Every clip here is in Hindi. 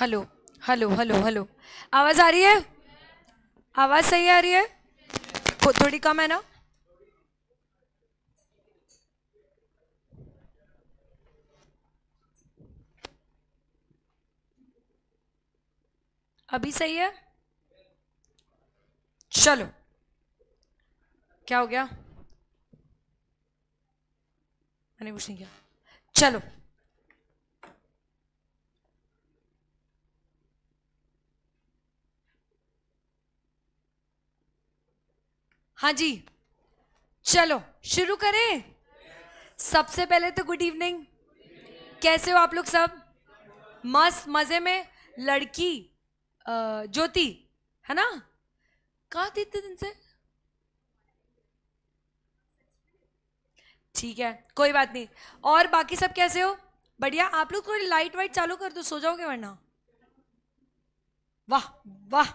हेलो हेलो हेलो हेलो आवाज़ आ रही है आवाज़ सही आ रही है थोड़ी कम है ना अभी सही है चलो क्या हो गया मैंने कुछ नहीं किया चलो हाँ जी चलो शुरू करें सबसे पहले तो गुड इवनिंग कैसे हो आप लोग सब मस्त मज़े में लड़की ज्योति है ना कहा थी इतने दिन से ठीक है कोई बात नहीं और बाकी सब कैसे हो बढ़िया आप लोग थोड़ी लाइट वाइट चालू कर दो सो जाओगे वरना वाह वाह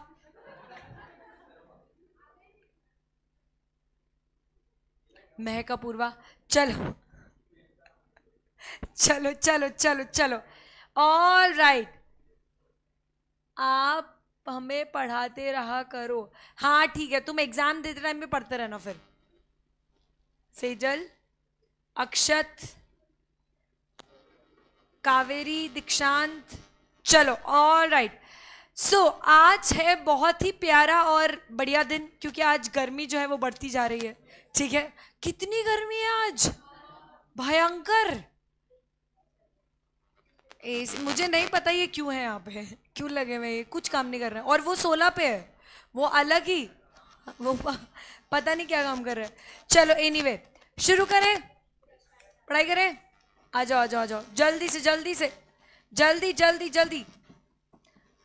महका पूर्वा चलो चलो चलो चलो चलो ऑल राइट आप हमें पढ़ाते रहा करो हाँ ठीक है तुम एग्जाम देते टाइम में पढ़ते रहना फिर सेजल अक्षत कावेरी दीक्षांत चलो ऑल राइट सो आज है बहुत ही प्यारा और बढ़िया दिन क्योंकि आज गर्मी जो है वो बढ़ती जा रही है ठीक है कितनी गर्मी है आज भयंकर मुझे नहीं पता ये क्यों है यहाँ पे क्यों लगे हुए ये कुछ काम नहीं कर रहे और वो सोलह पे है वो अलग ही वो पता नहीं क्या काम कर रहे है चलो एनी anyway, शुरू करें पढ़ाई करें आ जाओ आ जाओ आ जाओ जल्दी से जल्दी से जल्दी जल्दी जल्दी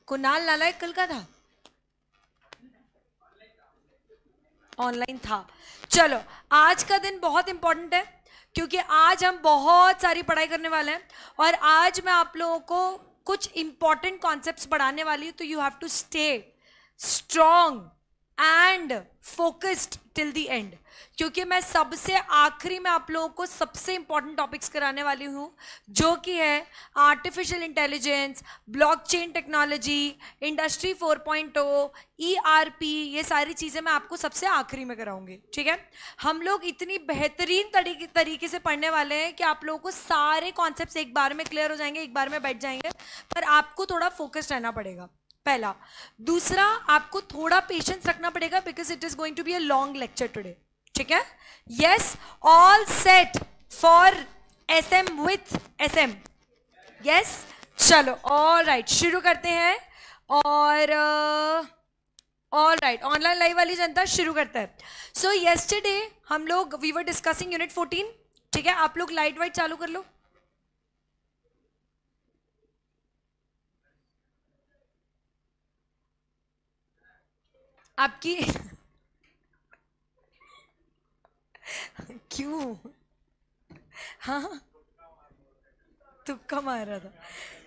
कुनाल नालायक कल का था ऑनलाइन था चलो आज का दिन बहुत इंपॉर्टेंट है क्योंकि आज हम बहुत सारी पढ़ाई करने वाले हैं और आज मैं आप लोगों को कुछ इंपॉर्टेंट कॉन्सेप्ट्स पढ़ाने वाली हूँ तो you have to stay strong and focused till the end क्योंकि मैं सबसे आखिरी में आप लोगों को सबसे इंपॉर्टेंट टॉपिक्स कराने वाली हूँ जो कि है artificial intelligence blockchain technology industry 4.0 ERP ये सारी चीज़ें मैं आपको सबसे आखिरी में कराऊंगी ठीक है हम लोग इतनी बेहतरीन तरीके तरीके से पढ़ने वाले हैं कि आप लोगों को सारे कॉन्सेप्ट एक बार में क्लियर हो जाएंगे एक बार में बैठ जाएंगे पर आपको थोड़ा फोकस रहना पड़ेगा पहला दूसरा आपको थोड़ा पेशेंस रखना पड़ेगा because it is going to be a long lecture today ठीक है yes all set for S M with S M yes चलो ऑल राइट right, शुरू करते हैं और ऑल राइट ऑनलाइन लाइव वाली जनता शुरू करते हैं सो येस्टरडे हम लोग वी वर डिस्कसिंग यूनिट 14 ठीक है आप लोग लाइट वाइट चालू कर लो आपकी क्यों हाँ तुक्का रहा था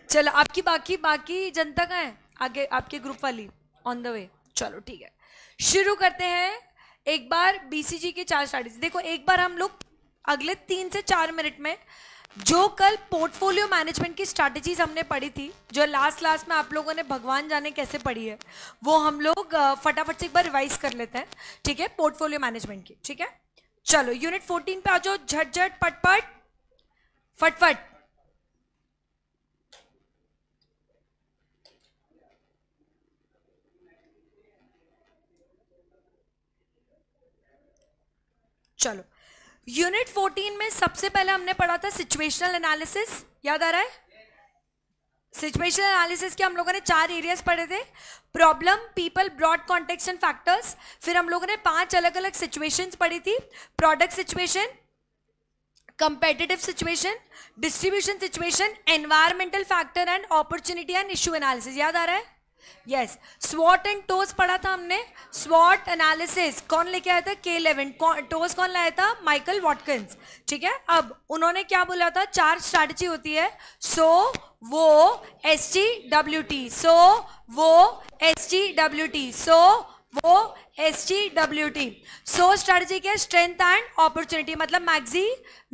चलो आपकी बाकी बाकी जनता का है आगे आपके ग्रुप वाली ऑन द वे चलो ठीक है शुरू करते हैं एक बार बीसीजी के चार स्टडीज देखो एक बार हम लोग अगले तीन से चार मिनट में जो कल पोर्टफोलियो मैनेजमेंट की स्ट्रैटेजीज हमने पढ़ी थी जो लास्ट लास्ट में आप लोगों ने भगवान जाने कैसे पढ़ी है वो हम लोग फटाफट से एक बार रिवाइज कर लेते हैं ठीक है पोर्टफोलियो मैनेजमेंट की ठीक है चलो यूनिट फोर्टीन पे आ जाओ झटझट पटपट फटफट चलो यूनिट 14 में सबसे पहले हमने पढ़ा था सिचुएशनल एनालिसिस याद आ रहा है सिचुएशनल एनालिसिस के हम लोगों ने चार एरियाज पढ़े थे problem people broad contact and factors फिर हम लोगों ने पांच अलग अलग सिचुएशन पढ़ी थी product situation competitive situation distribution situation environmental factor and opportunity and issue analysis याद आ रहा है यस स्वॉट एंड टोस पढ़ा था हमने स्वॉट एनालिसिस कौन लेके आया था के इलेवन टोस कौन लाया था माइकल वॉटकिंस ठीक है अब उन्होंने क्या बोला था चार स्ट्रैटेजी होती है सो so, वो S T W T so वो S T W T so वो S T W T so strategy क्या स्ट्रेंथ एंड अपॉर्चुनिटी मतलब मैगजी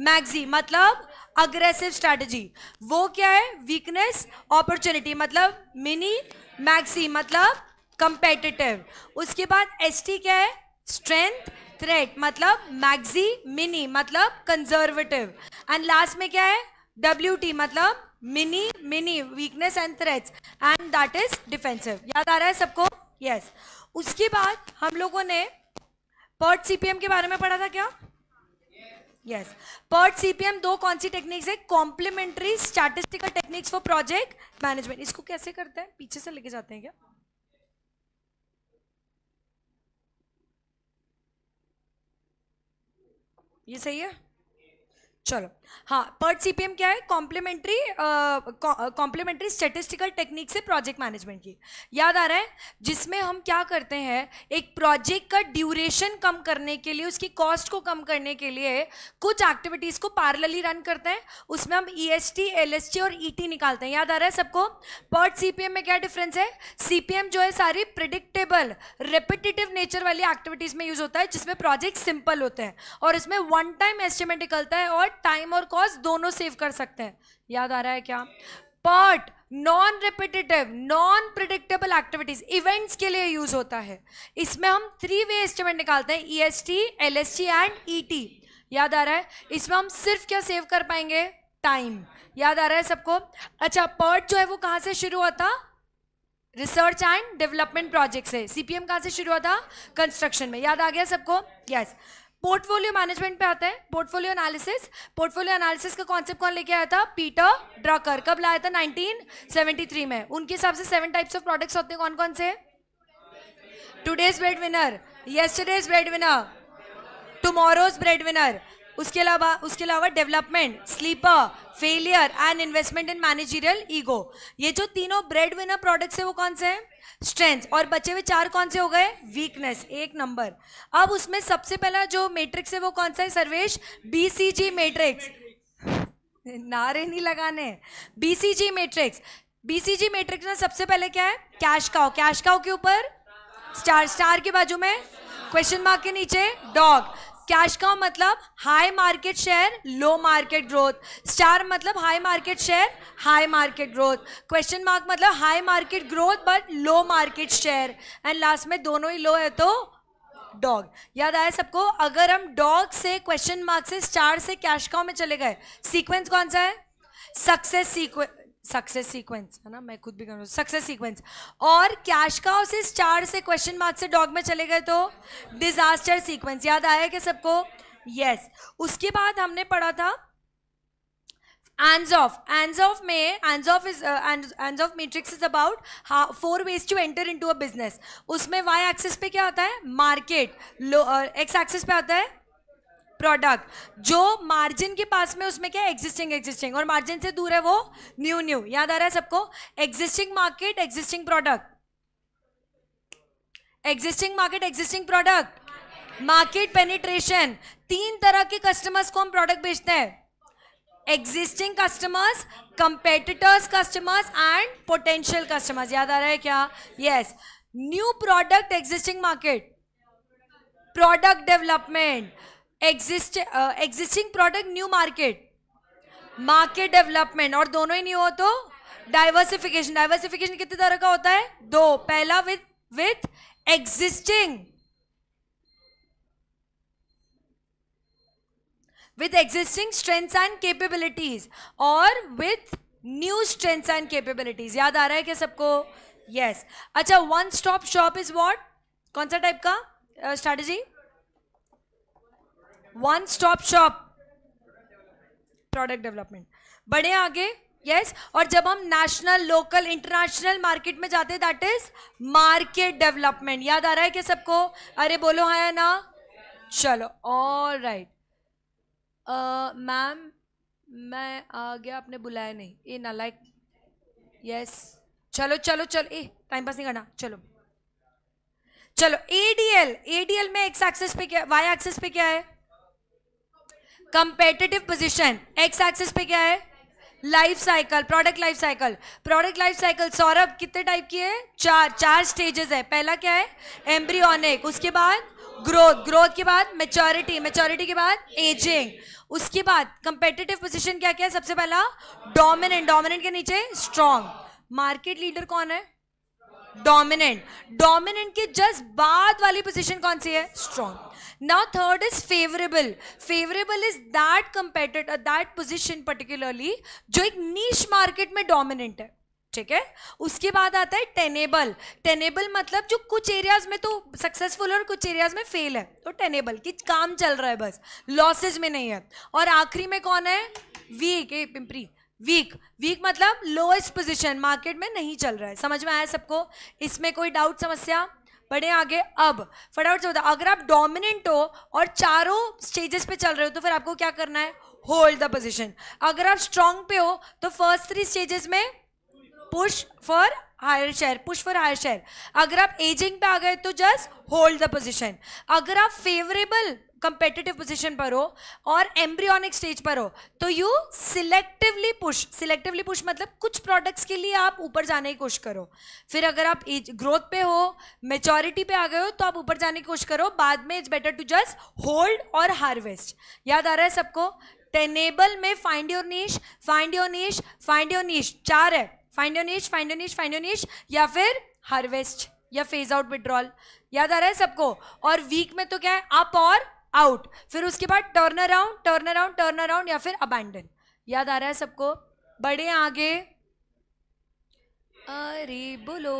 मैगजी मतलब अग्रेसिव स्ट्रैटेजी वो क्या है वीकनेस अपॉर्चुनिटी मतलब मिनी मैक्सी मतलब कंपेटिटिव उसके बाद एस टी क्या है स्ट्रेंथ थ्रेट मतलब मैक्सी मिनी मतलब कंजर्वेटिव एंड लास्ट में क्या है डब्ल्यू टी मतलब mini mini weakness and threat and that is defensive याद आ रहा है सबको यस yes. उसके बाद हम लोगों ने पर्ट सीपीएम के बारे में पढ़ा था क्या यस पर्ट सीपीएम दो कौन सी टेक्निक्स है complementary statistical techniques for project management इसको कैसे करते हैं पीछे से लेके जाते हैं क्या ये सही है चलो हाँ पर्ट सीपीएम क्या है कॉम्प्लीमेंट्री कॉम्प्लीमेंट्री स्टेटिस्टिकल टेक्निक से प्रोजेक्ट मैनेजमेंट की याद आ रहा है जिसमें हम क्या करते हैं एक प्रोजेक्ट का ड्यूरेशन कम करने के लिए उसकी कॉस्ट को कम करने के लिए कुछ एक्टिविटीज़ को पार्लली रन करते हैं उसमें हम E S T L S T और ई e टी निकालते हैं याद आ रहा है सबको पर्ट सी पी एम में क्या डिफरेंस है सी पी एम जो है सारी प्रिडिक्टेबल रेपिटेटिव नेचर वाली एक्टिविटीज़ में यूज़ होता है जिसमें प्रोजेक्ट सिंपल होते हैं और इसमें वन टाइम एस्टिमेट निकलता है और टाइम और और कॉज दोनों सेव कर सकते हैं याद आ रहा है क्या part non repetitive non predictable activities events के लिए यूज होता है इसमें हम थ्री वे एस्टिमेट निकालते हैं E S T L S T and E T याद आ रहा है इसमें हम सिर्फ क्या सेव कर पाएंगे टाइम याद आ रहा है सबको अच्छा पर्ट जो है वो कहाँ से शुरू हुआ था रिसर्च एंड डेवलपमेंट प्रोजेक्ट से सीपीएम कहाँ से शुरू हुआ था कंस्ट्रक्शन में याद आ गया सबको यस yes. पोर्टफोलियो मैनेजमेंट पे आता है पोर्टफोलियो एनालिसिस पोर्टफोलियो एनालिसिस का कॉन्सेप्ट कौन लेके आया था पीटर ड्रकर कब लाया था 1973 में उनके हिसाब से सेवन टाइप्स ऑफ प्रोडक्ट्स होते हैं कौन कौन से today's bread winner yesterday's bread winner tomorrow's bread winner उसके अलावा उसके अलावा development sleeper failure and investment in managerial ego ये जो तीनों ब्रेड विनर प्रोडक्ट्स है वो कौन से हैं स्ट्रेंथ और बचे हुए चार कौन से हो गए वीकनेस एक नंबर अब उसमें सबसे पहला जो मैट्रिक्स है वो कौन सा है सर्वेश बीसीजी मैट्रिक्स नारे नहीं लगाने बीसीजी मैट्रिक्स बीसीजी मैट्रिक्स में सबसे पहले क्या है कैश काओ कैश काओ के ऊपर स्टार स्टार के बाजू में क्वेश्चन मार्क के नीचे डॉग कैश काउ मतलब high market share low market growth star मतलब high market share high market growth question mark मतलब high market growth but low market share and last में दोनों ही लो है तो डॉग याद आया सबको अगर हम डॉग से क्वेश्चन मार्क से स्टार से कैश काउ में चले गए सीक्वेंस कौन सा है सक्सेस सीक्वेंस सक्सेस सीक्वेंस है ना मैं खुद भी करूँ सक्सेस सीक्वेंस और कैश का उसे चार से क्वेश्चन मार्क से डॉग में चले गए तो डिजास्टर सीक्वेंस याद आया क्या सबको यस yes. उसके बाद हमने पढ़ा था एंड ऑफ में off is uh, Ansoff matrix is about how, four ways to enter into a उसमें वाई एक्सेस पे क्या आता है मार्केट लो एक्स एक्सेस पे आता है प्रोडक्ट जो मार्जिन के पास में उसमें क्या एग्जिस्टिंग एग्जिस्टिंग और मार्जिन से दूर है वो न्यू न्यू याद आ रहा है सबको existing market existing product existing market existing product market penetration तीन तरह के कस्टमर्स को हम प्रोडक्ट बेचते हैं existing customers competitors customers and potential customers याद आ रहा है क्या yes new product existing market product development exist existing product new market market development और दोनों ही नहीं हो तो डाइवर्सिफिकेशन डाइवर्सिफिकेशन कितने तरह का होता है दो पहला with with existing with existing strengths and capabilities और with new strengths and capabilities याद आ रहा है क्या सबको यस yes. अच्छा one stop shop is what कौन सा टाइप का strategy uh, one stop shop product development बढ़े आगे यस yes. और जब हम नेशनल लोकल इंटरनेशनल मार्केट में जाते हैं दैट इज मार्केट डेवलपमेंट याद आ रहा है क्या सबको अरे बोलो है हाँ ना चलो ऑल राइट मैम मैं आ गया आपने बुलाया नहीं ए ना लाइक यस चलो चलो चलो ए टाइम पास नहीं करना चलो चलो एडीएल एडीएल में एक्स एक्सेस पे क्या वाई एक्सेस पे क्या है कंपेटेटिव पोजिशन एक्स एक्सेस पे क्या है life cycle product life cycle product life cycle Saurabh कितने टाइप की है चार चार स्टेजेस है पहला क्या है एम्ब्रियोनिक उसके बाद ग्रोथ ग्रोथ के बाद मेचोरिटी मेचोरिटी के बाद एजिंग उसके बाद कंपेटेटिव पोजिशन क्या क्या है सबसे पहला डोमिनेंट डोमिनेंट के नीचे स्ट्रांग मार्केट लीडर कौन है डोमिनेंट डोमिनेंट के जस्ट बाद वाली पोजिशन कौन सी है strong now third is favorable favorable is that competitor uh, that position particularly जो एक niche market में dominant है ठीक है उसके बाद आता है टेनेबल टेनेबल मतलब जो कुछ एरियाज में तो सक्सेसफुल और कुछ एरियाज में फेल है तो टेनेबल कि काम चल रहा है बस लॉसेज में नहीं है और आखिरी में कौन है weak a Pimpri weak weak मतलब लोएस्ट पोजीशन मार्केट में नहीं चल रहा है समझ में आया सबको इसमें कोई डाउट समस्या बढ़े आगे अब फटाफट से होता अगर आप डोमिनेंट हो और चारों स्टेजेस पे चल रहे हो तो फिर आपको क्या करना है होल्ड द पोजिशन अगर आप स्ट्रांग पे हो तो फर्स्ट थ्री स्टेजेस में push for higher share push for higher share अगर आप एजिंग पे आ गए तो जस्ट होल्ड द पोजिशन अगर आप फेवरेबल कंपेटिटिव पोजिशन पर हो और एम्ब्रियोनिक स्टेज पर हो तो you selectively push selectively push मतलब कुछ प्रोडक्ट्स के लिए आप ऊपर जाने की कोशिश करो फिर अगर आप एज ग्रोथ पे हो मेचोरिटी पे आ गए हो तो आप ऊपर जाने की कोशिश करो बाद में it's better to just hold और हार्वेस्ट याद आ रहा है सबको टेनेबल में find your niche find your niche find your niche चार है find your niche find your niche find your niche या फिर हार्वेस्ट या फेज आउट विड्रॉल याद आ रहा है सबको और वीक में तो क्या है अप और आउट फिर उसके बाद turn around turn around turn around या फिर अबैंडन याद आ रहा है सबको बड़े आगे अरे बोलो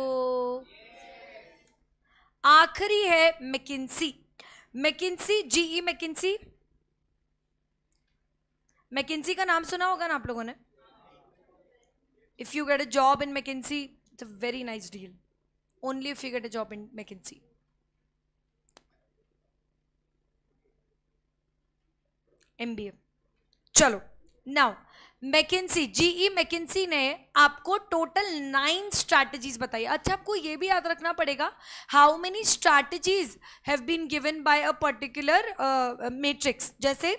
आखिरी है मैकिन्सी मैकिन्सी जीई मैकिन्सी मैकिन्सी का नाम सुना होगा ना आप लोगों ने if you get a job in McKinsey it's a very nice deal only if you get a job in McKinsey um चलो नाउ जी जीई मैकेंसी ने आपको टोटल नाइन स्ट्रैटेजीज बताई अच्छा आपको ये भी याद रखना पड़ेगा how many strategies have been given by a particular matrix जैसे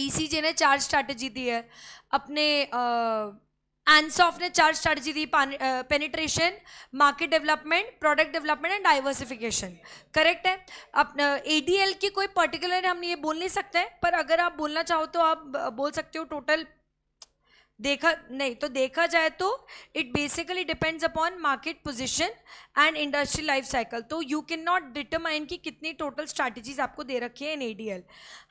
बीसीजे ने चार स्ट्रैटेजी दी है अपने uh, एनसॉफ्ट ने चार स्ट्रैटेजी दी penetration market development product development and diversification correct है अब एडीएल uh, की कोई पर्टिकुलर हम ये बोल नहीं सकते हैं पर अगर आप बोलना चाहो तो आप uh, बोल सकते हो टोटल देखा नहीं तो देखा जाए तो it basically depends upon market position and industry life cycle तो यू कैन नॉट डिटरमाइन कि कितनी टोटल स्ट्रैटेजीज आपको दे रखी है in ADL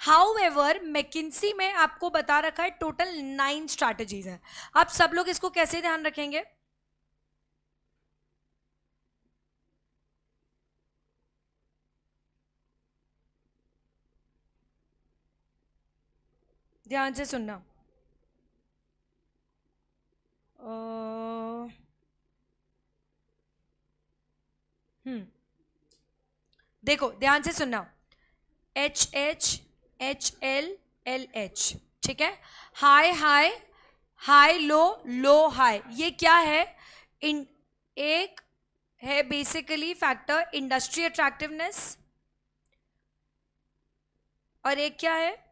however McKinsey में आपको बता रखा है टोटल नाइन स्ट्रैटेजीज हैं आप सब लोग इसको कैसे ध्यान रखेंगे ध्यान से सुनना हम्म देखो ध्यान से सुनना H H H L L H ठीक है high high high low low high ये क्या है इन एक है बेसिकली फैक्टर इंडस्ट्री अट्रैक्टिवनेस और एक क्या है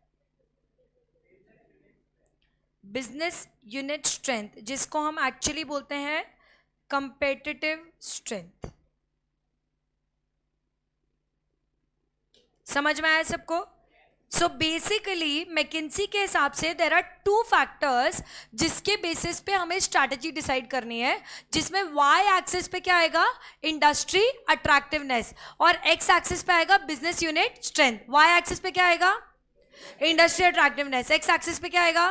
बिजनेस यूनिट स्ट्रेंथ जिसको हम एक्चुअली बोलते हैं कंपेटिटिव स्ट्रेंथ समझ में आया सबको सो बेसिकली मैकिन्सी के हिसाब से देर आर टू फैक्टर्स जिसके बेसिस पे हमें स्ट्रैटेजी डिसाइड करनी है जिसमें वाई एक्सेस पे क्या आएगा इंडस्ट्री अट्रैक्टिवनेस और एक्स एक्सेस पे आएगा business unit strength Y axis पे क्या आएगा इंडस्ट्री अट्रैक्टिवनेस एक्स एक्सेस पे क्या आएगा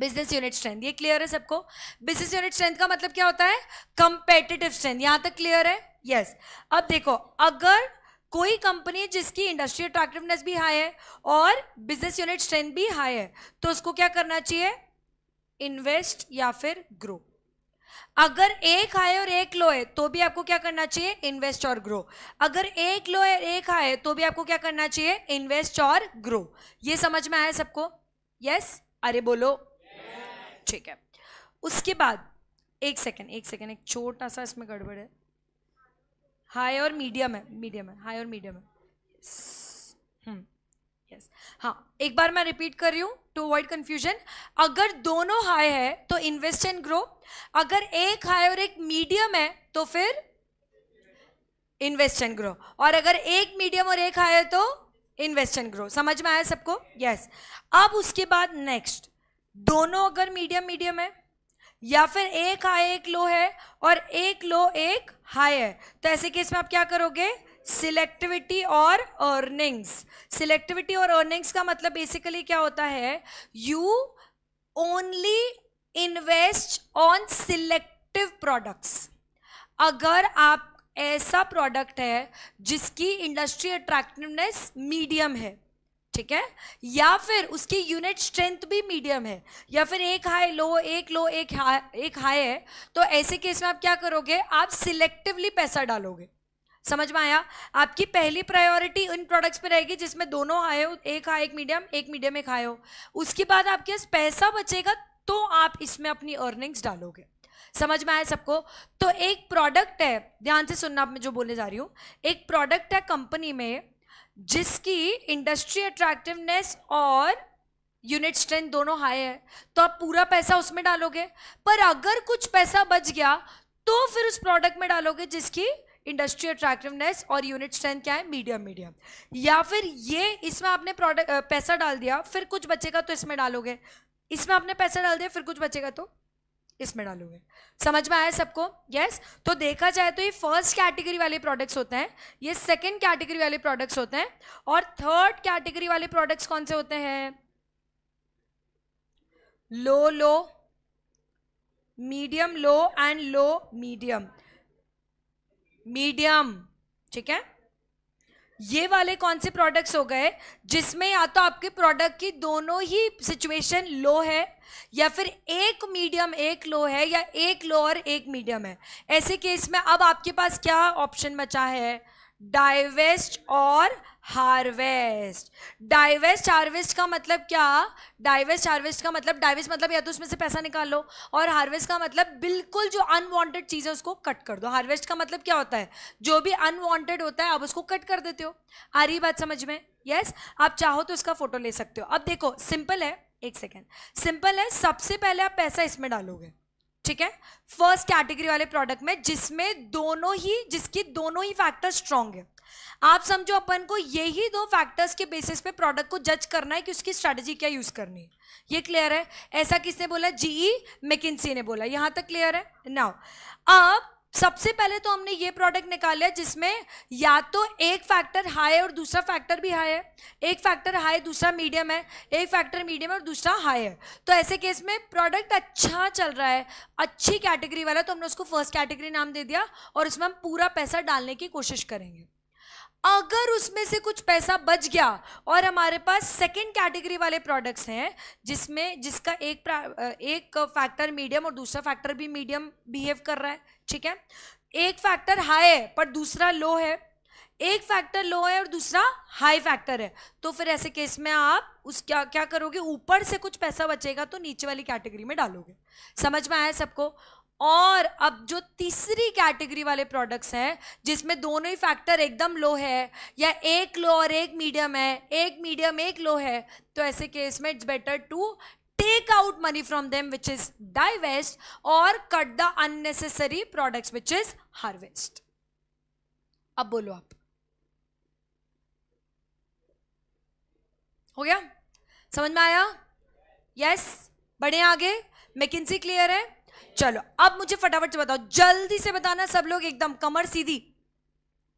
बिजनेस यूनिट स्ट्रेंथ ये क्लियर है सबको बिजनेस यूनिट स्ट्रेंथ का मतलब क्या होता है कंपेटिटिव स्ट्रेंथ यहां तक क्लियर है यस yes. अब देखो अगर कोई कंपनी जिसकी इंडस्ट्रियल अट्रैक्टिवनेस भी हाई है और बिजनेस यूनिट स्ट्रेंथ भी हाई है तो उसको क्या करना चाहिए इन्वेस्ट या फिर ग्रो अगर एक हाई और एक लो है तो भी आपको क्या करना चाहिए इन्वेस्ट और ग्रो अगर एक लो है एक हाई है तो भी आपको क्या करना चाहिए इन्वेस्ट और ग्रो ये समझ में आया सबको यस yes? अरे बोलो ठीक है उसके बाद एक सेकेंड एक सेकेंड एक छोटा सा इसमें गड़बड़ है हाई और मीडियम है मीडियम है हाई और मीडियम है यस hmm, हाँ एक बार मैं रिपीट कर रही हूँ टू अवॉइड कन्फ्यूजन अगर दोनों हाई है तो इन्वेस्ट एंड ग्रो अगर एक हाई और एक मीडियम है तो फिर इन्वेस्ट एंड ग्रो और अगर एक मीडियम और एक हाई है तो इन्वेस्ट एंड ग्रो समझ में आया सबको यस yes. अब उसके बाद नेक्स्ट दोनों अगर मीडियम मीडियम है या फिर एक हाई एक लो है और एक लो एक हाई है तो ऐसे केस में आप क्या करोगे सिलेक्टिविटी और अर्निंग्स सिलेक्टिविटी और अर्निंग्स का मतलब बेसिकली क्या होता है you only invest on selective products अगर आप ऐसा प्रोडक्ट है जिसकी इंडस्ट्री अट्रैक्टिवनेस मीडियम है ठीक है या फिर उसकी यूनिट स्ट्रेंथ भी मीडियम है या फिर एक हाई लो एक लो एक हाई एक हाई है तो ऐसे केस में आप क्या करोगे आप सिलेक्टिवली पैसा डालोगे समझ में आया आपकी पहली प्रायोरिटी उन प्रोडक्ट्स पे रहेगी जिसमें दोनों आए हो एक हाई एक मीडियम एक मीडियम एक हाई हो उसके बाद आपके पास पैसा बचेगा तो आप इसमें अपनी अर्निंग्स डालोगे समझ में आया सबको तो एक प्रोडक्ट है ध्यान से सुनना आप मैं जो बोलने जा रही हूँ एक प्रोडक्ट है कंपनी में जिसकी इंडस्ट्री अट्रैक्टिवनेस और यूनिट स्ट्रेंथ दोनों हाई है तो आप पूरा पैसा उसमें डालोगे पर अगर कुछ पैसा बच गया तो फिर उस प्रोडक्ट में डालोगे जिसकी इंडस्ट्री अट्रैक्टिवनेस और यूनिट स्ट्रेंथ क्या है मीडियम मीडियम या फिर ये इसमें आपने प्रोडक्ट पैसा डाल दिया फिर कुछ बचेगा तो इसमें डालोगे इसमें आपने पैसा डाल दिया फिर कुछ बचेगा तो इसमें डालोगे समझ में आया सबको यस तो देखा जाए तो ये फर्स्ट कैटेगरी वाले प्रोडक्ट्स होते हैं ये सेकंड कैटेगरी वाले प्रोडक्ट्स होते हैं और थर्ड कैटेगरी वाले प्रोडक्ट्स कौन से होते हैं low low medium low and low medium medium ठीक है ये वाले कौन से प्रोडक्ट्स हो गए जिसमें या तो आपके प्रोडक्ट की दोनों ही सिचुएशन लो है या फिर एक मीडियम एक लो है या एक लो और एक मीडियम है ऐसे केस में अब आपके पास क्या ऑप्शन बचा है डाइवेस्ट और हार्वेस्ट डाइवेस्ट हार्वेस्ट का मतलब क्या डाइवेस्ट हार्वेस्ट का मतलब डाइवेस्ट मतलब या तो उसमें से पैसा निकाल लो और हार्वेस्ट का मतलब बिल्कुल जो अनवांटेड चीज़ है उसको कट कर दो हार्वेस्ट का मतलब क्या होता है जो भी अनवांटेड होता है आप उसको कट कर देते हो आ रही बात समझ में यस yes? आप चाहो तो इसका फोटो ले सकते हो अब देखो सिंपल है एक सेकेंड सिंपल है सबसे पहले आप पैसा इसमें डालोगे ठीक है फर्स्ट कैटेगरी वाले प्रोडक्ट में जिसमें दोनों ही जिसकी दोनों ही फैक्टर स्ट्रांग है आप समझो अपन को यही दो फैक्टर्स के बेसिस पे प्रोडक्ट को जज करना है कि उसकी स्ट्रेटजी क्या यूज करनी है ये क्लियर है ऐसा किसने बोला जीई मेकिनसी e ने बोला यहां तक क्लियर है नाउ अब सबसे पहले तो हमने ये प्रोडक्ट निकाले जिसमें या तो एक फैक्टर हाई है और दूसरा फैक्टर भी हाई है एक फैक्टर हाई दूसरा मीडियम है एक फैक्टर मीडियम है और दूसरा हाई है तो ऐसे केस में प्रोडक्ट अच्छा चल रहा है अच्छी कैटेगरी वाला तो हमने उसको फर्स्ट कैटेगरी नाम दे दिया और इसमें हम पूरा पैसा डालने की कोशिश करेंगे अगर उसमें से कुछ पैसा बच गया और हमारे पास सेकेंड कैटेगरी वाले प्रोडक्ट्स हैं जिसमें जिसका एक एक फैक्टर मीडियम और दूसरा फैक्टर भी मीडियम बिहेव कर रहा है ठीक है एक फैक्टर हाई है पर दूसरा लो है एक फैक्टर लो है और दूसरा हाई फैक्टर है तो फिर ऐसे केस में आप उस क्या क्या करोगे ऊपर से कुछ पैसा बचेगा तो नीचे वाली कैटेगरी में डालोगे समझ में आया सबको और अब जो तीसरी कैटेगरी वाले प्रोडक्ट्स हैं जिसमें दोनों ही फैक्टर एकदम लो है या एक लो और एक मीडियम है एक मीडियम एक लो है तो ऐसे केस में it's better to take out money from them which is divest और cut the unnecessary products which is harvest अब बोलो आप हो गया समझ में आया यस yes? बढ़े आगे मैकिन्सी क्लियर है चलो अब मुझे फटाफट से बताओ जल्दी से बताना सब लोग एकदम कमर सीधी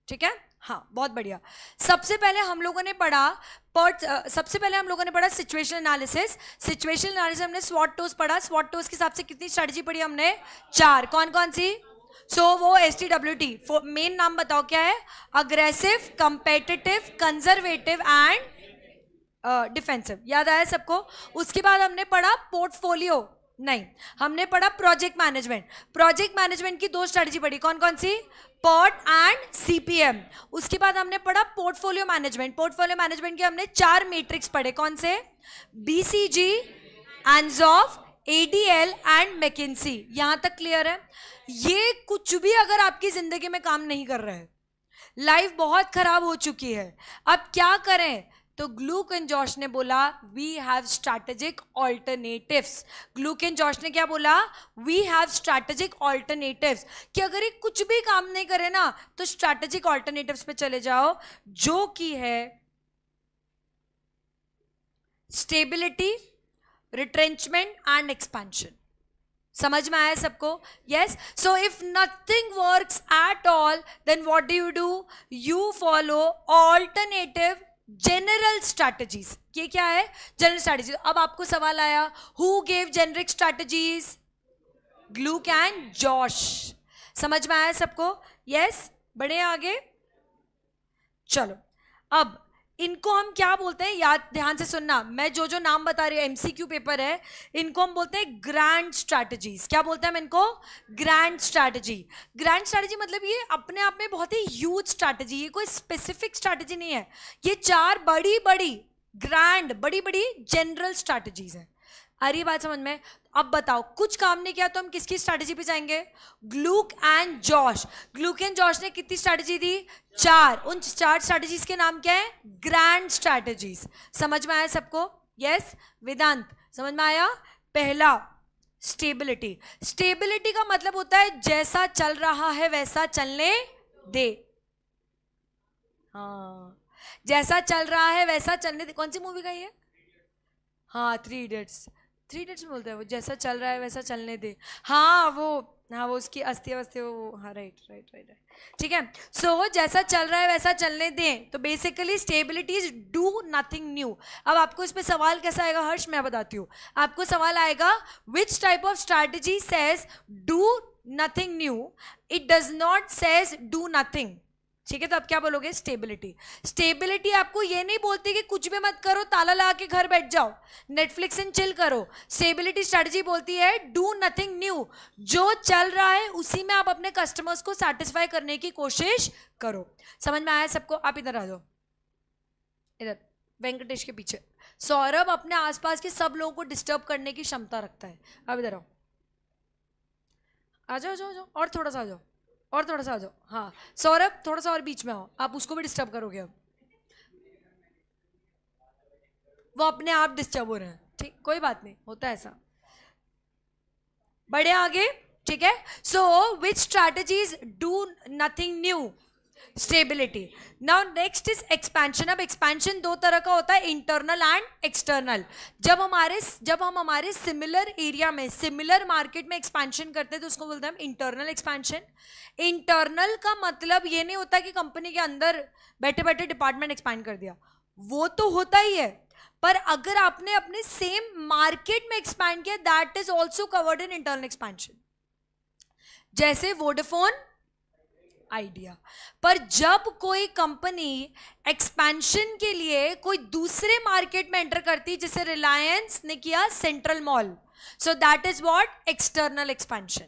ठीक है हाँ बहुत बढ़िया सबसे पहले हम लोगों ने पढ़ा पर्ट सबसे पहले हम लोगों ने पढ़ा सिचुएशन एनालिसिस सिचुएशन एनालिसिस हमने स्वॉट टोस पढ़ा स्वॉट टोस के हिसाब से कितनी स्ट्रेटजी पढ़ी हमने चार कौन कौन सी सो so, वो S T W T main नाम बताओ क्या है aggressive competitive conservative and defensive याद आया सबको उसके बाद हमने पढ़ा पोर्टफोलियो नहीं हमने पढ़ा प्रोजेक्ट मैनेजमेंट प्रोजेक्ट मैनेजमेंट की दो स्ट्रेटजी पढ़ी कौन कौन सी पॉट एंड सीपीएम उसके बाद हमने पढ़ा पोर्टफोलियो मैनेजमेंट पोर्टफोलियो मैनेजमेंट के हमने चार मेट्रिक्स पढ़े कौन से BCG Ansoff ADL and McKinsey यहां तक क्लियर है ये कुछ भी अगर आपकी जिंदगी में काम नहीं कर रहा है लाइफ बहुत खराब हो चुकी है अब क्या करें तो ग्लूकन जॉश ने बोला we have strategic alternative Glueck and Jauch ने क्या बोला वी हैव स्ट्रैटेजिक ऑल्टरनेटिव कि अगर ये कुछ भी काम नहीं करे ना तो स्ट्रैटेजिक ऑल्टरनेटिव पे चले जाओ जो कि है स्टेबिलिटी रिट्रेंचमेंट एंड एक्सपेंशन समझ में आया सबको yes so if nothing works at all then what do you do you follow alternative general strategies ये क्या है जनरल स्ट्रैटेजी अब आपको सवाल आया who gave generic strategies Glueck कैन जॉश समझ में आया सबको यस yes? बड़े आगे चलो अब इनको हम क्या बोलते हैं याद ध्यान से सुनना मैं जो जो नाम बता रही हूँ एमसीक्यू पेपर है इनको हम बोलते हैं ग्रैंड स्ट्रैटेजीज क्या बोलते हैं हम इनको ग्रैंड स्ट्रैटेजी ग्रैंड स्ट्रैटेजी मतलब ये अपने आप में बहुत ही ह्यूज स्ट्रैटेजी ये कोई स्पेसिफिक स्ट्रैटेजी नहीं है ये चार बड़ी बड़ी ग्रैंड बड़ी बड़ी जनरल स्ट्रैटेजीज हैं अरे बात समझ में अब बताओ कुछ काम नहीं किया तो हम किसकी स्ट्रैटेजी पे जाएंगे Glueck and Jauch Glueck and Jauch ने कितनी स्ट्रैटेजी दी चार उन चार स्ट्रैटेजीज के नाम क्या है ग्रैंड स्ट्रैटेजीज समझ में आया सबको यस वेदांत समझ में आया पहला स्टेबिलिटी स्टेबिलिटी का मतलब होता है जैसा चल रहा है वैसा चलने दे हाँ जैसा चल रहा है वैसा चलने दे कौन सी मूवी का ये हाँ थ्री इडियट्स थ्री डेट्स में बोलता है वो जैसा चल रहा है वैसा चलने दे हाँ वो हाँ वो उसकी अस्थि अवस्थी वो हाँ राइट राइट राइट राइट ठीक है सो so, जैसा चल रहा है वैसा चलने दें तो basically stability is do nothing new अब आपको इस पर सवाल कैसा आएगा हर्ष मैं बताती हूँ आपको सवाल आएगा which type of strategy says do nothing new it does not says do nothing ठीक है तो आप क्या बोलोगे स्टेबिलिटी स्टेबिलिटी आपको ये नहीं बोलती कि कुछ भी मत करो ताला लगा के घर बैठ जाओ नेटफ्लिक्स एंड चिल करो स्टेबिलिटी स्ट्रेटजी बोलती है डू नथिंग न्यू जो चल रहा है उसी में आप अपने कस्टमर्स को सेटिस्फाई करने की कोशिश करो समझ में आया सबको आप इधर आ जाओ इधर वेंकटेश के पीछे सौरभ अपने आसपास के सब लोगों को डिस्टर्ब करने की क्षमता रखता है अब इधर आओ आ जाओ जाओ जाओ और थोड़ा सा आ जाओ और थोड़ा सा आ जाओ हाँ सौरभ थोड़ा सा और बीच में आओ आप उसको भी डिस्टर्ब करोगे अब वो अपने आप डिस्टर्ब हो रहे हैं ठीक कोई बात नहीं होता है ऐसा बढ़े आगे ठीक है so which strategies do nothing new stability now next is expansion अब एक्सपेंशन दो तरह का होता है इंटरनल एंड एक्सटर्नल जब हमारे जब हम हमारे सिमिलर एरिया में सिमिलर मार्केट में एक्सपेंशन करते हैं तो उसको बोलते हैं हम इंटरनल एक्सपेंशन इंटरनल का मतलब ये नहीं होता कि कंपनी के अंदर बैठे बैठे डिपार्टमेंट एक्सपैंड कर दिया वो तो होता ही है पर अगर आपने अपने सेम मार्केट में एक्सपैंड किया that is also covered in internal expansion जैसे वोडाफोन आइडिया पर जब कोई कंपनी एक्सपेंशन के लिए कोई दूसरे मार्केट में एंटर करती जैसे रिलायंस ने किया Central Mall so that is what external expansion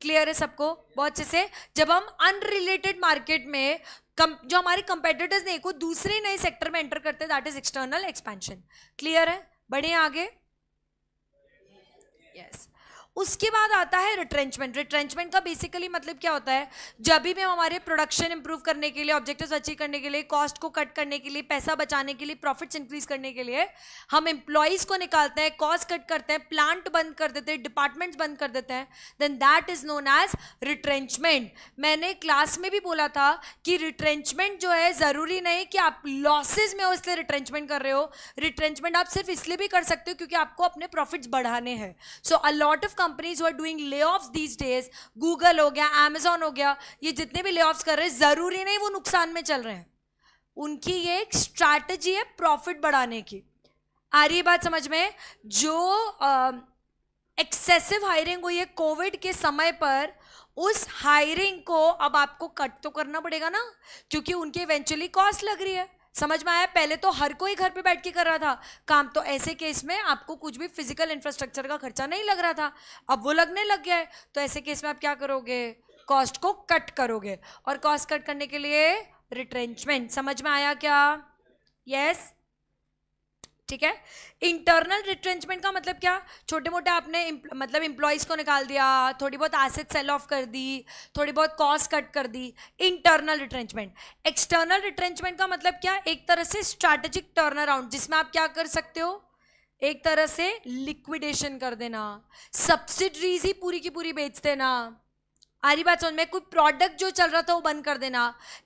clear है सबको बहुत अच्छे से जब हम अनरिलेटेड मार्केट में कम, जो हमारे कंपेटिटर्स ने कोई दूसरे नए सेक्टर में एंटर करते that is external expansion clear है बढ़े आगे यस yes. उसके बाद आता है रिट्रेंचमेंट रिट्रेंचमेंट का बेसिकली मतलब क्या होता है जब भी हम हमारे प्रोडक्शन इंप्रूव करने के लिए ऑब्जेक्टिव अचीव करने के लिए कॉस्ट को कट करने के लिए पैसा बचाने के लिए प्रॉफिट्स इंक्रीज करने के लिए हम एम्प्लॉयज़ को निकालते हैं कॉस्ट कट करते हैं प्लांट बंद कर देते हैं डिपार्टमेंट्स बंद कर देते हैं then that is known as retrenchment मैंने क्लास में भी बोला था कि रिट्रेंचमेंट जो है ज़रूरी नहीं कि आप लॉसेज में हो इसलिए रिट्रेंचमेंट कर रहे हो रिट्रेंचमेंट आप सिर्फ इसलिए भी कर सकते हो क्योंकि आपको अपने प्रॉफिट्स बढ़ाने हैं so a lot of companies were doing lay off these days Google हो गया अमेजोन हो गया ये जितने भी ले कर रहे हैं ज़रूरी नहीं वो नुकसान में चल रहे हैं उनकी ये एक स्ट्रैटेजी है प्रॉफिट बढ़ाने की आ रही बात समझ में जो एक्सेसिव हायरिंग हुई है कोविड के समय पर उस हायरिंग को अब आपको कट तो करना पड़ेगा ना क्योंकि उनके इवेंचुअली कॉस्ट लग रही है समझ में आया पहले तो हर कोई घर पे बैठ के कर रहा था काम तो ऐसे केस में आपको कुछ भी फिजिकल इंफ्रास्ट्रक्चर का खर्चा नहीं लग रहा था अब वो लगने लग गया है तो ऐसे केस में आप क्या करोगे कॉस्ट को कट करोगे और कॉस्ट कट करने के लिए रिट्रेंचमेंट समझ में आया क्या यस yes? ठीक है इंटरनल रिट्रेंचमेंट का मतलब क्या छोटे मोटे आपने मतलब इंप्लॉयज़ को निकाल दिया थोड़ी बहुत एसेट सेल ऑफ कर दी थोड़ी बहुत कॉस्ट कट कर दी इंटरनल रिट्रेंचमेंट एक्सटर्नल रिट्रेंचमेंट का मतलब क्या एक तरह से स्ट्रैटेजिक टर्न अराउंड जिसमें आप क्या कर सकते हो एक तरह से लिक्विडेशन कर देना सब्सिडरीज ही पूरी की पूरी बेच देना आरी बात समझ में कोई प्रोडक्ट जो चल रहा था वो बंद कर देना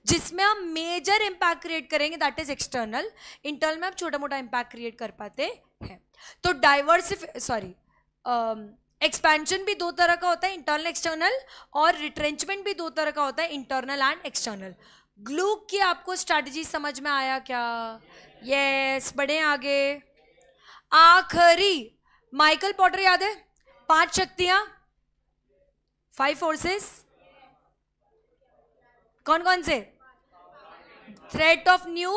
जिसमें हम मेजर इम्पैक्ट क्रिएट करेंगे दैट इज एक्सटर्नल इंटरनल में आप छोटा मोटा इम्पैक्ट क्रिएट कर पाते हैं तो डाइवर्सिफ सॉरी एक्सपेंशन भी दो तरह का होता है इंटरनल एक्सटर्नल और रिट्रेंचमेंट भी दो तरह का होता है इंटरनल एंड एक्सटर्नल ग्लू की आपको स्ट्रैटेजी समझ में आया क्या यस yes, बढ़े आगे आखरी माइकल पॉटर याद है पांच शक्तियां फाइव फोर्सेस कौन कौन से threat of new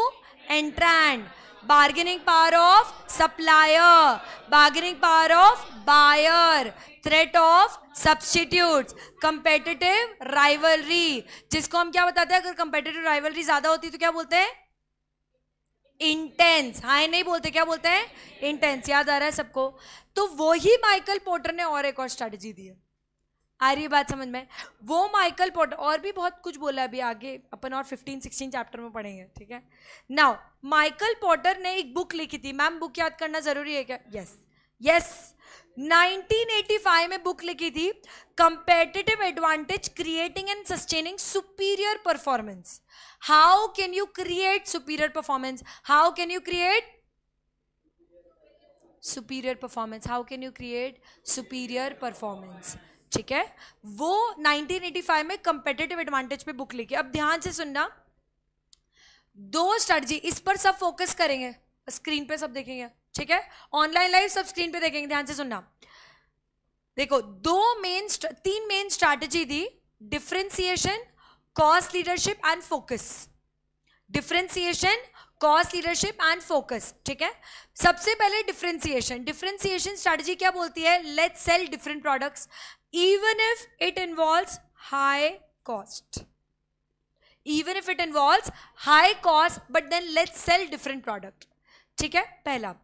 entrant bargaining power of supplier bargaining power of buyer threat of substitute competitive rivalry जिसको हम क्या बताते हैं अगर कंपेटेटिव राइवलरी ज्यादा होती तो क्या बोलते हैं इंटेंस हाय नहीं बोलते क्या बोलते हैं इंटेंस याद आ रहा है सबको तो वही माइकल पोर्टर ने और एक और स्ट्रेटजी दी है आ रही है बात समझ में वो माइकल पॉटर और भी बहुत कुछ बोला अभी आगे अपन और 15 16 चैप्टर में पढ़ेंगे ठीक है नाउ माइकल पॉटर ने एक बुक लिखी थी मैम बुक याद करना जरूरी है क्या यस यस 1985 में बुक लिखी थी competitive advantage creating and sustaining superior performance how can you create superior performance how can you create superior performance how can you create superior performance ठीक है वो 1985 में कंपेटेटिव एडवांटेज पे बुक लिखी अब ध्यान से सुनना दो स्ट्रेटजी इस पर सब फोकस करेंगे स्क्रीन पे सब देखेंगे ठीक है ऑनलाइन लाइव सब स्क्रीन पे देखेंगे ध्यान से सुनना देखो दो मेन तीन मेन स्ट्रेटजी दी differentiation cost leadership and focus differentiation cost leadership and focus ठीक है सबसे पहले डिफ्रेंसिएशन डिफ्रेंसिएशन स्ट्रेटजी क्या बोलती है let sell different products even if it involves high cost even if it involves high cost but then let's sell different product ठीक है पहला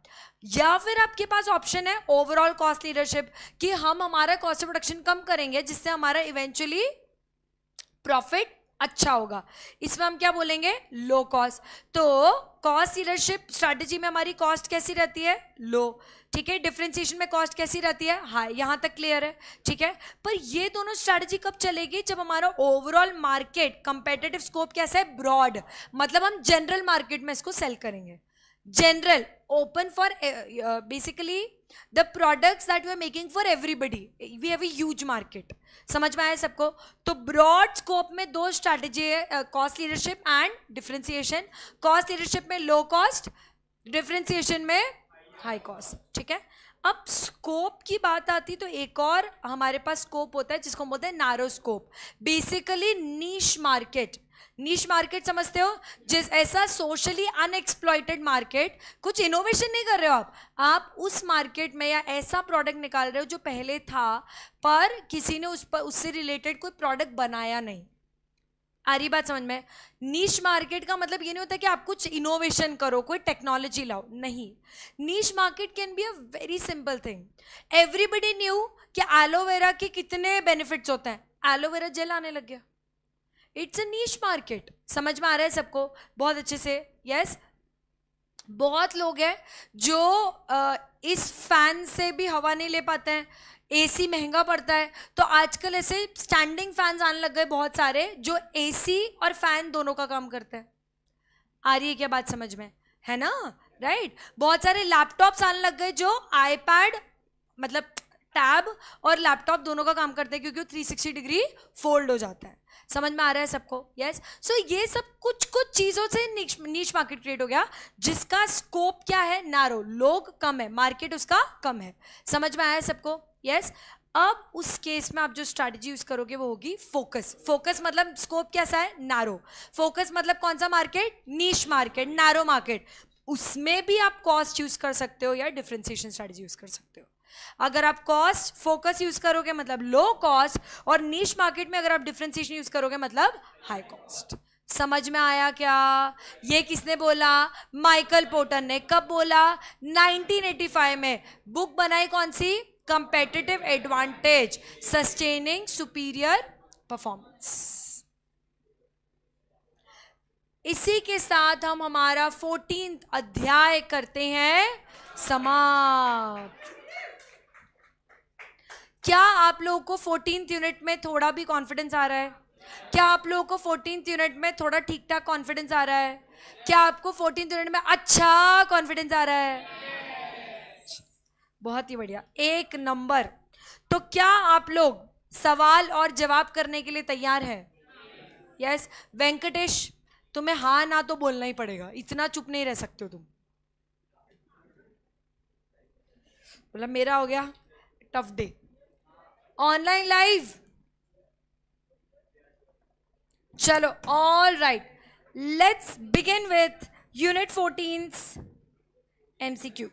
या फिर आपके पास ऑप्शन है ओवरऑल कॉस्ट लीडरशिप कि हम हमारा कॉस्ट प्रोडक्शन कम करेंगे जिससे हमारा इवेंचुअली प्रॉफिट अच्छा होगा इसमें हम क्या बोलेंगे लो कॉस्ट तो कॉस्ट लीडरशिप स्ट्रैटेजी में हमारी कॉस्ट कैसी रहती है लो ठीक है डिफ्रेंसिएशन में कॉस्ट कैसी रहती है हाई यहाँ तक क्लियर है ठीक है पर ये दोनों स्ट्रैटेजी कब चलेगी जब हमारा ओवरऑल मार्केट कंपेटेटिव स्कोप कैसा है ब्रॉड मतलब हम जनरल मार्केट में इसको सेल करेंगे general open for basically the products that you are making for everybody we have a huge market समझ में आया सबको तो ब्रॉड स्कोप में दो स्ट्रैटेजी है cost leadership and differentiation cost leadership में लो कॉस्ट डिफ्रेंसिएशन में हाई कॉस्ट ठीक है अब स्कोप की बात आती तो एक और हमारे पास स्कोप होता है जिसको बोलते हैं narrow scope basically niche market niche market समझते हो जिस ऐसा सोशली अनएक्सप्लॉयटेड मार्केट कुछ इनोवेशन नहीं कर रहे हो आप आप उस मार्केट में या ऐसा प्रोडक्ट निकाल रहे हो जो पहले था पर किसी ने उस पर उससे रिलेटेड कोई प्रोडक्ट बनाया नहीं आ रही बात समझ में नीच मार्केट का मतलब ये नहीं होता कि आप कुछ इनोवेशन करो कोई टेक्नोलॉजी लाओ नहीं niche market can be a very simple thing everybody knew कि एलोवेरा के कितने बेनिफिट्स होते हैं एलोवेरा जेल आने लग गया इट्स अ नीच मार्केट समझ में आ रहा है सबको बहुत अच्छे से यस yes? बहुत लोग हैं जो आ, इस फैन से भी हवा नहीं ले पाते हैं एसी महंगा पड़ता है तो आजकल ऐसे स्टैंडिंग फैंस आने लग गए बहुत सारे जो एसी और फैन दोनों का काम करते हैं आ रही है क्या बात समझ में है ना राइट right? बहुत सारे लैपटॉप्स आने लग गए जो आईपैड मतलब टैब और लैपटॉप दोनों का काम करते हैं क्योंकि वो 360 डिग्री फोल्ड हो जाता है समझ में आ रहा है सबको यस yes? सो so, ये सब कुछ कुछ चीज़ों से नीच नीच मार्केट क्रिएट हो गया जिसका स्कोप क्या है नारो लोग कम है मार्केट उसका कम है समझ में आया है सबको यस अब उस केस में आप जो स्ट्रैटेजी यूज करोगे वो होगी फोकस फोकस मतलब स्कोप कैसा है नारो फोकस मतलब कौन सा मार्केट नीच मार्केट नारो मार्केट उसमें भी आप कॉस्ट यूज कर सकते हो या डिफ्रेंसिएशन स्ट्रैटेजी यूज कर सकते हो अगर आप कॉस्ट फोकस यूज करोगे मतलब लो कॉस्ट और नीच मार्केट में अगर आप डिफ्रेंसिएशन यूज करोगे मतलब हाई कॉस्ट समझ में आया क्या ये किसने बोला माइकल पोटन ने कब बोला 1985 में बुक बनाई कौन सी competitive advantage sustaining superior performance इसी के साथ हम हमारा फोर्टीन अध्याय करते हैं समाप्त क्या आप लोगों को फोर्टीन यूनिट में थोड़ा भी कॉन्फिडेंस आ रहा है क्या आप लोगों को फोर्टीन यूनिट में थोड़ा ठीक ठाक कॉन्फिडेंस आ रहा है क्या आपको फोर्टीन यूनिट में अच्छा कॉन्फिडेंस आ रहा है बहुत ही बढ़िया एक नंबर तो क्या आप लोग सवाल और जवाब करने के लिए तैयार हैं यस वेंकटेश तुम्हें हाँ ना तो बोलना ही पड़ेगा इतना चुप नहीं रह सकते हो तुम बोला मतलब मेरा हो गया टफ डे ऑनलाइन लाइव चलो all right let's begin with unit fourteen MCQ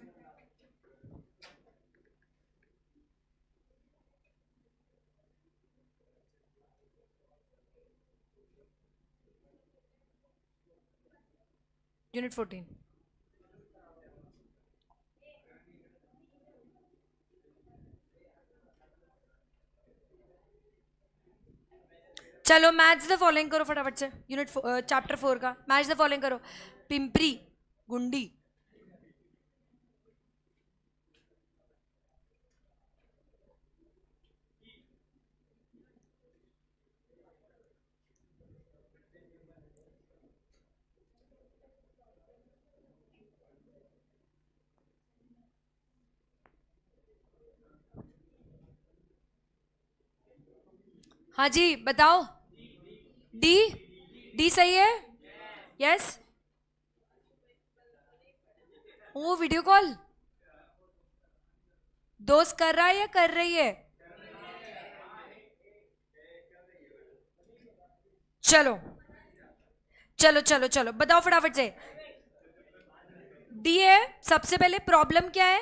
unit fourteen चलो मैच द फॉलोइंग करो फटाफट से यूनिट चैप्टर फोर का मैच द फॉलोइंग करो पिंपरी गुंडी हाँ जी बताओ डी डी सही है यस वो वीडियो कॉल दोस्त कर रहा है या कर रही है चलो चलो चलो चलो बताओ फटाफट से डी है सबसे पहले प्रॉब्लम क्या है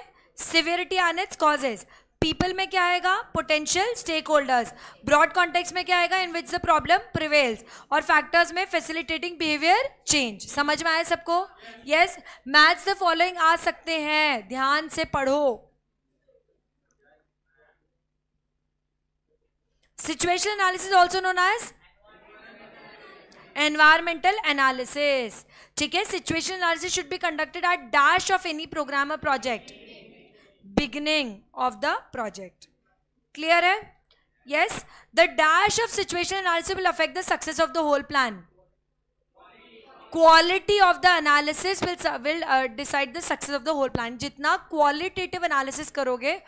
severity and its causes people में क्या आएगा potential stakeholders broad context में क्या आएगा in which the problem prevails और फैक्टर्स में फैसिलिटेटिंग बिहेवियर चेंज समझ में आए सबको यस मैथ्स द फॉलोइंग आ सकते हैं ध्यान से पढ़ो situation analysis also known as environmental analysis ठीक है situation analysis should be conducted at dash of any programme और project beginning of the project clear है yes the dash of situation analysis will affect the success of the whole plan quality of the analysis will will decide the success of the whole plan जितना क्वालिटेटिव एनालिसिस करोगे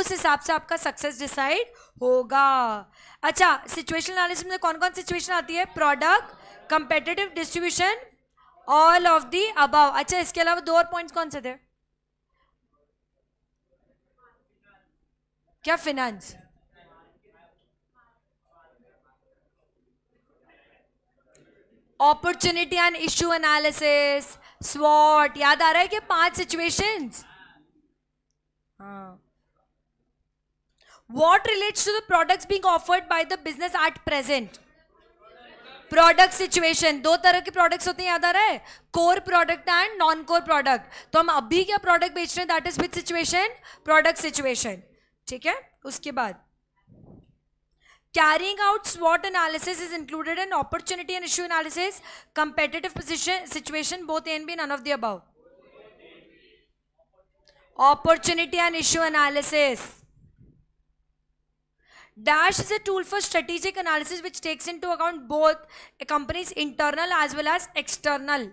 उस हिसाब से आपका सक्सेस डिसाइड होगा अच्छा सिचुएशन एनालिसिस में कौन कौन सिचुएशन आती है product competitive distribution all of the above अच्छा इसके अलावा दो और पॉइंट्स कौन से थे क्या finance opportunity and issue analysis स्वॉट याद आ रहा है कि पांच situations what relates to the product being offered by the business at present product situation दो तरह के प्रोडक्ट्स होते हैं याद आ रहा है core product and non core product तो हम अभी क्या प्रोडक्ट बेच रहे हैं that is with situation product situation ठीक है उसके बाद कैरिंग आउट स्वॉट analysis is included in opportunity and issue analysis competitive position situation both and B none of the above opportunity and issue analysis dash is a tool for strategic analysis which takes into account both companies internal as well as external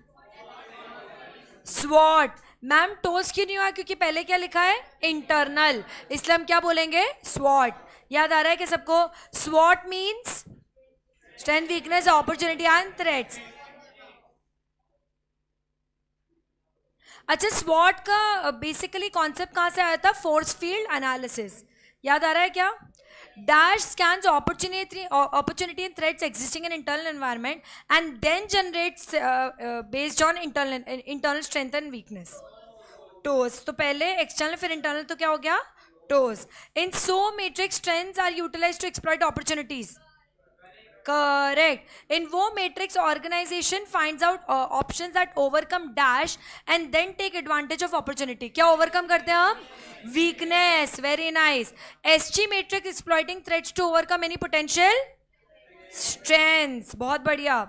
स्वॉट मैम टोस क्यों नहीं हुआ क्योंकि पहले क्या लिखा है इंटरनल इसलिए हम क्या बोलेंगे स्वॉट याद आ रहा है कि सबको स्वॉट means strength weakness opportunity and threats अच्छा स्वॉट का बेसिकली कॉन्सेप्ट कहाँ से आया था फोर्स फील्ड एनालिसिस याद आ रहा है क्या Dash scans opportunity, opportunity and threats existing in internal environment and then generates uh, uh, based on internal internal strength and weakness. Toes. So, पहले external फिर internal to क्या हो गया? Toes. In so matrix strengths are utilized to exploit opportunities. Correct. In Wo matrix, organization finds out uh, options that overcome dash and then take advantage of opportunity. kya overcome karte hain hum Weakness. Very nice. SG matrix exploiting threats to overcome any potential strengths. bahut badhiya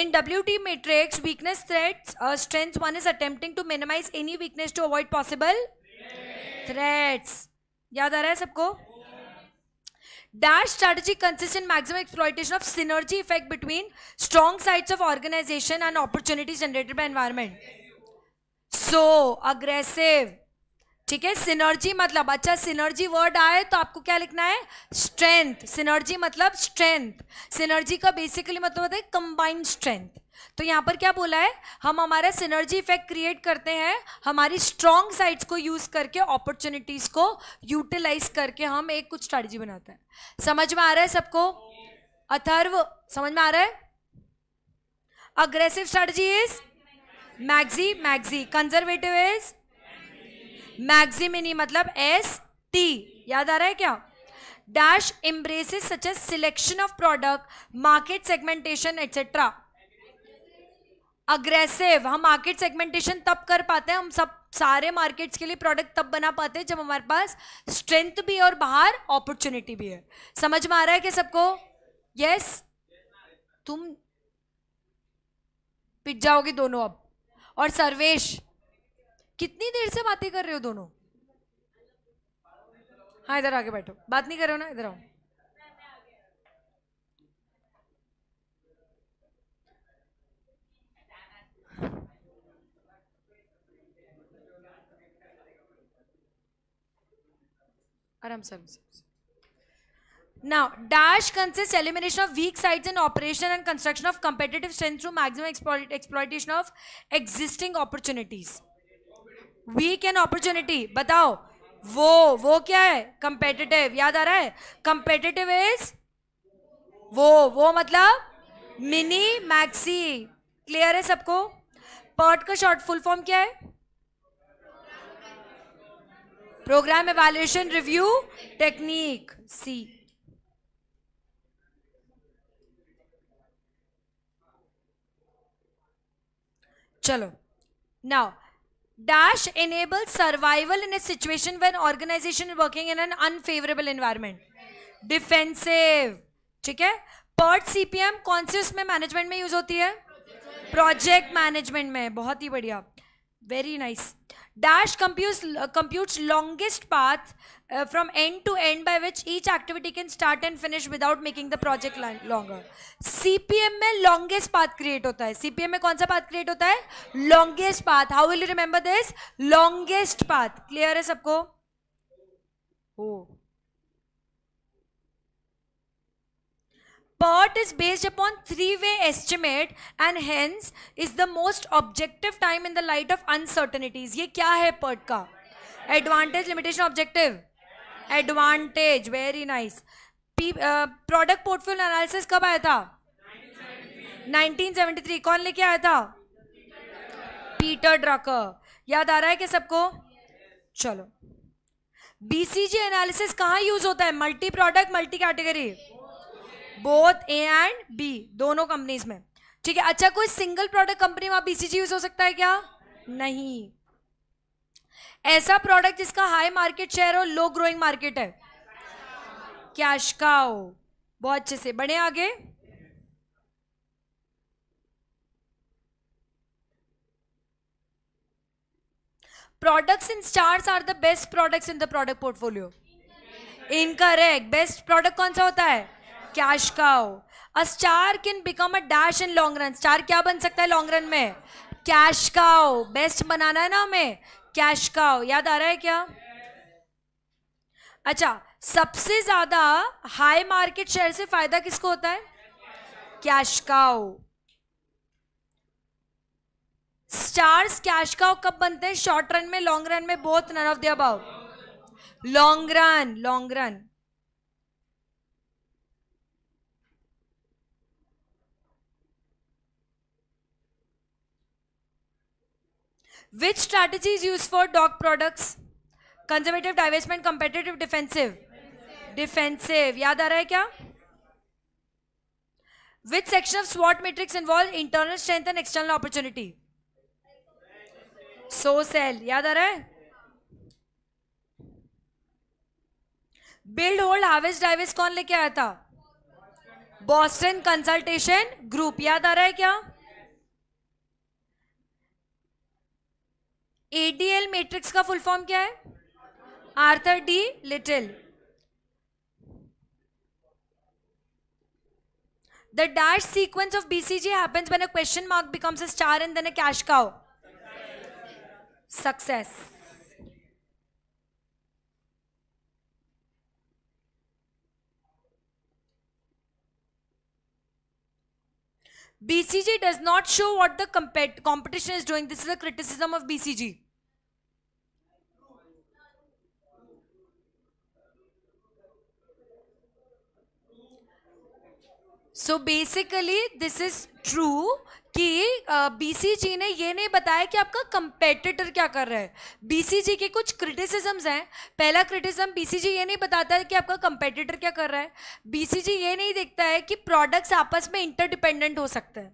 In WT matrix, weakness threats, uh, strengths one is attempting to minimize any weakness to avoid possible threats. याद आ रहा है सबको? Dash strategy consists in maximum exploitation of synergy effect between strong sides of organization and opportunities generated by environment. So aggressive. ठीक है सिनर्जी मतलब अच्छा सिनर्जी वर्ड आए तो आपको क्या लिखना है स्ट्रेंथ सिनर्जी मतलब स्ट्रेंथ सिनर्जी का बेसिकली मतलब होता है कंबाइंड स्ट्रेंथ तो यहाँ पर क्या बोला है हम हमारा सिनर्जी इफेक्ट क्रिएट करते हैं हमारी स्ट्रॉन्ग साइड्स को यूज़ करके अपॉर्चुनिटीज़ को यूटिलाइज करके हम एक कुछ स्ट्रैटेजी बनाते हैं समझ में आ रहा है सबको अथर्व समझ में आ रहा है aggressive strategy is maxi maxi conservative is maxi mini मतलब एस टी याद आ रहा है क्या dash embraces such as selection of product market segmentation etcetera aggressive हम मार्केट सेगमेंटेशन तब कर पाते हैं हम सब सारे मार्केट्स के लिए प्रोडक्ट तब बना पाते हैं जब हमारे पास स्ट्रेंथ भी है और बाहर अपॉर्चुनिटी भी है समझ में आ रहा है क्या सबको यस yes? तुम पिट जाओगे दोनों अब और सर्वेश कितनी देर से बातें कर रहे हो दोनों हाँ इधर आगे बैठो बात नहीं कर रहे हो ना इधर आओ आराम से आराम now dash consist elimination of weak sides in operation and construction of competitive strength through maximum exploitation of existing opportunities weak and opportunity बताओ वो वो क्या है कंपेटेटिव याद आ रहा है कंपेटेटिव इज वो वो मतलब मिनी मैक्सी क्लियर है सबको पर्ट का शॉर्ट फुल फॉर्म क्या है program evaluation review technique see चलो now dash enable survival in a situation when organisation is working in an unfavourable environment defensive ठीक है पर्ट सीपीएम कौन सी उसमें मैनेजमेंट में यूज होती है प्रोजेक्ट मैनेजमेंट में बहुत ही बढ़िया very nice nice. Dash computes, uh, computes longest path uh, from end to end by which each activity can start and finish without making the project longer. CPM में longest path create होता है CPM में कौन सा path create होता है Longest path. How will you remember this? Longest path. Clear है सबको? Oh. PERT is based upon three-way estimate and hence is the most objective time in the light of uncertainties. ये क्या है PERT का? Advantage, limitation, objective. Advantage. Very nice. P, product portfolio analysis कब आया था 1973 कौन लेके आया था Peter Drucker. याद आ रहा है क्या सबको चलो BCG analysis कहाँ use होता है multi product multi category both A and B दोनों कंपनीज में ठीक है अच्छा कोई सिंगल प्रोडक्ट कंपनी में बीसीजी यूज हो सकता है क्या नहीं ऐसा प्रोडक्ट जिसका हाई मार्केट शेयर हो लो ग्रोइंग मार्केट है कैश काओ बहुत अच्छे से बढ़े आगे products in stars are the best products in the product portfolio incorrect best product कौन सा होता है cash cow a star can become a dash in long run star क्या बन सकता है लॉन्ग रन में कैश काउ बेस्ट बनाना है ना हमें कैश काउ याद आ रहा है क्या अच्छा सबसे ज्यादा हाई मार्केट शेयर से फायदा किसको होता है cash cow stars cash cow कब बनते हैं शॉर्ट रन में लॉन्ग रन में both none of the above long run long run Which strategy is used for dog products? Conservative divestment, competitive, defensive. Defensive. याद आ रहा है क्या Which section of SWOT matrix involve internal strength and external opportunity? So cell. याद आ रहा है बिल्ड होल्ड हावेस्ट डाइवेस्ट कौन लेके आया था बॉस्टन कंसल्टेशन ग्रुप याद आ रहा है क्या एडीएल मैट्रिक्स का फुल फॉर्म क्या है Arthur D Little the dash sequence of BCG happens when a question mark becomes a star and then a cash cow success BCG does not show what the compet competition is doing. This is a criticism of BCG. So basically this is true कि बीसीजी ने ये नहीं बताया कि आपका कंपेटिटर क्या कर रहा है बीसीजी के कुछ क्रिटिसिज्म्स हैं पहला क्रिटिसिज्म बीसीजी ये नहीं बताता है कि आपका कंपेटिटर क्या कर रहा है बीसीजी ये नहीं देखता है कि प्रोडक्ट्स आपस में इंटरडिपेंडेंट हो सकते हैं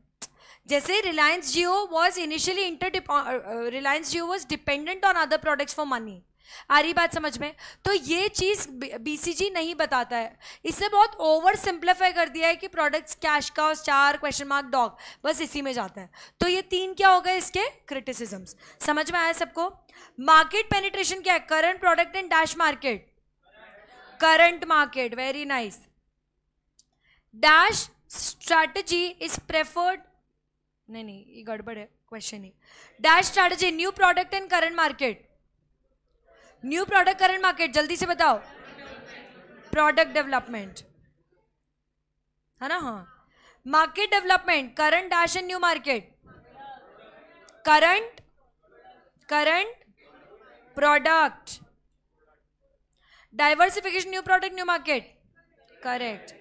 जैसे Reliance Jio was initially inter Reliance Jio was dependent on other products for money आ रही बात समझ में तो ये चीज़ बीसीजी नहीं बताता है इसने बहुत ओवर सिंप्लीफाई कर दिया है कि प्रोडक्ट्स कैश का स्टार क्वेश्चन मार्क डॉग बस इसी में जाता है तो ये तीन क्या हो गए इसके क्रिटिसिजम्स समझ में आया सबको मार्केट पेनिट्रेशन क्या है current product in dash market current market very nice dash strategy is preferred नहीं नहीं ये गड़बड़ है क्वेश्चन ही dash strategy new product in current market new product current market जल्दी से बताओ प्रोडक्ट डेवलपमेंट है ना हाँ market development current dash and new market current current product diversification new product new market correct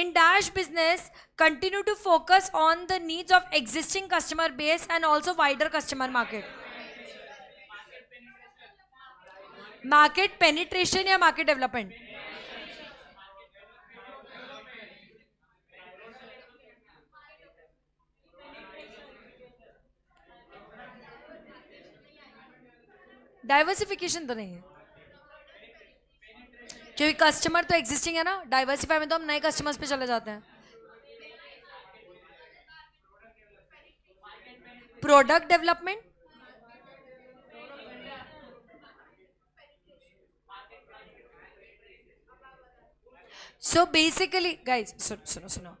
in dash business continue to focus on the needs of existing customer base and also wider customer market market penetration या मार्केट डेवलपमेंट डाइवर्सिफिकेशन तो नहीं है क्योंकि कस्टमर तो एग्जिस्टिंग है ना डाइवर्सिफाई में तो हम नए कस्टमर्स पे चले जाते हैं product development so basically guys सुनो सुनो सुनो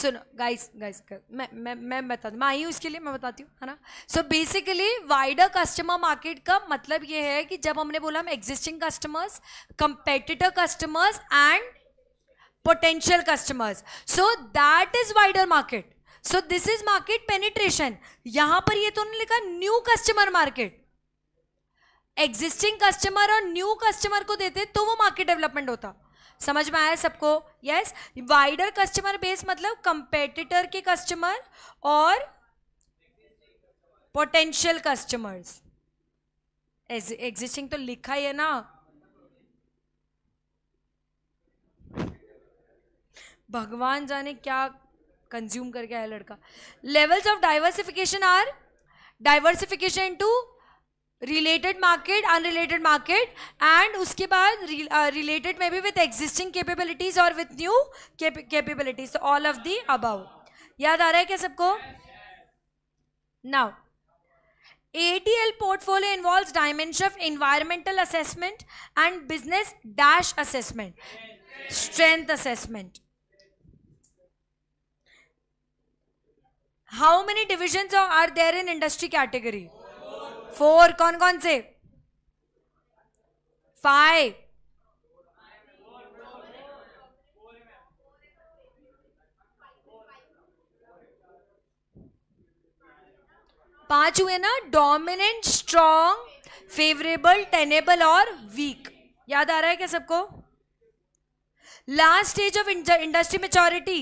सुनो गाइस गाइस मैं मैं मैं बता मैं आई हूँ इसके लिए मैं बताती हूँ है ना so basically wider customer market का मतलब ये है कि जब हमने बोला हम existing customers competitor customers and potential customers so that is wider market so this is market penetration यहां पर ये तो उन्होंने लिखा new customer market existing customer और न्यू कस्टमर को देते तो वो मार्केट डेवलपमेंट होता समझ में आया सबको यस वाइडर कस्टमर बेस मतलब कंपेटिटर के कस्टमर और पोटेंशियल कस्टमर्स एग्जिस्टिंग तो लिखा ही है ना भगवान जाने क्या कंज्यूम करके आया लड़का levels of diversification are diversification to related market unrelated market and उसके बाद रिलेटेड में भी विथ एग्जिस्टिंग कैपेबिलिटीज और with new capabilities all of the above याद आ रहा है क्या सबको now ATL portfolio involves dimension of environmental assessment and business dash assessment, strength assessment. How many divisions are there in industry category? Four कौन कौन से फाइव पांच हुए ना डोमिनेंट स्ट्रॉन्ग फेवरेबल टेनेबल और वीक याद आ रहा है क्या सबको last stage of industry maturity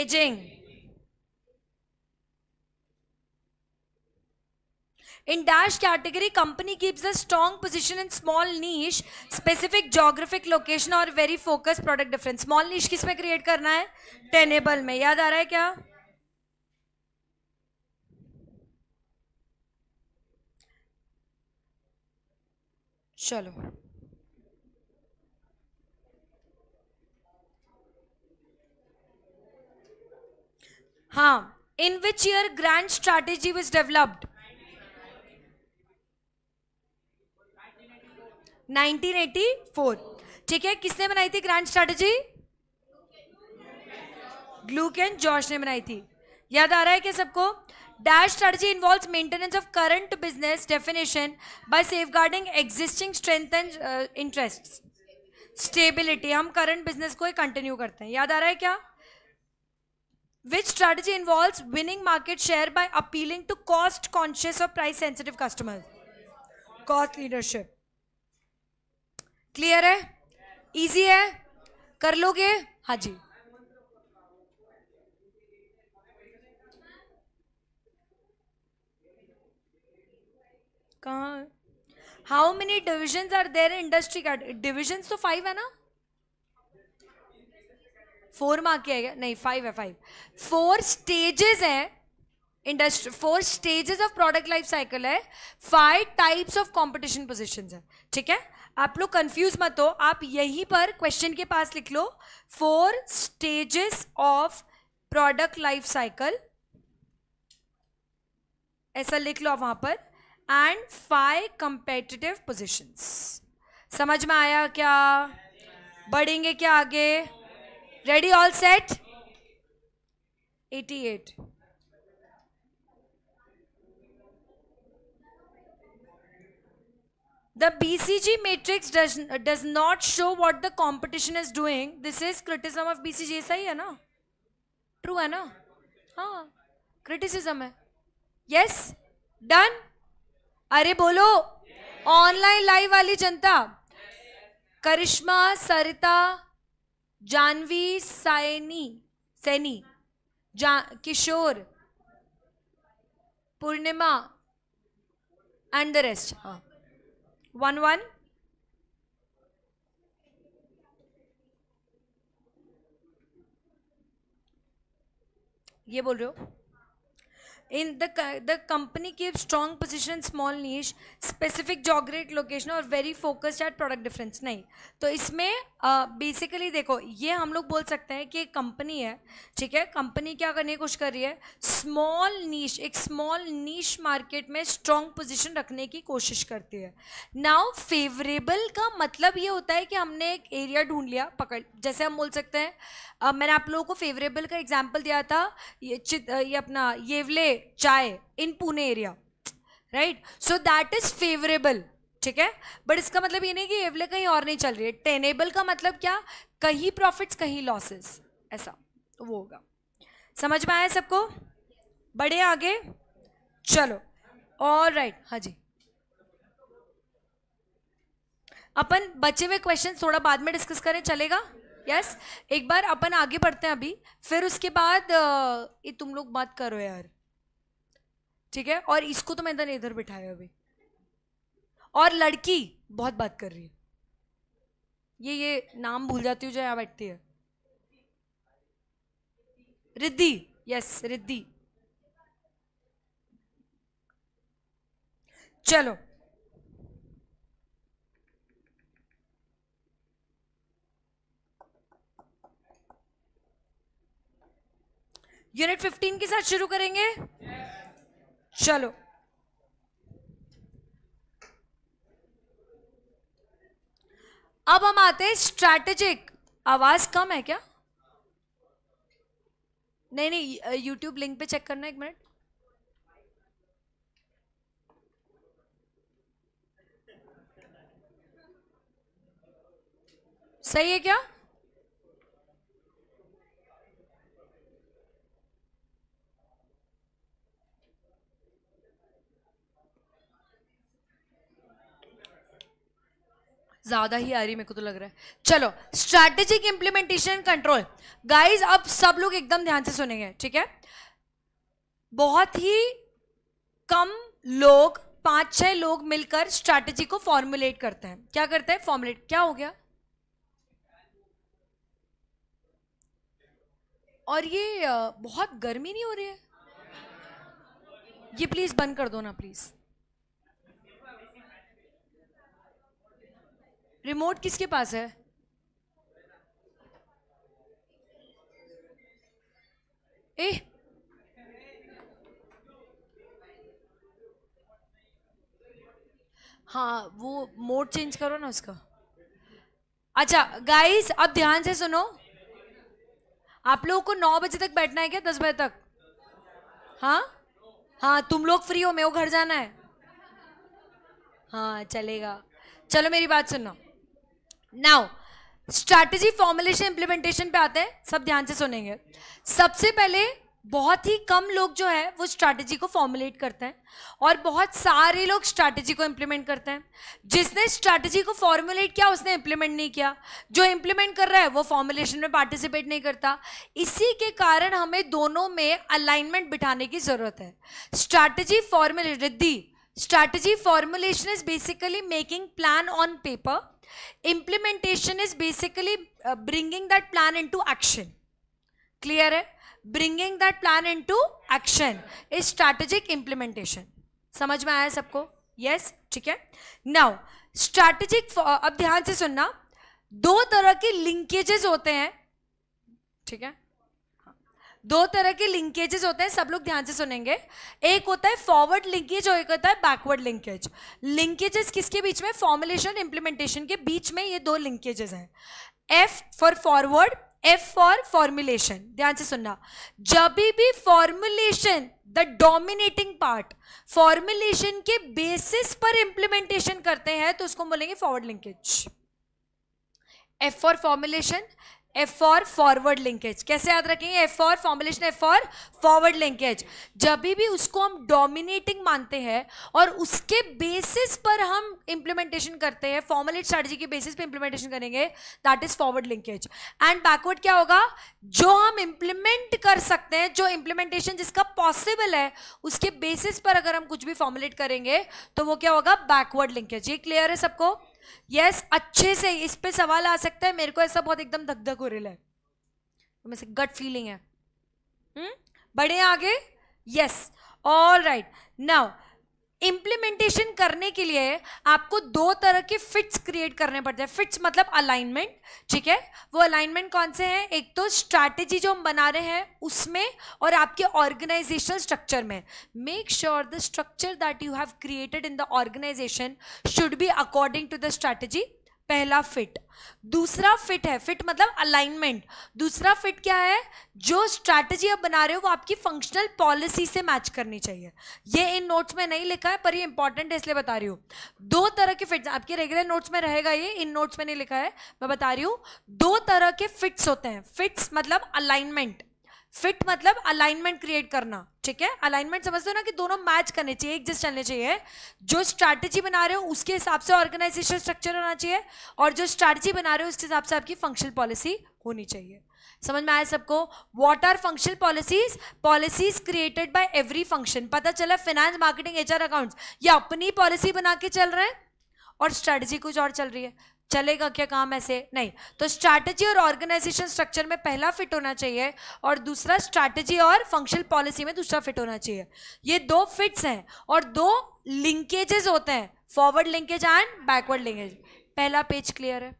ageing In dash category, company keeps a strong position in small niche, specific geographic location और very focused product difference. Small niche किस में create करना है Tenable में याद आ रहा है क्या चलो हाँ in which year grand strategy was developed 1984 ठीक है किसने बनाई थी grand strategy Glueck and George ने बनाई थी याद आ रहा है क्या सबको dash strategy involve maintenance of current business definition by safeguarding existing strength and interest stability हम करंट बिजनेस को ही कंटिन्यू करते हैं याद आ रहा है क्या which strategy involves winning market share by appealing to cost conscious or price sensitive customers cost leadership clear है इजी है कर लोगे हाँ जी कहा how many division are in industry का डिविजन तो फाइव है ना फोर मार्क किया गया नहीं फाइव है फाइव फोर स्टेजेस है industry four stages of product life cycle है five types of competition positions है ठीक है आप लोग कंफ्यूज मत हो आप यहीं पर क्वेश्चन के पास लिख लो four stages of product life cycle ऐसा लिख लो वहां पर एंड फाइव कंपेटिटिव पोजिशंस समझ में आया क्या बढ़ेंगे क्या आगे ready all set 88 the BCG matrix does does not show what the competition is doing. This is criticism of BCG. सही है ना? True है ना? हाँ. Criticism है. Yes. Done. अरे बोलो. ऑनलाइन लाइव वाली जनता. करिश्मा सरिता जानवी सायनी सैनी जा Kishore Purnima and the rest हाँ वन वन ये बोल रहे हो इन द द कंपनी की strong position small niche specific geographic location और very focused at product difference नहीं तो इसमें बेसिकली देखो ये हम लोग बोल सकते हैं कि एक कंपनी है ठीक है कंपनी क्या करने की कोशिश कर रही है स्मॉल नीश एक स्मॉल नीश मार्केट में स्ट्रॉन्ग पोजीशन रखने की कोशिश करती है नाउ फेवरेबल का मतलब ये होता है कि हमने एक एरिया ढूंढ लिया पकड़ जैसे हम बोल सकते हैं uh, मैंने आप लोगों को फेवरेबल का एग्जाम्पल दिया था ये चित ये अपना येवले चाय in Pune area right so that is favourable ठीक है बट इसका मतलब ये नहीं कि एवले कहीं और नहीं चल रही है टेनेबल का मतलब क्या कहीं प्रॉफिट्स कहीं लॉसेस ऐसा तो वो होगा समझ में आया सबको बड़े आगे चलो और राइट हाँ जी अपन बचे हुए क्वेश्चन थोड़ा बाद में डिस्कस करें चलेगा यस yes? एक बार अपन आगे बढ़ते हैं अभी फिर उसके बाद ये तुम लोग मत करो यार ठीक है और इसको तो मैं इधर इधर बिठाया अभी और लड़की बहुत बात कर रही है ये ये नाम भूल जाती हूँ जो यहाँ बैठती है रिद्धि यस रिद्धि चलो यूनिट 15 के साथ शुरू करेंगे yes. चलो अब हम आते हैं स्ट्रैटेजिक आवाज कम है क्या नहीं नहीं यूट्यूब लिंक पे चेक करना एक मिनट सही है क्या ज़्यादा ही आ रही मेरे को तो लग रहा है चलो स्ट्रैटेजिक इंप्लीमेंटेशन कंट्रोल गाइज अब सब लोग एकदम ध्यान से सुनेंगे ठीक है बहुत ही कम लोग पांच छह लोग मिलकर स्ट्रैटेजी को फॉर्मुलेट करते हैं क्या करते हैं फॉर्मुलेट क्या हो गया और ये बहुत गर्मी नहीं हो रही है ये प्लीज बंद कर दो ना प्लीज़ रिमोट किसके पास है ए हाँ वो मोड चेंज करो ना उसका अच्छा गाइस अब ध्यान से सुनो आप लोगों को नौ बजे तक बैठना है क्या दस बजे तक हाँ हाँ तुम लोग फ्री हो मेरे घर जाना है हाँ चलेगा चलो मेरी बात सुनना नाउ स्ट्रैटेजी फॉर्मुलेशन इंप्लीमेंटेशन पे आते हैं सब ध्यान से सुनेंगे सबसे पहले बहुत ही कम लोग जो है वो स्ट्रैटेजी को फॉर्मुलेट करते हैं और बहुत सारे लोग स्ट्रैटेजी को इंप्लीमेंट करते हैं जिसने स्ट्रैटेजी को फॉर्मुलेट किया उसने इंप्लीमेंट नहीं किया जो इंप्लीमेंट कर रहा है वो फॉर्मुलेशन में पार्टिसिपेट नहीं करता इसी के कारण हमें दोनों में अलाइनमेंट बिठाने की ज़रूरत है strategy formulate the strategy formulation is basically making plan on paper implementation is basically bringing that plan into action clear है bringing that plan into action is strategic implementation समझ में आया सबको यस ठीक है नाउ स्ट्रैटेजिक अब ध्यान से सुनना दो तरह के लिंकेजेस होते हैं ठीक है दो तरह के लिंकेजेस होते हैं सब लोग ध्यान से सुनेंगे एक होता है फॉरवर्ड लिंकेज और एक होता है बैकवर्ड लिंकेज लिंकेजेस किसके बीच में फॉर्मुलेशन इम्प्लीमेंटेशन के बीच में ये दो लिंकेजेस हैं F for forward F for formulation ध्यान से सुनना जब भी formulation the dominating part formulation के बेसिस पर इंप्लीमेंटेशन करते हैं तो उसको बोलेंगे forward linkage F for formulation F for forward linkage कैसे याद रखेंगे F for formulation F for forward linkage जब भी उसको हम डोमिनेटिंग मानते हैं और उसके बेसिस पर हम इंप्लीमेंटेशन करते हैं फॉर्मुलेट स्ट्रेटजी के बेसिस पे इंप्लीमेंटेशन करेंगे that is forward linkage and backward क्या होगा जो हम इंप्लीमेंट कर सकते हैं जो इंप्लीमेंटेशन जिसका पॉसिबल है उसके बेसिस पर अगर हम कुछ भी फॉर्मुलेट करेंगे तो वो क्या होगा बैकवर्ड लिंकेज ये क्लियर है सबको यस अच्छे से इस पे सवाल आ सकता है मेरे को ऐसा बहुत एकदम धक धक हो रहा है तो मैं से गट फीलिंग है हम्म बढ़े आगे yes all right now implementation करने के लिए आपको दो तरह के फिट्स क्रिएट करने पड़ते हैं फिट्स मतलब अलाइनमेंट ठीक है वो अलाइनमेंट कौन से हैं एक तो स्ट्रैटेजी जो हम बना रहे हैं उसमें और आपके ऑर्गेनाइजेशनल स्ट्रक्चर में make sure the structure that you have created in the organisation should be according to the strategy पहला फिट दूसरा फिट है फिट मतलब अलाइनमेंट दूसरा फिट क्या है जो स्ट्रैटेजी आप बना रहे हो वो आपकी फंक्शनल पॉलिसी से मैच करनी चाहिए ये इन नोट्स में नहीं लिखा है पर ये इंपॉर्टेंट है इसलिए बता रही हूँ दो तरह के फिट्स आपके रेगुलर नोट्स में रहेगा ये इन नोट्स में नहीं लिखा है मैं बता रही हूँ दो तरह के फिट्स होते हैं फिट्स मतलब अलाइनमेंट फिट मतलब अलाइनमेंट क्रिएट करना ठीक है अलाइनमेंट समझते हो ना कि दोनों मैच करने चाहिए एक जिस चलने चाहिए जो स्ट्रैटेजी बना रहे हो उसके हिसाब से ऑर्गेनाइजेशन स्ट्रक्चर होना चाहिए और जो स्ट्रैटेजी बना रहे हो उसके हिसाब से आपकी फंक्शनल पॉलिसी होनी चाहिए समझ में आया सबको what are functional policies policies created by every function पता चला फाइनेंस मार्केटिंग आर अकाउंट ये अपनी पॉलिसी बना के चल रहे हैं और स्ट्रैटेजी कुछ और चल रही है चलेगा क्या काम ऐसे नहीं तो स्ट्रैटेजी और ऑर्गेनाइजेशन स्ट्रक्चर में पहला फिट होना चाहिए और दूसरा स्ट्रैटेजी और फंक्शनल पॉलिसी में दूसरा फिट होना चाहिए ये दो फिट्स हैं और दो लिंकेजेस होते हैं forward linkage and backward linkage पहला पेज क्लियर है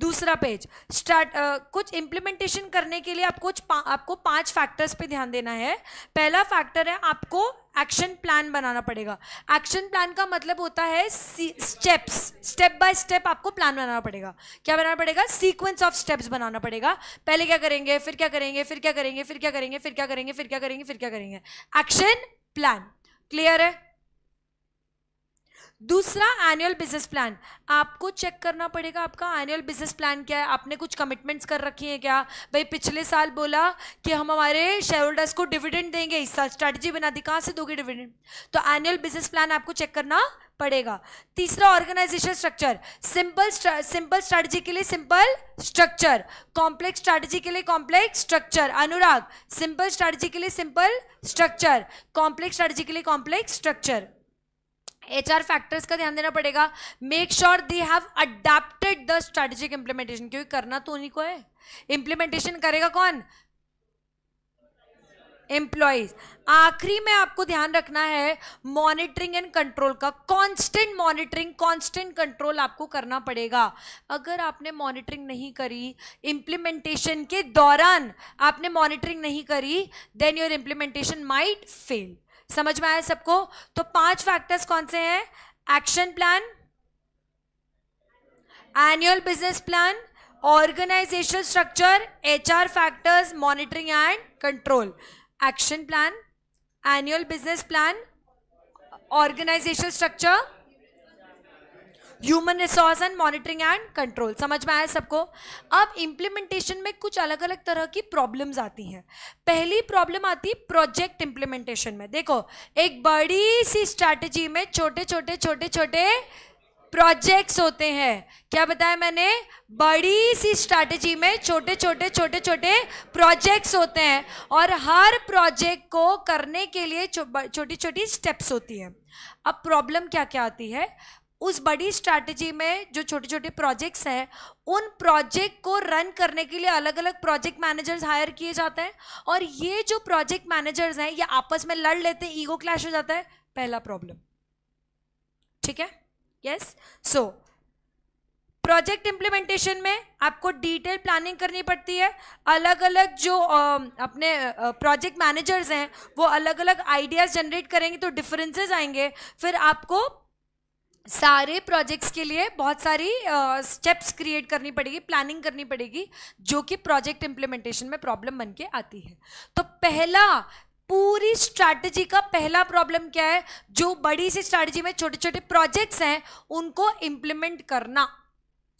दूसरा पेज स्टार्ट कुछ इम्प्लीमेंटेशन करने के लिए आप कुछ पा, आपको पांच फैक्टर्स पे ध्यान देना है पहला फैक्टर है आपको एक्शन प्लान बनाना पड़ेगा एक्शन प्लान का मतलब होता है स्टेप्स स्टेप बाय स्टेप आपको प्लान बनाना पड़ेगा क्या बनाना पड़ेगा सीक्वेंस ऑफ स्टेप्स बनाना पड़ेगा पहले क्या करेंगे फिर क्या करेंगे फिर क्या करेंगे फिर क्या करेंगे फिर क्या करेंगे फिर क्या करेंगे फिर क्या करेंगे फिर क्या करेंगे एक्शन प्लान क्लियर है दूसरा एनुअल बिजनेस प्लान आपको चेक करना पड़ेगा आपका एनुअल बिजनेस प्लान क्या है आपने कुछ कमिटमेंट्स कर रखी हैं क्या भाई पिछले साल बोला कि हम हमारे शेयर होल्डर्स को डिविडेंड देंगे इस साल स्ट्रैटेजी बना दी कहाँ से दोगे डिविडेंड तो एनुअल बिजनेस प्लान आपको चेक करना पड़ेगा तीसरा organisation structure simple simple strategy के लिए सिंपल स्ट्रक्चर कॉम्प्लेक्स स्ट्रैटेजी के लिए complex structure Anurag simple strategy के लिए सिंपल स्ट्रक्चर कॉम्प्लेक्स स्ट्रैटेजी के लिए complex structure H R factors का ध्यान देना पड़ेगा make sure they have adapted the strategic implementation क्योंकि करना तो उन्हीं को है इंप्लीमेंटेशन करेगा कौन एम्प्लॉयज आखिरी में आपको ध्यान रखना है मॉनिटरिंग एंड कंट्रोल का कांस्टेंट मॉनिटरिंग कांस्टेंट कंट्रोल आपको करना पड़ेगा अगर आपने मॉनिटरिंग नहीं करी इम्प्लीमेंटेशन के दौरान आपने मॉनिटरिंग नहीं करी then your implementation might fail समझ में आया सबको तो पांच फैक्टर्स कौन से हैं action plan annual business plan organisation structure HR factors monitoring and control action plan annual business plan organisation structure human resource and monitoring and control समझ में आया सबको अब इम्प्लीमेंटेशन में कुछ अलग अलग तरह की प्रॉब्लम्स आती हैं पहली प्रॉब्लम आती है प्रोजेक्ट इम्प्लीमेंटेशन में देखो एक बड़ी सी स्ट्रैटेजी में छोटे छोटे छोटे छोटे प्रोजेक्ट्स होते हैं क्या बताया मैंने बड़ी सी स्ट्रैटेजी में छोटे छोटे छोटे छोटे प्रोजेक्ट्स होते हैं और हर प्रोजेक्ट को करने के लिए छोटी छोटी स्टेप्स होती हैं अब प्रॉब्लम क्या क्या आती है उस बड़ी स्ट्रैटेजी में जो छोटे छोटे प्रोजेक्ट्स हैं उन प्रोजेक्ट को रन करने के लिए अलग अलग प्रोजेक्ट मैनेजर्स हायर किए जाते हैं और ये जो प्रोजेक्ट मैनेजर्स हैं ये आपस में लड़ लेते हैं ईगो क्लैश हो जाता है पहला प्रॉब्लम ठीक है यस सो प्रोजेक्ट इम्प्लीमेंटेशन में आपको डिटेल प्लानिंग करनी पड़ती है अलग अलग जो अपने प्रोजेक्ट मैनेजर्स हैं वो अलग अलग आइडियाज़ जनरेट करेंगे तो डिफरेंसेस आएंगे फिर आपको सारे प्रोजेक्ट्स के लिए बहुत सारी स्टेप्स uh, क्रिएट करनी पड़ेगी प्लानिंग करनी पड़ेगी जो कि प्रोजेक्ट इम्प्लीमेंटेशन में प्रॉब्लम बन के आती है तो पहला पूरी स्ट्रैटेजी का पहला प्रॉब्लम क्या है जो बड़ी सी स्ट्रैटेजी में छोटे छोटे प्रोजेक्ट्स हैं उनको इम्प्लीमेंट करना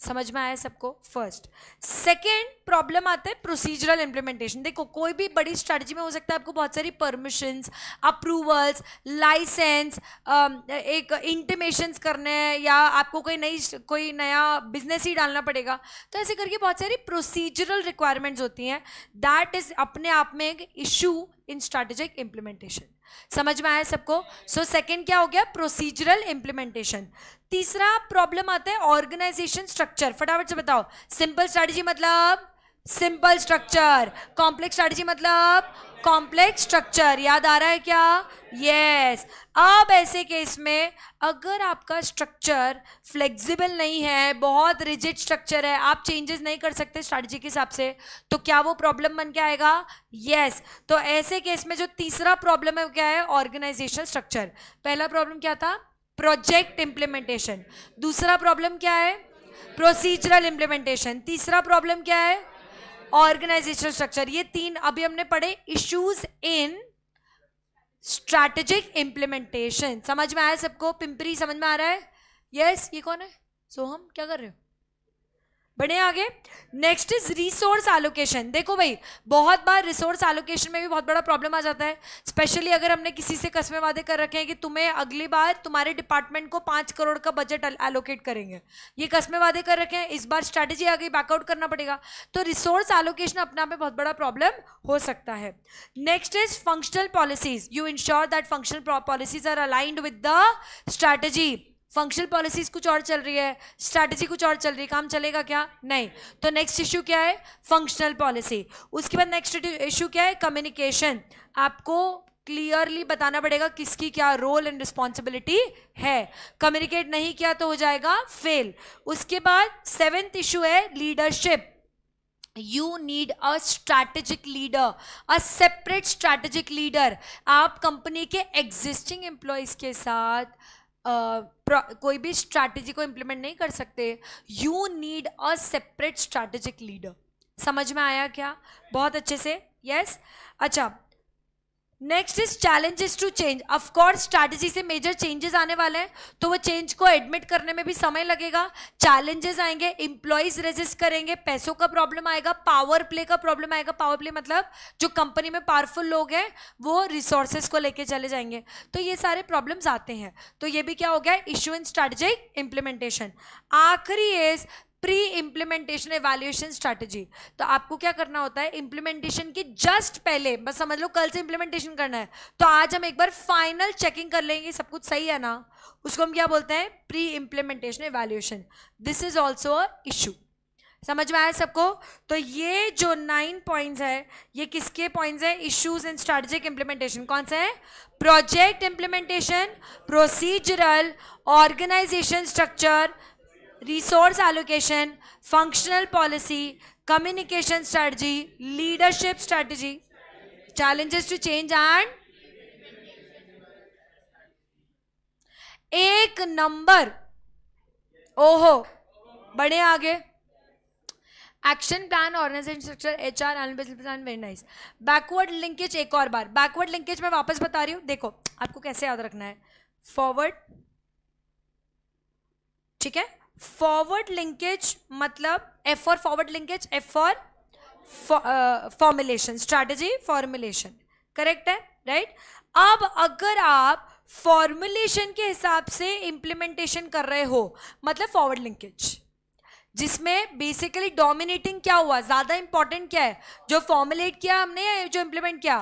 समझ में आया सबको फर्स्ट सेकेंड प्रॉब्लम आता है प्रोसीजरल इंप्लीमेंटेशन देखो कोई भी बड़ी स्ट्रैटेजी में हो सकता है आपको बहुत सारी परमिशंस अप्रूवल्स लाइसेंस एक इंटीमेशंस करने हैं या आपको कोई नई कोई नया बिजनेस ही डालना पड़ेगा तो ऐसे करके बहुत सारी प्रोसीजरल रिक्वायरमेंट्स होती हैं दैट इज अपने आप में एक इशू इन स्ट्रेटेजिक इम्प्लीमेंटेशन समझ में आया सबको सो so, सेकेंड क्या हो गया प्रोसीजरल इंप्लीमेंटेशन तीसरा प्रॉब्लम आता है ऑर्गेनाइजेशन स्ट्रक्चर फटाफट से बताओ सिंपल स्ट्रैटेजी मतलब सिंपल स्ट्रक्चर कॉम्प्लेक्स स्ट्रैटेजी मतलब कॉम्प्लेक्स स्ट्रक्चर याद आ रहा है क्या यस yes. अब ऐसे केस में अगर आपका स्ट्रक्चर फ्लेक्सिबल नहीं है बहुत रिजिड स्ट्रक्चर है आप चेंजेस नहीं कर सकते स्ट्रैटेजी के हिसाब से तो क्या वो प्रॉब्लम बन के आएगा यस yes. तो ऐसे केस में जो तीसरा प्रॉब्लम है वो क्या है ऑर्गेनाइजेशन स्ट्रक्चर पहला प्रॉब्लम क्या था प्रोजेक्ट इम्प्लीमेंटेशन दूसरा प्रॉब्लम क्या है प्रोसीजरल इम्प्लीमेंटेशन तीसरा प्रॉब्लम क्या है ऑर्गेनाइजेशन स्ट्रक्चर ये तीन अभी हमने पढ़े इश्यूज इन स्ट्रैटेजिक इम्प्लीमेंटेशन समझ में आया सबको पिंपरी समझ में आ रहा है यस yes, ये कौन है सोहम so, क्या कर रहे हो बढ़े आगे नेक्स्ट इज रिसोर्स एलोकेशन देखो भाई बहुत बार रिसोर्स एलोकेशन में भी बहुत बड़ा प्रॉब्लम आ जाता है स्पेशली अगर हमने किसी से कस्बे वादे कर रखे हैं कि तुम्हें अगली बार तुम्हारे डिपार्टमेंट को पाँच करोड़ का बजट एलोकेट करेंगे ये कस्मे वादे कर रखे हैं इस बार स्ट्रैटेजी आ गई बैकआउट करना पड़ेगा तो रिसोर्स एलोकेशन अपने आप में बहुत बड़ा प्रॉब्लम हो सकता है next is functional policies you ensure that functional policies are aligned with the strategy functional policies कुछ और चल रही है स्ट्रैटेजी कुछ और चल रही है काम चलेगा क्या नहीं तो नेक्स्ट इशू क्या है फंक्शनल पॉलिसी उसके बाद नेक्स्ट इशू क्या है कम्युनिकेशन आपको क्लियरली बताना पड़ेगा किसकी क्या रोल एंड रिस्पॉन्सिबिलिटी है कम्युनिकेट नहीं किया तो हो जाएगा फेल उसके बाद सेवेंथ इशू है leadership you need a strategic leader a separate strategic leader आप कंपनी के एग्जिस्टिंग एम्प्लॉयज़ के साथ कोई भी स्ट्रैटेजी को इम्प्लीमेंट नहीं कर सकते you need a separate strategic leader समझ में आया क्या बहुत अच्छे से यस yes? अच्छा next is challenges to change of course strategy से मेजर चेंजेस आने वाले हैं तो वो चेंज को एडमिट करने में भी समय लगेगा चैलेंजेस आएंगे इंप्लॉयज रेजिस्ट करेंगे पैसों का प्रॉब्लम आएगा पावर प्ले का प्रॉब्लम आएगा पावर प्ले मतलब जो कंपनी में पावरफुल लोग हैं वो रिसोर्सेज को लेके चले जाएंगे तो ये सारे प्रॉब्लम्स आते हैं तो ये भी क्या हो गया इश्यू इन स्ट्रैटेजिक इम्प्लीमेंटेशन आखिरी is pre implementation evaluation strategy तो आपको क्या करना होता है इम्प्लीमेंटेशन की जस्ट पहले बस समझ लो कल से इम्प्लीमेंटेशन करना है तो आज हम एक बार फाइनल चेकिंग कर लेंगे सब कुछ सही है ना उसको हम क्या बोलते हैं pre implementation evaluation this is also a issue समझ में आया सबको तो ये जो नाइन पॉइंट्स है ये किसके पॉइंट्स है इश्यूज एंड स्ट्रैटेजिक इम्प्लीमेंटेशन कौन सा है project implementation procedural organization structure resource allocation functional policy communication strategy leadership strategy challenges to change and एक नंबर ओहो बड़े आगे action plan organisation structure H R plan very nice backward linkage एक और बार बैकवर्ड लिंकेज मैं वापस बता रही हूँ देखो आपको कैसे याद रखना है फॉरवर्ड ठीक है फॉरवर्ड लिंकेज मतलब F for forward linkage F for formulation strategy formulation correct है राइट right? अब अगर आप फॉर्मुलेशन के हिसाब से इम्प्लीमेंटेशन कर रहे हो मतलब फॉरवर्ड लिंकेज जिसमें बेसिकली डोमिनेटिंग क्या हुआ ज़्यादा इंपॉर्टेंट क्या है जो फॉर्मुलेट किया हमने जो इम्प्लीमेंट किया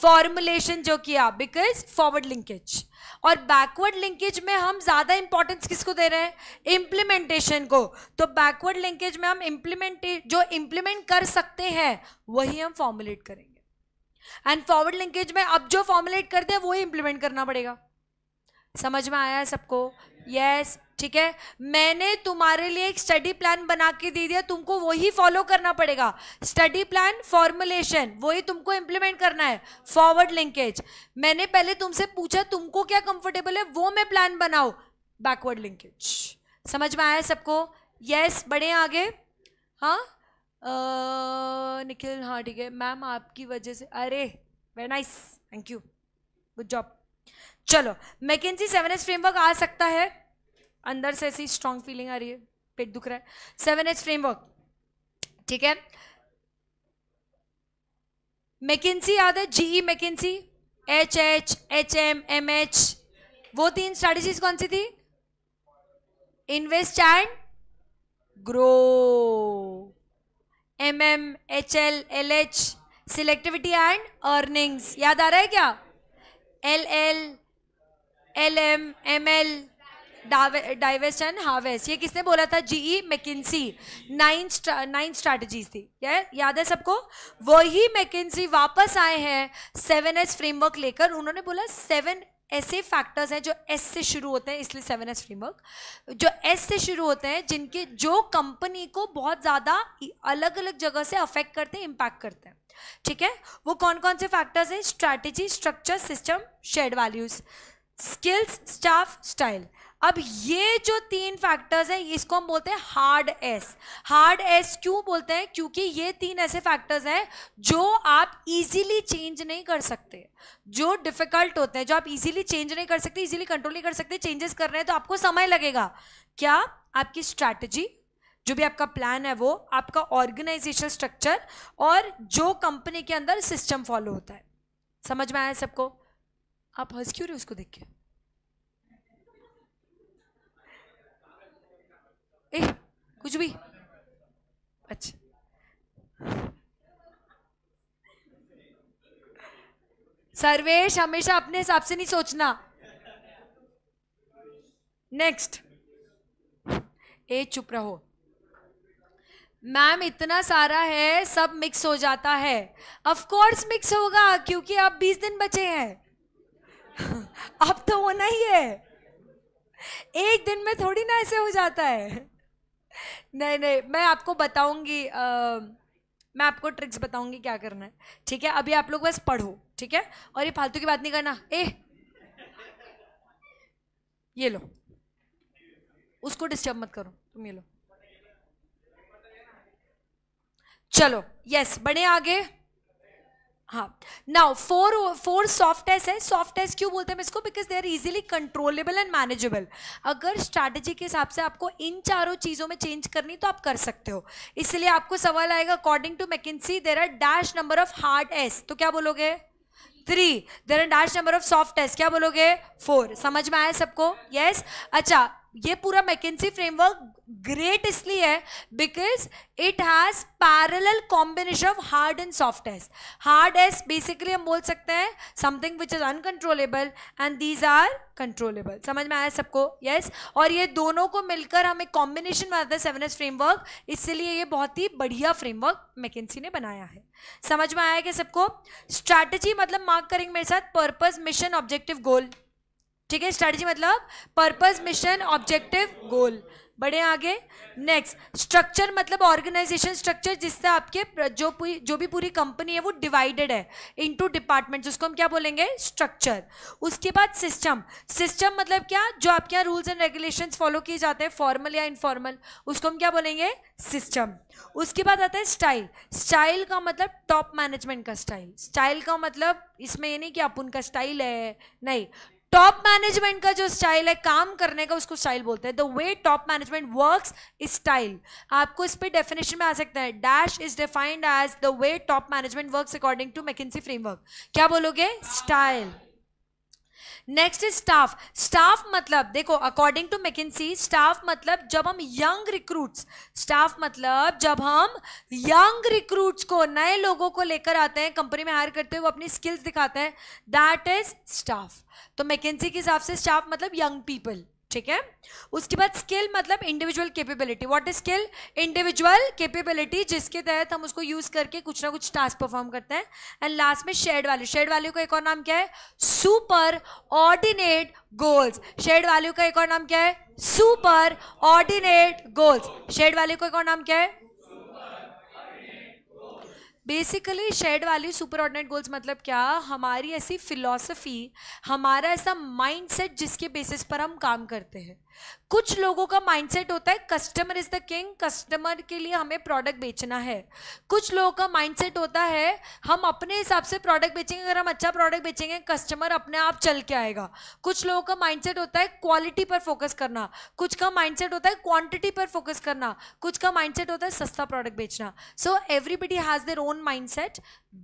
फॉर्मुलेशन जो किया बिकॉज फॉरवर्ड लिंकेज और बैकवर्ड लिंकेज में हम ज़्यादा इंपॉर्टेंस किसको दे रहे हैं इम्प्लीमेंटेशन को तो बैकवर्ड लिंकेज में हम इम्प्लीमेंटे जो इम्प्लीमेंट कर सकते हैं वही हम फॉर्मुलेट करेंगे एंड फॉरवर्ड लिंकेज में अब जो फॉर्मुलेट करते हैं वही इंप्लीमेंट करना पड़ेगा समझ में आया सबको यस yes, ठीक है मैंने तुम्हारे लिए एक स्टडी प्लान बना के दे दिया तुमको वही फॉलो करना पड़ेगा स्टडी प्लान फॉर्मुलेशन वही तुमको इम्प्लीमेंट करना है फॉरवर्ड लिंकेज मैंने पहले तुमसे पूछा तुमको क्या कंफर्टेबल है वो मैं प्लान बनाओ बैकवर्ड लिंकेज समझ में आया सबको यस yes, बढ़े आगे हाँ निखिल हाँ ठीक है मैम आपकी वजह से अरे very nice thank you good job चलो मैकेजी सेवन एच फ्रेमवर्क आ सकता है अंदर से ऐसी स्ट्रांग फीलिंग आ रही है पेट दुख रहा है सेवन एच फ्रेमवर्क ठीक है मैकेजी याद है GE McKinsey H H H M M H वो तीन स्ट्रेटेजीज कौन सी थी invest and grow M M H L L H selectivity and earnings याद आ रहा है क्या L L L M M L divest and harvest ये किसने बोला था GE McKinsey nine nine strategies थी क्या याद है सबको वही मैकिन्सी वापस आए हैं सेवन एस फ्रेमवर्क लेकर उन्होंने बोला सेवन ऐसे फैक्टर्स हैं जो एस से शुरू होते हैं इसलिए सेवन एस फ्रेमवर्क जो एस से शुरू होते हैं जिनके जो कंपनी को बहुत ज़्यादा अलग अलग जगह से अफेक्ट करते हैं इम्पैक्ट करते हैं ठीक है वो कौन कौन से फैक्टर्स हैं strategy structure system shared values skills staff style अब ये जो तीन फैक्टर्स हैं इसको हम बोलते हैं हार्ड एस हार्ड एस क्यों बोलते हैं क्योंकि ये तीन ऐसे फैक्टर्स हैं जो आप इजीली चेंज नहीं कर सकते जो डिफिकल्ट होते हैं जो आप इजीली चेंज नहीं कर सकते इजीली कंट्रोल नहीं कर सकते चेंजेस कर रहे हैं तो आपको समय लगेगा क्या आपकी स्ट्रैटेजी जो भी आपका प्लान है वो आपका ऑर्गेनाइजेशन स्ट्रक्चर और जो कंपनी के अंदर सिस्टम फॉलो होता है समझ में आया सबको आप हंस क्यों रहे उसको देख के ए कुछ भी अच्छा सर्वेश हमेशा अपने हिसाब से नहीं सोचना नेक्स्ट ए चुप रहो मैम इतना सारा है सब मिक्स हो जाता है ऑफ कोर्स मिक्स होगा क्योंकि आप 20 दिन बचे हैं अब तो होना ही है एक दिन में थोड़ी ना ऐसे हो जाता है नहीं नहीं मैं आपको बताऊंगी मैं आपको ट्रिक्स बताऊंगी क्या करना है ठीक है अभी आप लोग बस पढ़ो ठीक है और ये फालतू की बात नहीं करना ए ये लो उसको डिस्टर्ब मत करो तुम ये लो चलो यस बने आगे हाँ नाउ फोर फोर सॉफ्टनेस है सॉफ्टनेस क्यों बोलते हैं इसको because they are easily controllable and manageable अगर स्ट्रैटेजी के हिसाब से आपको इन चारों चीज़ों में चेंज करनी तो आप कर सकते हो इसलिए आपको सवाल आएगा according to McKinsey there are dash number of hard S तो क्या बोलोगे three there are dash number of soft S क्या बोलोगे फोर समझ में आया सबको यस yes? अच्छा ये पूरा मैकेन्सी फ्रेमवर्क ग्रेट इसलिए है because it has parallel combination of hard and soft S hard S basically हम बोल सकते हैं something which is uncontrollable and these are controllable समझ में आया सबको यस yes? और ये दोनों को मिलकर हम एक कॉम्बिनेशन बनाते हैं सेवन एस फ्रेमवर्क इसलिए ये बहुत ही बढ़िया फ्रेमवर्क मैकेन्सी ने बनाया है समझ में आया क्या सबको स्ट्रैटेजी मतलब मार्क करेंगे मेरे साथ पर्पज मिशन ऑब्जेक्टिव गोल ठीक है स्ट्रैटेजी मतलब पर्पस मिशन ऑब्जेक्टिव गोल बढ़े आगे नेक्स्ट स्ट्रक्चर मतलब ऑर्गेनाइजेशन स्ट्रक्चर जिससे आपके जो पूरी जो भी पूरी कंपनी है वो डिवाइडेड है इनटू डिपार्टमेंट्स उसको हम क्या बोलेंगे स्ट्रक्चर उसके बाद सिस्टम सिस्टम मतलब क्या जो आपके यहाँ रूल्स एंड रेगुलेशन फॉलो किए जाते हैं फॉर्मल या इनफॉर्मल उसको हम क्या बोलेंगे सिस्टम उसके बाद आता है स्टाइल स्टाइल का मतलब टॉप मैनेजमेंट का स्टाइल स्टाइल का मतलब इसमें ये नहीं कि आप उनका स्टाइल है नहीं टॉप मैनेजमेंट का जो स्टाइल है काम करने का उसको स्टाइल बोलते हैं the way top management works style आपको इस पर डेफिनेशन में आ सकता है dash is defined as the way top management works according to McKinsey framework क्या बोलोगे style next is staff staff मतलब देखो अकॉर्डिंग टू मैकिन्सी स्टाफ मतलब जब हम यंग रिक्रूट्स स्टाफ मतलब जब हम यंग रिक्रूट्स को नए लोगों को लेकर आते हैं कंपनी में हायर करते हैं वो अपनी स्किल्स दिखाते हैं दैट इज स्टाफ तो मैकेंसी के हिसाब से स्टाफ मतलब यंग पीपल ठीक है उसके बाद स्किल मतलब individual capability what is skill individual capability जिसके तहत हम उसको यूज करके कुछ ना कुछ टास्क परफॉर्म करते हैं एंड लास्ट में शेड वैल्यू शेड वैल्यू का एक और नाम क्या है superordinate goals shared value का एक और नाम क्या है superordinate goals shared value का एक और नाम क्या है basically shared value superordinate goals मतलब क्या हमारी ऐसी फिलॉसफी हमारा ऐसा माइंडसेट जिसके बेसिस पर हम काम करते हैं कुछ लोगों का माइंडसेट होता है customer is the king customer के लिए हमें प्रोडक्ट बेचना है कुछ लोगों का माइंडसेट होता है हम अपने हिसाब से प्रोडक्ट बेचेंगे अगर हम अच्छा प्रोडक्ट बेचेंगे कस्टमर अपने आप चल के आएगा कुछ लोगों का माइंडसेट होता है क्वालिटी पर फोकस करना कुछ का माइंडसेट होता है क्वांटिटी पर फोकस करना कुछ का माइंडसेट होता है सस्ता प्रोडक्ट बेचना so everybody has their own mind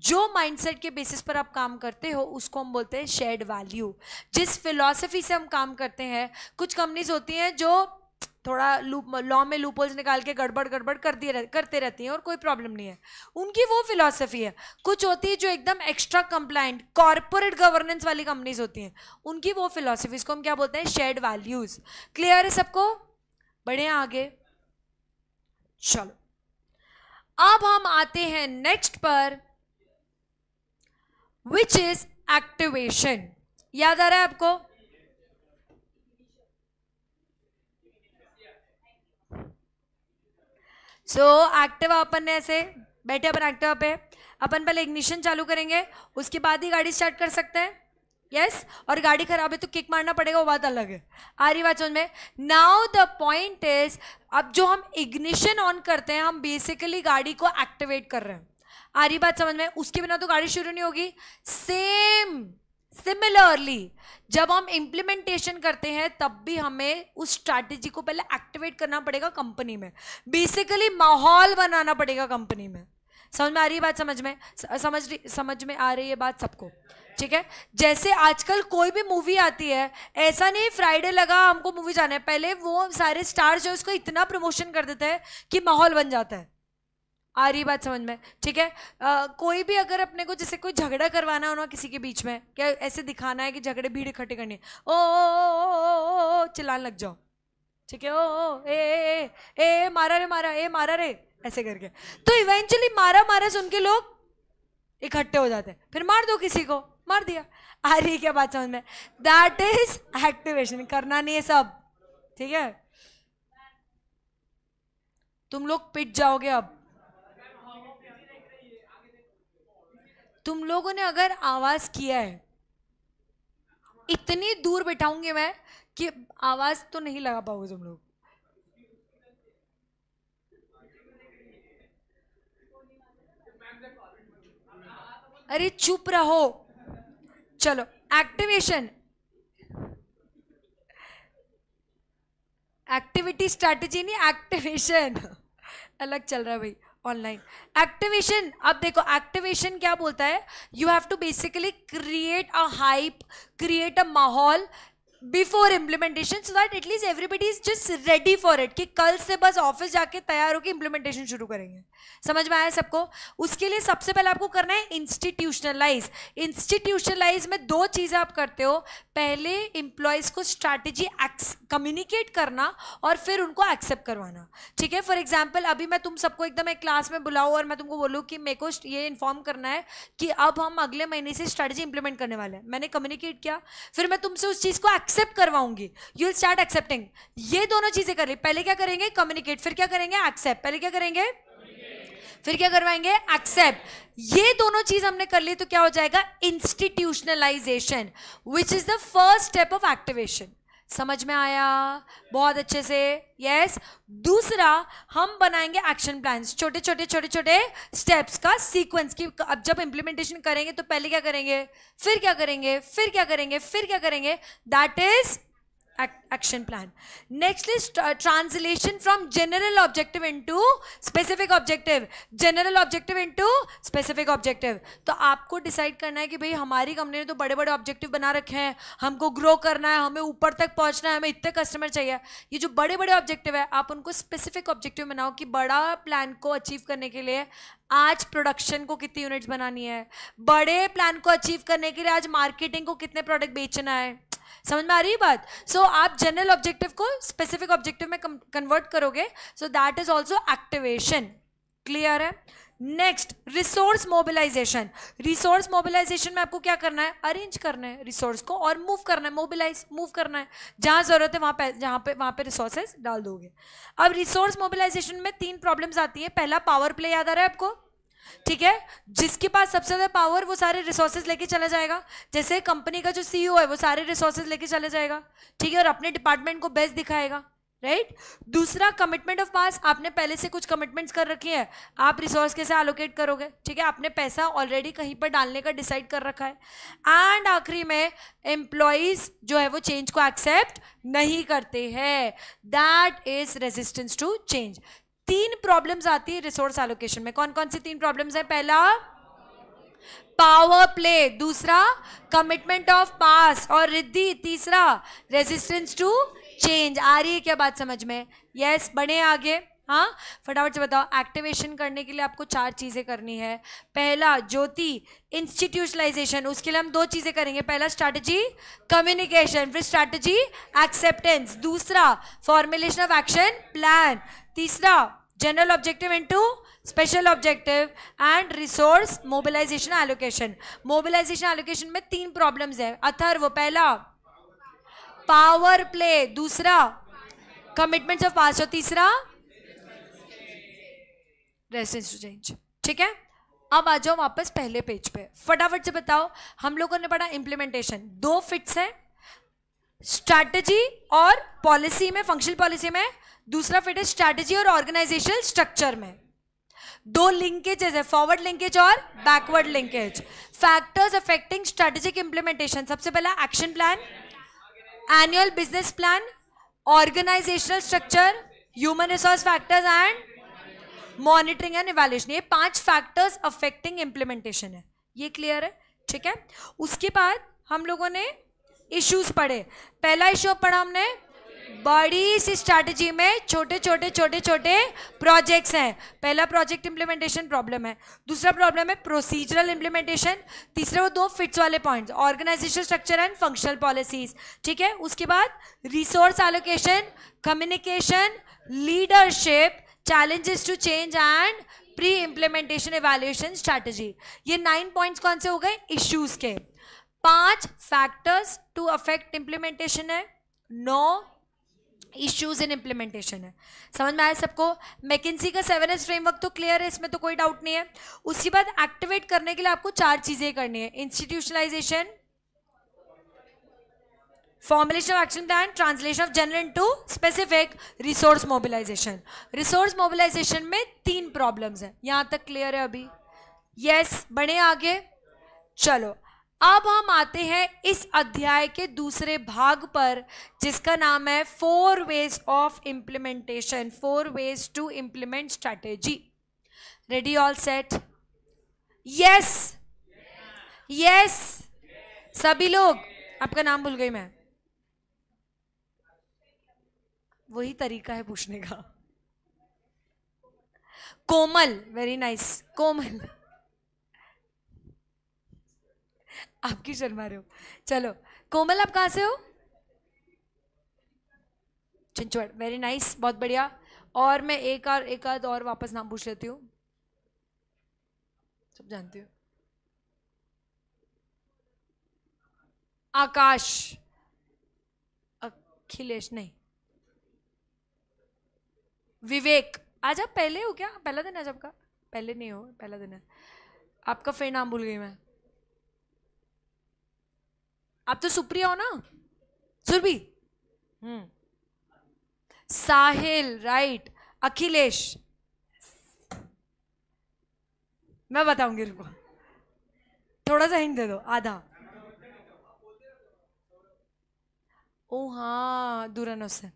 जो माइंडसेट के बेसिस पर आप काम करते हो उसको हम बोलते हैं शेड वैल्यू जिस फिलॉसफी से हम काम करते हैं कुछ कंपनीज होती हैं जो थोड़ा लूप लॉ में लूपोल्स निकाल के गड़बड़ गड़बड़ कर दिए करते रहती हैं और कोई प्रॉब्लम नहीं है उनकी वो फिलॉसफी है कुछ होती है जो एकदम एक्स्ट्रा कंप्लाइंट कॉरपोरेट गवर्नेंस वाली कंपनीज होती हैं उनकी वो फिलॉसफी इसको हम क्या बोलते हैं शेड वैल्यूज़ क्लियर है सबको बढ़े आगे चलो अब हम आते हैं नेक्स्ट पर विच इज एक्टिवेशन याद आ रहा है आपको सो so, एक्टिव अपन ने ऐसे बैठे अपन एक्टिव पे अपन पहले इग्निशन चालू करेंगे उसके बाद ही गाड़ी स्टार्ट कर सकते हैं यस yes? और गाड़ी खराब है तो किक मारना पड़ेगा वो बात अलग है आ रही बात में नाउ द पॉइंट इज अब जो हम इग्निशन ऑन करते हैं हम बेसिकली गाड़ी को एक्टिवेट कर रहे हैं आ रही बात समझ में उसके बिना तो गाड़ी शुरू नहीं होगी सेम सिमिलरली जब हम इम्प्लीमेंटेशन करते हैं तब भी हमें उस स्ट्रैटेजी को पहले एक्टिवेट करना पड़ेगा कंपनी में बेसिकली माहौल बनाना पड़ेगा कंपनी में समझ में आ रही है बात समझ में समझ रही समझ में आ रही है बात सबको ठीक है जैसे आजकल कोई भी मूवी आती है ऐसा नहीं फ्राइडे लगा हमको मूवी जाना है पहले वो सारे स्टार्स जो उसको इतना प्रमोशन कर देते हैं कि माहौल बन जाता है आ रही बात समझ में ठीक है आ, कोई भी अगर अपने को जैसे कोई झगड़ा करवाना होना किसी के बीच में क्या ऐसे दिखाना है कि झगड़े भीड़ इकट्ठे करनी है ओ, चिल्लाने लग जाओ ठीक है ओ, ए, ए, ए ए मारा रे मारा ए मारा रे ऐसे करके तो इवेंचुअली मारा मारा सुन के लोग इकट्ठे हो जाते हैं फिर मार दो किसी को मार दिया आ रही क्या बात समझ में दैट इज एक्टिवेशन करना नहीं है सब ठीक है तुम लोग पिट जाओगे अब तुम लोगों ने अगर आवाज किया है इतनी दूर बैठाऊंगी मैं कि आवाज तो नहीं लगा पाओगे तुम लोग अरे चुप रहो चलो एक्टिवेशन एक्टिविटी स्ट्रैटेजी नहीं एक्टिवेशन अलग चल रहा है भाई ऑनलाइन एक्टिवेशन अब देखो एक्टिवेशन क्या बोलता है you have to basically create a hype create a माहौल before implementation so that at least everybody is just ready for it कि कल से बस ऑफिस जाके तैयार होकर इम्प्लीमेंटेशन शुरू करेंगे समझ में आया सबको उसके लिए सबसे पहले आपको करना है इंस्टीट्यूशनलाइज इंस्टीट्यूशनलाइज में दो चीज़ें आप करते हो पहले इंप्लॉयज को स्ट्रैटेजी कम्युनिकेट करना और फिर उनको एक्सेप्ट करवाना ठीक है फॉर एग्जाम्पल अभी मैं तुम सबको एकदम एक क्लास में बुलाऊँ और मैं तुमको बोलूँ कि मेरे को ये इन्फॉर्म करना है कि अब हम अगले महीने से स्ट्रैटेजी इंप्लीमेंट करने वाले हैं मैंने कम्युनिकेट किया फिर मैं तुमसे उस चीज़ को एक्सेप्ट करवाऊंगी यू विल स्टार्ट एक्सेप्टिंग ये दोनों चीज़ें कर ली पहले क्या करेंगे कम्युनिकेट फिर क्या करेंगे एक्सेप्ट पहले क्या करेंगे फिर क्या करवाएंगे एक्सेप्ट ये दोनों चीज हमने कर ली तो क्या हो जाएगा institutionalization which is the first step of activation समझ में आया बहुत अच्छे से यस yes. दूसरा हम बनाएंगे एक्शन प्लान्स छोटे छोटे छोटे छोटे स्टेप्स का सीक्वेंस की अब जब इंप्लीमेंटेशन करेंगे तो पहले क्या करेंगे फिर क्या करेंगे फिर क्या करेंगे फिर क्या करेंगे that is action plan. Next is tra translation from general objective into specific objective. General objective into specific objective. तो आपको decide करना है कि भाई हमारी कंपनी ने तो बड़े बड़े objective बना रखे हैं हमको grow करना है हमें ऊपर तक पहुंचना है हमें इतने कस्टमर चाहिए ये जो बड़े बड़े ऑब्जेक्टिव है आप उनको स्पेसिफिक ऑब्जेक्टिव बनाओ कि बड़ा प्लान को अचीव करने के लिए आज प्रोडक्शन को कितनी यूनिट्स बनानी है बड़े प्लान को अचीव करने के लिए आज मार्केटिंग को कितने प्रोडक्ट बेचना है समझ में आ रही है बात सो so, आप जनरल ऑब्जेक्टिव को स्पेसिफिक ऑब्जेक्टिव में कन्वर्ट करोगे so that is also activation clear है next resource mobilisation resource mobilization में आपको क्या करना है अरेंज करना है रिसोर्स को और मूव करना है मोबिलाइज मूव करना है जहाँ ज़रूरत है वहाँ पे जहाँ पे वहाँ पे रिसोर्सेज डाल दोगे अब रिसोर्स मोबिलाइजेशन में तीन प्रॉब्लम्स आती है पहला पावर प्ले याद आ रहा है आपको ठीक है जिसके पास सबसे ज्यादा पावर वो सारे रिसोर्सेज लेके चला जाएगा जैसे कंपनी का जो सीईओ है वो सारे रिसोर्सेज लेके चला जाएगा ठीक है और अपने डिपार्टमेंट को बेस्ट दिखाएगा राइट right? दूसरा कमिटमेंट ऑफ पास आपने पहले से कुछ कमिटमेंट्स कर रखी हैं आप रिसोर्स कैसे एलोकेट करोगे ठीक है आपने पैसा ऑलरेडी कहीं पर डालने का डिसाइड कर रखा है एंड आखिरी में एम्प्लॉयज जो है वो चेंज को एक्सेप्ट नहीं करते हैं that is resistance to change तीन प्रॉब्लम्स आती है रिसोर्स एलोकेशन में कौन कौन सी तीन प्रॉब्लम्स है पहला पावर प्ले दूसरा कमिटमेंट ऑफ पास और रिद्धि तीसरा रेजिस्टेंस टू चेंज आ रही है क्या बात समझ में यस yes, बढ़े आगे हाँ फटाफट से बताओ एक्टिवेशन करने के लिए आपको चार चीज़ें करनी है पहला ज्योति इंस्टीट्यूशनलाइजेशन उसके लिए हम दो चीज़ें करेंगे पहला स्ट्रैटेजी कम्युनिकेशन फिर स्ट्रैटेजी एक्सेप्टेंस दूसरा फॉर्मुलेशन ऑफ एक्शन प्लान तीसरा general objective into special objective and resource mobilization allocation mobilization allocation में तीन प्रॉब्लम्स है अथर्व पहला पावर प्ले दूसरा कमिटमेंट्स ऑफ पास और तीसरा रेजिडेंस टू चेंज ठीक है अब आ जाओ वापस पहले पेज पे फटाफट से बताओ हम लोगों ने पढ़ा इंप्लीमेंटेशन दो फिट्स है स्ट्रैटेजी और पॉलिसी में फंक्शनल पॉलिसी में दूसरा फिट है स्ट्रैटेजी और ऑर्गेनाइजेशन स्ट्रक्चर में दो लिंकेजेस है फॉरवर्ड लिंकेज और backward linkage factors affecting strategic implementation सबसे पहला action plan annual business plan organizational structure human resource factors and monitoring and evaluation ये पांच फैक्टर्स अफेक्टिंग इम्प्लीमेंटेशन है ये क्लियर है ठीक है उसके बाद हम लोगों ने इश्यूज पढ़े पहला इशू पढ़ा हमने बड़ी सी स्ट्रैटेजी में छोटे छोटे छोटे छोटे प्रोजेक्ट्स हैं पहला प्रोजेक्ट इम्प्लीमेंटेशन प्रॉब्लम है दूसरा प्रॉब्लम है प्रोसीजरल इम्प्लीमेंटेशन तीसरा वो दो फिट्स वाले points organization structure and functional policies ठीक है उसके बाद resource allocation communication leadership challenges to change and pre implementation evaluation strategy ये नाइन पॉइंट्स कौन से हो गए इश्यूज के पांच फैक्टर्स टू अफेक्ट इम्प्लीमेंटेशन है नौ इश्यूज इन इम्प्लीमेंटेशन है समझ में आया सबको मैकेंसी का सेवन एस फ्रेमवर्क तो क्लियर है इसमें तो कोई डाउट नहीं है उसके बाद एक्टिवेट करने के लिए आपको चार चीज़ें करनी है institutionalization formulation of action plan translation of general into specific resource mobilization resource mobilization में तीन problems हैं यहाँ तक clear है अभी yes बढ़े आगे चलो अब हम आते हैं इस अध्याय के दूसरे भाग पर जिसका नाम है four ways of implementation four ways to implement strategy ready all set yes yes सभी लोग आपका नाम भूल गई मैं वही तरीका है पूछने का कोमल वेरी नाइस कोमल आप क्यों शर्मा रहे हो चलो कोमल आप कहाँ से हो चिंचवड़ वेरी नाइस बहुत बढ़िया और मैं एक और एक आध और वापस नाम पूछ लेती हूँ सब जानती हूँ आकाश अखिलेश नहीं विवेक आज आप पहले हो क्या पहला दिन आज आपका पहले नहीं हो पहला दिन है आपका फिर नाम भूल गई मैं आप तो सुप्रिया हो ना सुरभि हम्म साहिल राइट अखिलेश मैं बताऊंगी रुको थोड़ा सा हिंट दे दो आधा ओ हाँ दूरानों से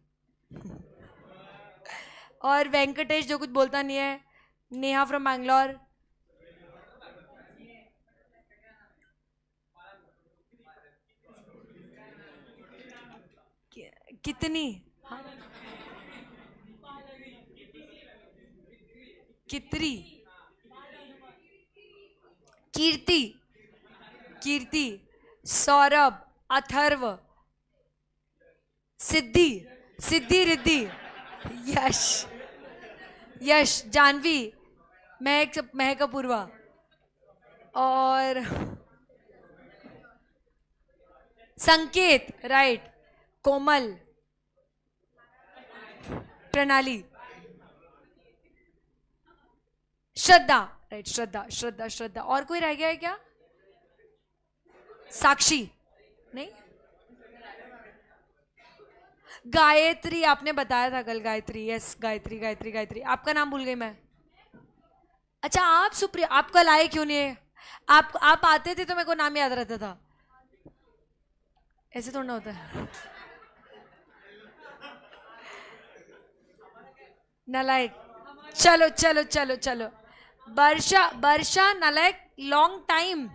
और वेंकटेश जो कुछ बोलता नहीं है नेहा फ्रॉम बैंगलोर कितनी कितनी कीर्ति कीर्ति सौरभ अथर्व सिद्धि सिद्धि रिद्धि यश यश जानवी महक महक अपूर्वा और संकेत राइट कोमल प्रणाली श्रद्धा राइट श्रद्धा श्रद्धा श्रद्धा और कोई रह गया है क्या साक्षी नहीं गायत्री आपने बताया था कल गायत्री यस गायत्री गायत्री गायत्री आपका नाम भूल गई मैं अच्छा आप सुप्रिया आप कल आए क्यों नहीं आप आप आते थे तो मेरे को नाम याद रहता था ऐसे थोड़ा होता है नलायक चलो चलो चलो चलो वर्षा वर्षा नलायक लॉन्ग टाइम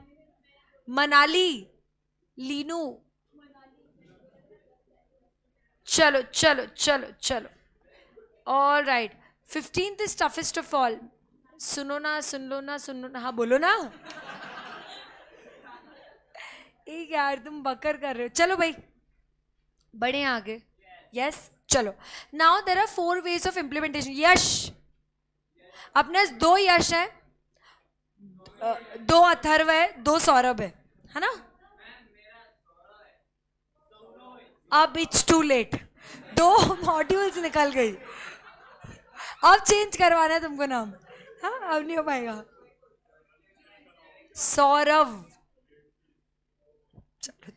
मनाली लीनू चलो चलो चलो चलो all right fifteen is toughest of all सुनो ना सुन लो ना सुन लो ना हाँ बोलो ना एक यार तुम बकर कर रहे हो चलो भाई बड़े आगे यस yes. चलो now there are four ways of implementation Yash अपने दो यश है दो अथर्व है दो सौरभ है है ना अब इट्स टू लेट दो मॉड्यूल्स निकल गई अब चेंज करवाना है तुमको नाम हाँ अब नहीं हो पाएगा सौरभ चलो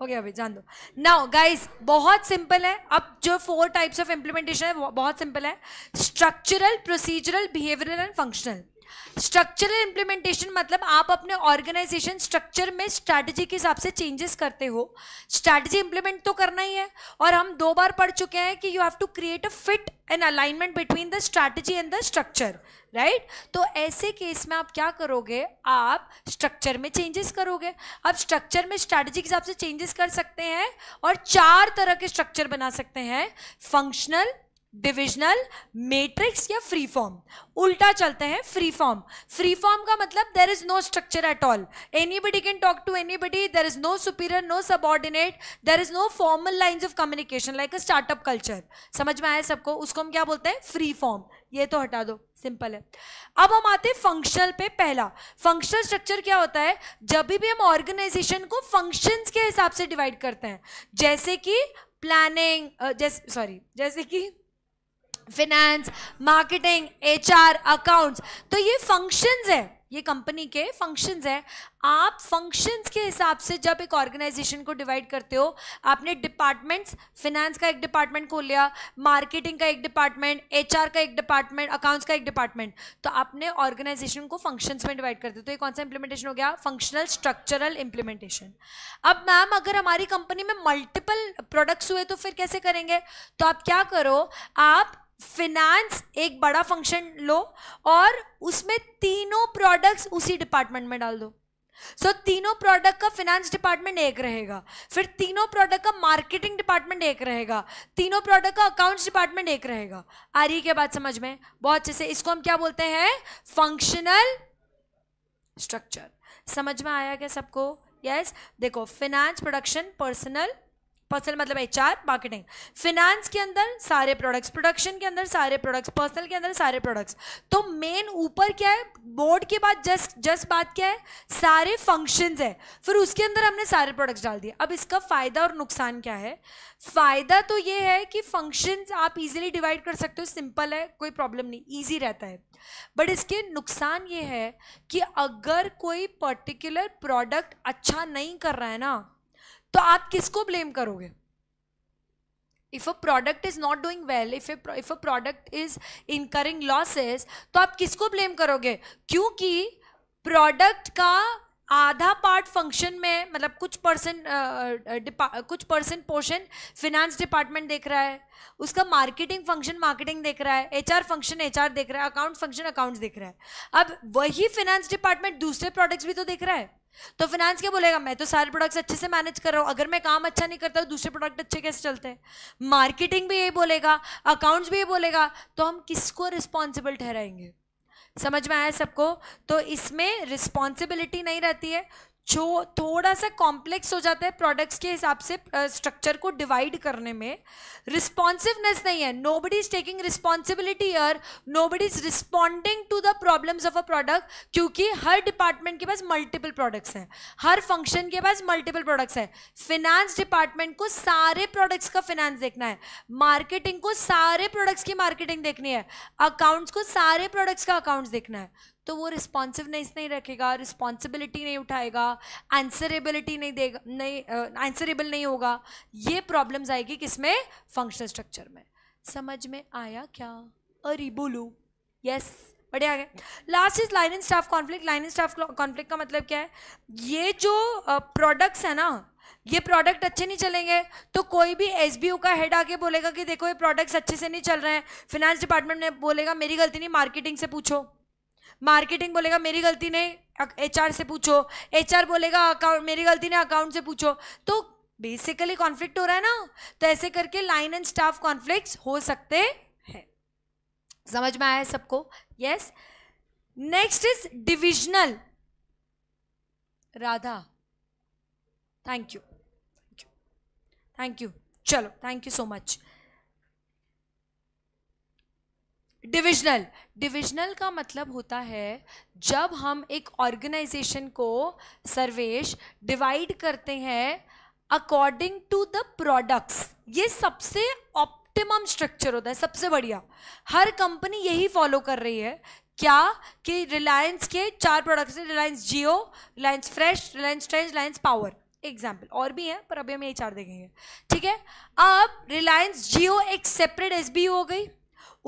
हो गया जान दो नाउ गाइस बहुत सिंपल है अब जो फोर टाइप्स ऑफ इंप्लीमेंटेशन है बहुत सिंपल है structural procedural behavioural and functional structural implementation मतलब आप अपने ऑर्गेनाइजेशन स्ट्रक्चर में स्ट्रैटेजी के हिसाब से चेंजेस करते हो स्ट्रैटेजी इंप्लीमेंट तो करना ही है और हम दो बार पढ़ चुके हैं कि you have to create a fit and alignment between the strategy and the structure right तो ऐसे केस में आप क्या करोगे आप स्ट्रक्चर में चेंजेस करोगे आप स्ट्रक्चर में स्ट्रैटेजी के हिसाब से चेंजेस कर सकते हैं और चार तरह के स्ट्रक्चर बना सकते हैं फंक्शनल डिविजनल मेट्रिक्स या फ्री फॉर्म उल्टा चलते हैं फ्री फॉर्म फ्री फॉर्म का मतलब there is no structure at all anybody can talk to anybody there is no superior no subordinate there is no formal lines of communication like a startup culture समझ में आया सबको उसको हम क्या बोलते हैं फ्री फॉर्म ये तो हटा दो सिंपल है अब हम आते हैं फंक्शनल पे पहला फंक्शनल स्ट्रक्चर क्या होता है जब भी हम ऑर्गेनाइजेशन को फंक्शंस के हिसाब से डिवाइड करते हैं जैसे कि प्लानिंग जैसे सॉरी जैसे कि finance marketing H R accounts तो ये फंक्शंस है ये कंपनी के फंक्शंस हैं आप फंक्शंस के हिसाब से जब एक ऑर्गेनाइजेशन को डिवाइड करते हो आपने डिपार्टमेंट्स फिनेंस का एक डिपार्टमेंट खोल लिया मार्केटिंग का एक डिपार्टमेंट एचआर का एक डिपार्टमेंट अकाउंट्स का एक डिपार्टमेंट तो आपने ऑर्गेनाइजेशन को फंक्शंस में डिवाइड करते हो तो ये कौन सा इंप्लीमेंटेशन हो गया फंक्शनल स्ट्रक्चरल इंप्लीमेंटेशन अब मैम अगर हमारी कंपनी में मल्टीपल प्रोडक्ट्स हुए तो फिर कैसे करेंगे तो आप क्या करो आप फिनांस एक बड़ा फंक्शन लो और उसमें तीनों प्रोडक्ट्स उसी डिपार्टमेंट में डाल दो सो so, तीनों प्रोडक्ट का फिनेंस डिपार्टमेंट एक रहेगा फिर तीनों प्रोडक्ट का मार्केटिंग डिपार्टमेंट एक रहेगा तीनों प्रोडक्ट का अकाउंट्स डिपार्टमेंट एक रहेगा आ रही क्या बात समझ में बहुत अच्छे से इसको हम क्या बोलते हैं फंक्शनल स्ट्रक्चर समझ में आया क्या सबको यस yes? देखो फिनेंस प्रोडक्शन पर्सनल पर्सनल मतलब एच आर मार्केटिंग फिनेंस के अंदर सारे प्रोडक्ट्स प्रोडक्शन के अंदर सारे प्रोडक्ट्स पर्सनल के अंदर सारे प्रोडक्ट्स तो मेन ऊपर क्या है बोर्ड के बाद जस्ट जस्ट बात क्या है सारे फंक्शन है फिर उसके अंदर हमने सारे प्रोडक्ट्स डाल दिए अब इसका फायदा और नुकसान क्या है फायदा तो ये है कि फंक्शन आप इजिली डिवाइड कर सकते हो सिंपल है कोई प्रॉब्लम नहीं ईजी रहता है बट इसके नुकसान ये है कि अगर कोई पर्टिकुलर प्रोडक्ट अच्छा नहीं कर रहा है ना तो आप किसको ब्लेम करोगे if a product is not doing well if if a product is incurring losses तो आप किसको ब्लेम करोगे क्योंकि प्रोडक्ट का आधा पार्ट फंक्शन में मतलब कुछ परसेंट कुछ परसेंट पोर्शन फिनेंस डिपार्टमेंट देख रहा है उसका मार्केटिंग फंक्शन मार्केटिंग देख रहा है एचआर फंक्शन एचआर देख रहा है अकाउंट फंक्शन अकाउंट्स देख रहा है अब वही फिनेंस डिपार्टमेंट दूसरे प्रोडक्ट्स भी तो देख रहा है तो फाइनेंस क्या बोलेगा मैं तो सारे प्रोडक्ट्स अच्छे से मैनेज कर रहा हूँ अगर मैं काम अच्छा नहीं करता तो दूसरे प्रोडक्ट अच्छे कैसे चलते हैं मार्केटिंग भी यही बोलेगा अकाउंट्स भी यही बोलेगा तो हम किसको रिस्पॉन्सिबल ठहराएंगे समझ में आया सबको तो इसमें रिस्पॉन्सिबिलिटी नहीं रहती है जो थोड़ा सा कॉम्प्लेक्स हो जाता है प्रोडक्ट्स के हिसाब से स्ट्रक्चर uh, को डिवाइड करने में रिस्पॉन्सिवनेस नहीं है nobody is taking responsibility यर nobody is responding to the problems of a product क्योंकि हर डिपार्टमेंट के पास मल्टीपल प्रोडक्ट्स हैं हर फंक्शन के पास मल्टीपल प्रोडक्ट्स हैं फिनेंस डिपार्टमेंट को सारे प्रोडक्ट्स का फिनेंस देखना है मार्केटिंग को सारे प्रोडक्ट्स की मार्केटिंग देखनी है अकाउंट्स को सारे प्रोडक्ट्स का अकाउंट्स देखना है तो वो रिस्पॉन्सिवनेस नहीं रखेगा रिस्पॉन्सिबिलिटी नहीं उठाएगा आंसरेबिलिटी नहीं देगा नहीं आंसरेबल uh, नहीं होगा ये प्रॉब्लम्स आएगी किसमें फंक्शनल स्ट्रक्चर में समझ में आया क्या अरे बोलो यस बड़े आ गए last is line and staff conflict line and staff conflict का मतलब क्या है ये जो प्रोडक्ट्स uh, है ना ये प्रोडक्ट अच्छे नहीं चलेंगे तो कोई भी एस का हेड आके बोलेगा कि देखो ये प्रोडक्ट्स अच्छे से नहीं चल रहे हैं फिनेंस डिपार्टमेंट ने बोलेगा मेरी गलती नहीं मार्केटिंग से पूछो मार्केटिंग बोलेगा मेरी गलती नहीं एचआर से पूछो एचआर बोलेगा अकाउंट मेरी गलती नहीं अकाउंट से पूछो तो बेसिकली कॉन्फ्लिक्ट हो रहा है ना तो ऐसे करके लाइन एंड स्टाफ कॉन्फ्लिक्ट हो सकते हैं समझ में आया सबको yes next is divisional Radha thank you thank you चलो thank you so much divisional divisional का मतलब होता है जब हम एक ऑर्गेनाइजेशन को सर्वेश डिवाइड करते हैं अकॉर्डिंग टू द प्रोडक्ट्स ये सबसे ऑप्टिमम स्ट्रक्चर होता है सबसे बढ़िया हर कंपनी यही फॉलो कर रही है क्या कि रिलायंस के चार प्रोडक्ट्स हैं Reliance Jio Reliance Fresh Reliance Trend Reliance Power example और भी हैं पर अभी हम यही चार देखेंगे ठीक है अब रिलायंस जियो एक सेपरेट एस हो गई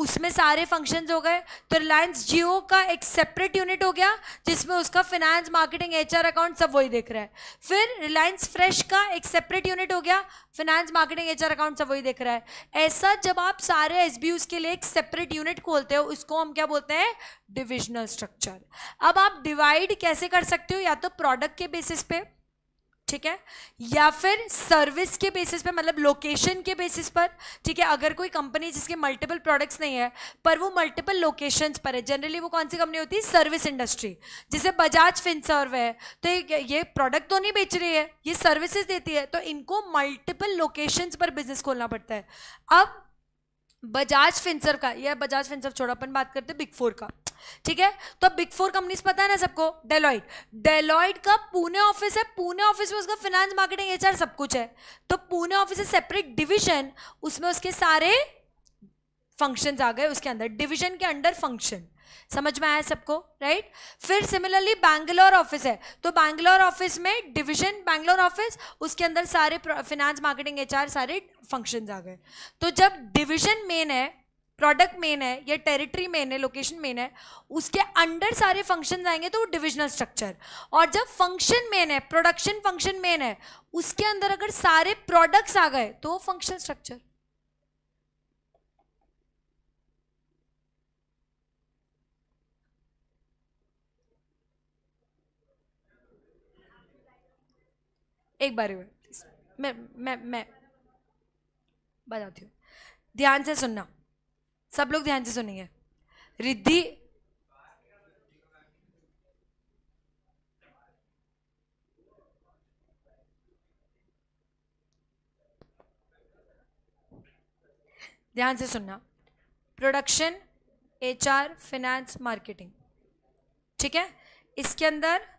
उसमें सारे फंक्शंस हो गए तो रिलायंस जियो का एक सेपरेट यूनिट हो गया जिसमें उसका फिनेंस मार्केटिंग एचआर अकाउंट सब वही देख रहा है फिर रिलायंस फ्रेश का एक सेपरेट यूनिट हो गया फिनेंस मार्केटिंग एचआर अकाउंट सब वही देख रहा है ऐसा जब आप सारे एस के लिए एक सेपरेट यूनिट खोलते हो उसको हम क्या बोलते हैं डिविजनल स्ट्रक्चर अब आप डिवाइड कैसे कर सकते हो या तो प्रोडक्ट के बेसिस पे ठीक है या फिर सर्विस के बेसिस पे मतलब लोकेशन के बेसिस पर ठीक है अगर कोई कंपनी जिसके मल्टीपल प्रोडक्ट्स नहीं है पर वो मल्टीपल लोकेशंस पर है जनरली वो कौन सी कंपनी होती है सर्विस इंडस्ट्री जैसे बजाज फिनसर्व है तो ये प्रोडक्ट तो नहीं बेच रही है ये सर्विसेज देती है तो इनको मल्टीपल लोकेशंस पर बिजनेस खोलना पड़ता है अब बजाज फिंसर का यह बजाज फिंसर छोड़ा अपन बात करते बिग फोर का ठीक है तो बिग फोर कंपनीज पता है ना सबको डेलॉइड डेलॉइड का पुणे ऑफिस है पुणे ऑफिस में उसका फिनेंस मार्केटिंग एचआर सब कुछ है तो पुणे ऑफिस है सेपरेट डिविजन उसमें उसके सारे फंक्शंस आ गए उसके अंदर डिवीजन के अंडर फंक्शन समझ में आया सबको राइट फिर सिमिलरली बैंगलोर ऑफिस है तो बैंगलोर ऑफिस में डिवीजन बैंगलोर ऑफिस उसके अंदर सारे फिनेंस मार्केटिंग आर सारे फंक्शंस आ गए तो जब डिवीजन मेन है प्रोडक्ट मेन है या टेरिटरी मेन है लोकेशन मेन है उसके अंडर सारे फंक्शन आएंगे तो वो डिविजनल स्ट्रक्चर और जब फंक्शन मेन है प्रोडक्शन फंक्शन मेन है उसके अंदर अगर सारे प्रोडक्ट्स आ गए तो वो फंक्शन स्ट्रक्चर एक बार मैं मैं मैं बताती हूँ ध्यान से सुनना सब लोग ध्यान से सुनेंगे रिद्धि ध्यान से सुनना प्रोडक्शन एचआर फिनेंस मार्केटिंग ठीक है इसके अंदर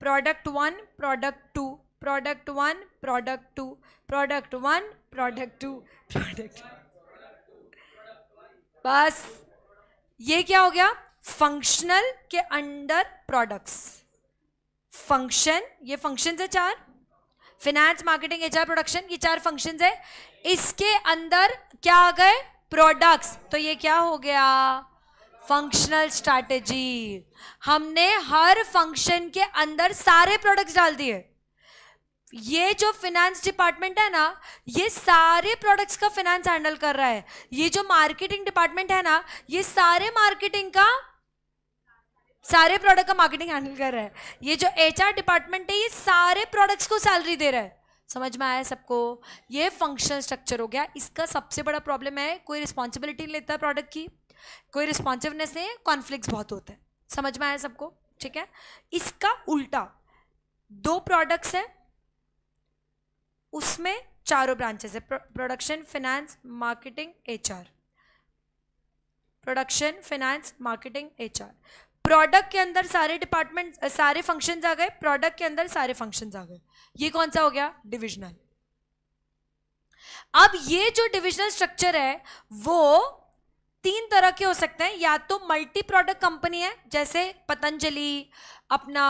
product one product two product one product two product one product two product बस ये क्या हो गया फंक्शनल के अंडर प्रोडक्ट्स फंक्शन ये फंक्शन है चार फिनेंस मार्केटिंग एचआर प्रोडक्शन ये चार फंक्शन है इसके अंदर क्या आ गए प्रोडक्ट्स तो ये क्या हो गया फंक्शनल स्ट्रैटेजी हमने हर फंक्शन के अंदर सारे प्रोडक्ट्स डाल दिए ये जो फिनेंस डिपार्टमेंट है ना ये सारे प्रोडक्ट्स का फिनेंस हैंडल कर रहा है ये जो मार्केटिंग डिपार्टमेंट है ना ये सारे मार्केटिंग का सारे प्रोडक्ट का मार्केटिंग हैंडल कर रहा है ये जो एचआर डिपार्टमेंट है ये सारे प्रोडक्ट्स को सैलरी दे रहा है समझ में आया सबको ये फंक्शन स्ट्रक्चर हो गया इसका सबसे बड़ा प्रॉब्लम है कोई रिस्पॉन्सिबिलिटी नहीं लेता प्रोडक्ट की कोई रिस्पॉन्सिवनेस नहीं है कॉन्फ्लिक्स बहुत होता है समझ में आया सबको ठीक है इसका उल्टा दो प्रोडक्ट्स हैं उसमें चारों ब्रांचेस है production finance marketing HR production finance marketing HR product के अंदर सारे डिपार्टमेंट सारे फंक्शन आ गए प्रोडक्ट के अंदर सारे फंक्शन आ गए ये कौन सा हो गया डिविजनल अब ये जो डिविजनल स्ट्रक्चर है वो तीन तरह के हो सकते हैं या तो मल्टी प्रोडक्ट कंपनी है जैसे पतंजलि अपना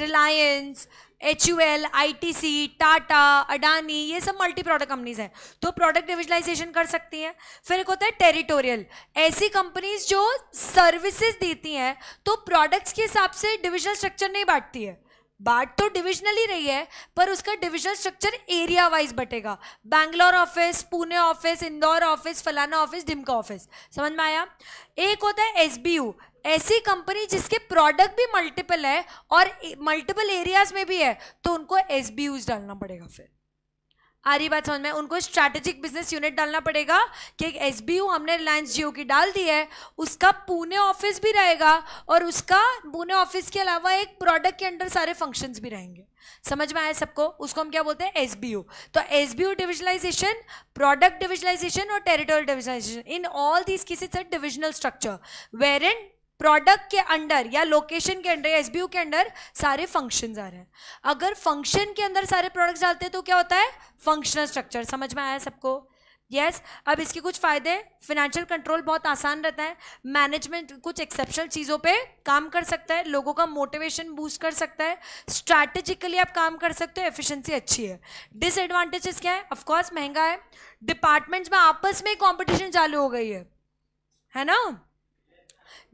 Reliance H U L I T C Tata Adani ये सब मल्टी प्रोडक्ट कंपनीज हैं तो प्रोडक्ट डिविजलाइजेशन कर सकती हैं फिर एक होता है टेरिटोरियल ऐसी कंपनीज जो सर्विसेज देती हैं तो प्रोडक्ट्स के हिसाब से डिविजनल स्ट्रक्चर नहीं बांटती है बाट तो डिविजनल ही रही है पर उसका डिविजनल स्ट्रक्चर एरिया वाइज बटेगा Bangalore office Pune office Indore office फलाना ऑफिस डिमका ऑफिस समझ में आया एक होता है एस बी यू ऐसी कंपनी जिसके प्रोडक्ट भी मल्टीपल है और मल्टीपल एरियाज में भी है तो उनको एस डालना पड़ेगा फिर आ रही बात समझ में उनको स्ट्रैटेजिक बिजनेस यूनिट डालना पड़ेगा कि एक एस हमने रिलायंस जियो की डाल दी है उसका पुणे ऑफिस भी रहेगा और उसका पुणे ऑफिस के अलावा एक प्रोडक्ट के अंडर सारे फंक्शंस भी रहेंगे समझ में आया सबको उसको हम क्या बोलते हैं एस तो एस डिविजलाइजेशन प्रोडक्ट डिविजलाइजेशन और territorial divisionalisation in all these cases divisional structure where and product के अंडर या लोकेशन के अंडर या एस के अंडर सारे फंक्शंस आ रहे हैं अगर फंक्शन के अंदर सारे प्रोडक्ट्स डालते हैं तो क्या होता है फंक्शनल स्ट्रक्चर समझ में आया सबको यस yes, अब इसके कुछ फ़ायदे फिनेंशियल कंट्रोल बहुत आसान रहता है मैनेजमेंट कुछ एक्सेप्शनल चीज़ों पे काम कर सकता है लोगों का मोटिवेशन बूस्ट कर सकता है स्ट्रैटेजिकली आप काम कर सकते हो एफिशिएंसी अच्छी है डिसएडवांटेजेस क्या है ऑफ कोर्स महंगा है डिपार्टमेंट्स में आपस में कंपटीशन चालू हो गई है है ना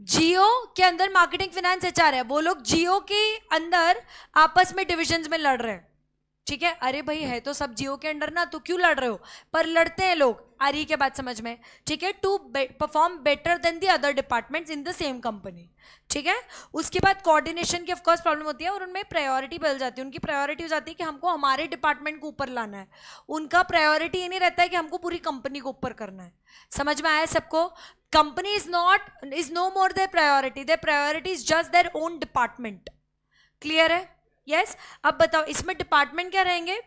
जियो के अंदर मार्केटिंग फाइनेंस एचआर है वो लोग जियो के अंदर आपस में डिविजन में लड़ रहे हैं ठीक है अरे भाई हम्म। है तो सब जियो के अंडर ना तो क्यों लड़ रहे हो पर लड़ते हैं लोग आ रही के बात समझ में ठीक है to perform better than the other departments in the same company ठीक है उसके बाद कोऑर्डिनेशन की ऑफकोर्स प्रॉब्लम होती है और उनमें प्रायोरिटी बदल जाती है उनकी प्रायोरिटी हो जाती है कि हमको हमारे डिपार्टमेंट को ऊपर लाना है उनका प्रायोरिटी ये नहीं रहता है कि हमको पूरी कंपनी को ऊपर करना है समझ में आया सबको company is not is no more their priority their priority is just their own department clear है यस अब बताओ इसमें डिपार्टमेंट क्या रहेंगे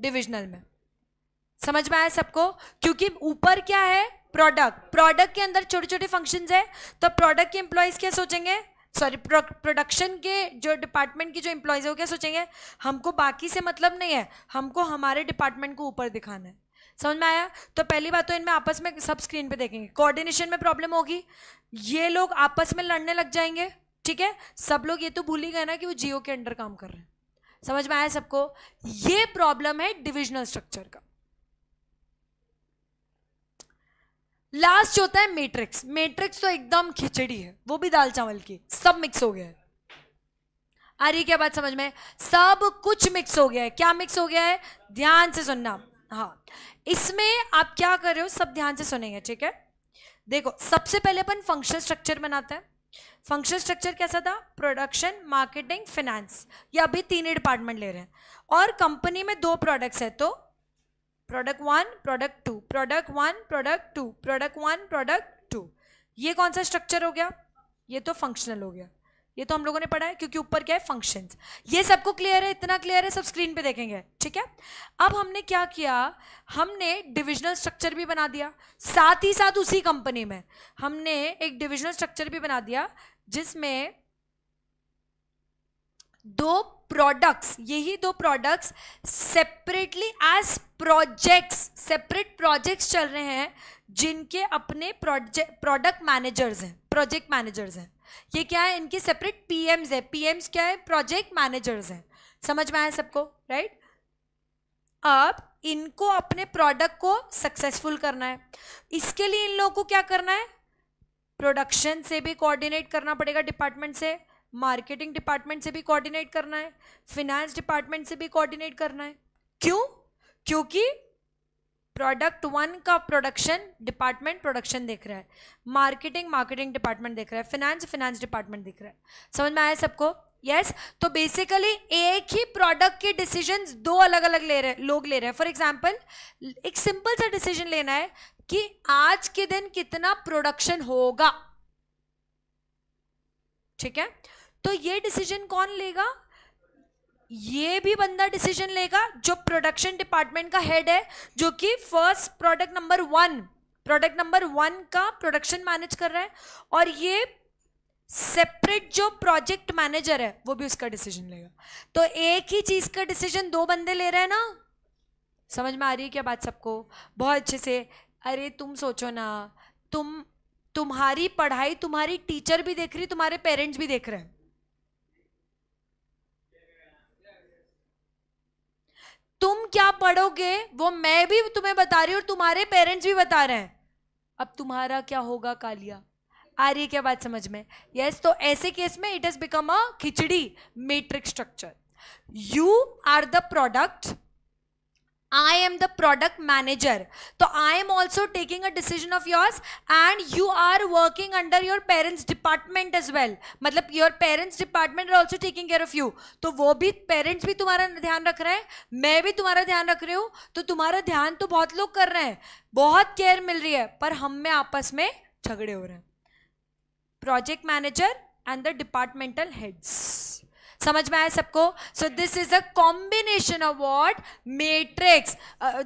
डिविजनल में समझ में आया सबको क्योंकि ऊपर क्या है प्रोडक्ट प्रोडक्ट के अंदर छोटे छोटे फंक्शंस है तो प्रोडक्ट के एम्प्लॉयज क्या सोचेंगे सॉरी प्रोडक्शन के जो डिपार्टमेंट की जो एम्प्लॉयज है वो क्या सोचेंगे हमको बाकी से मतलब नहीं है हमको हमारे डिपार्टमेंट को ऊपर दिखाना है समझ में आया तो पहली बात तो इनमें आपस में सब स्क्रीन पे देखेंगे कोऑर्डिनेशन में प्रॉब्लम होगी ये लोग आपस में लड़ने लग जाएंगे ठीक है सब लोग ये तो भूल ही गए ना कि वो जियो के अंडर काम कर रहे हैं समझ में आया सबको ये प्रॉब्लम है डिविजनल स्ट्रक्चर का लास्ट होता है मैट्रिक्स मैट्रिक्स तो एकदम खिचड़ी है वो भी दाल चावल की सब मिक्स हो गया है आ रही क्या बात समझ में सब कुछ मिक्स हो गया है क्या मिक्स हो गया है ध्यान से सुनना हाँ इसमें आप क्या कर रहे हो सब ध्यान से सुनेंगे ठीक है देखो सबसे पहले अपन फंक्शनल स्ट्रक्चर बनाते हैं फंक्शन स्ट्रक्चर कैसा था प्रोडक्शन मार्केटिंग फाइनेंस ये अभी तीन ही डिपार्टमेंट ले रहे हैं और कंपनी में दो प्रोडक्ट्स है तो product one product two product one product two product one product two ये कौन सा स्ट्रक्चर हो गया ये तो फंक्शनल हो गया ये तो हम लोगों ने पढ़ा है क्योंकि ऊपर क्या है फंक्शंस ये सबको क्लियर है इतना क्लियर है सब स्क्रीन पे देखेंगे ठीक है अब हमने क्या किया हमने डिविजनल स्ट्रक्चर भी बना दिया साथ ही साथ उसी कंपनी में हमने एक डिविजनल स्ट्रक्चर भी बना दिया जिसमें दो प्रोडक्ट्स यही दो products separately as projects separate projects चल रहे हैं जिनके अपने प्रोडक्ट मैनेजर्स हैं प्रोजेक्ट मैनेजर्स हैं ये क्या है इनके सेपरेट पीएम्स है पीएम्स क्या है प्रोजेक्ट मैनेजर्स हैं समझ में आया सबको राइट अब इनको अपने प्रोडक्ट को सक्सेसफुल करना है इसके लिए इन लोगों को क्या करना है प्रोडक्शन से भी कोऑर्डिनेट करना पड़ेगा डिपार्टमेंट से मार्केटिंग डिपार्टमेंट से भी कोऑर्डिनेट करना है फिनेंस डिपार्टमेंट से भी कोऑर्डिनेट करना है क्यों क्योंकि प्रोडक्ट वन का प्रोडक्शन डिपार्टमेंट प्रोडक्शन देख रहा है मार्केटिंग मार्केटिंग डिपार्टमेंट देख रहा है फिनेंस फिनेंस डिपार्टमेंट देख रहा है समझ में आया सबको यस yes? तो बेसिकली एक ही प्रोडक्ट के डिसीजन दो अलग अलग ले रहे लोग ले रहे हैं फॉर एग्जाम्पल एक सिंपल सा डिसीजन लेना है कि आज के दिन कितना प्रोडक्शन होगा ठीक है तो ये डिसीजन कौन लेगा ये भी बंदा डिसीजन लेगा जो प्रोडक्शन डिपार्टमेंट का हेड है जो कि first product number one product number one का प्रोडक्शन मैनेज कर रहा है और ये सेपरेट जो प्रोजेक्ट मैनेजर है वो भी उसका डिसीजन लेगा तो एक ही चीज का डिसीजन दो बंदे ले रहे हैं ना समझ में आ रही है क्या बात सबको बहुत अच्छे से अरे तुम सोचो ना तुम तुम्हारी पढ़ाई तुम्हारी टीचर भी देख रही तुम्हारे पेरेंट्स भी देख रहे हैं तुम क्या पढ़ोगे वो मैं भी तुम्हें बता रही हूँ और तुम्हारे पेरेंट्स भी बता रहे हैं अब तुम्हारा क्या होगा कालिया आ रही है क्या बात समझ में यस yes, तो ऐसे केस में it has become a khichdi matrix structure you are the product I am the product manager. So I am also taking a decision of yours and you are working under your parents department as well. मतलब your parents department are also taking care of you. तो वो भी parents भी तुम्हारा ध्यान रख रहे हैं मैं भी तुम्हारा ध्यान रख रही हूँ तो तुम्हारा ध्यान तो बहुत लोग कर रहे हैं बहुत केयर मिल रही है पर हम में आपस में झगड़े हो रहे हैं project manager and the departmental heads समझ में आया सबको so this is a combination of what matrix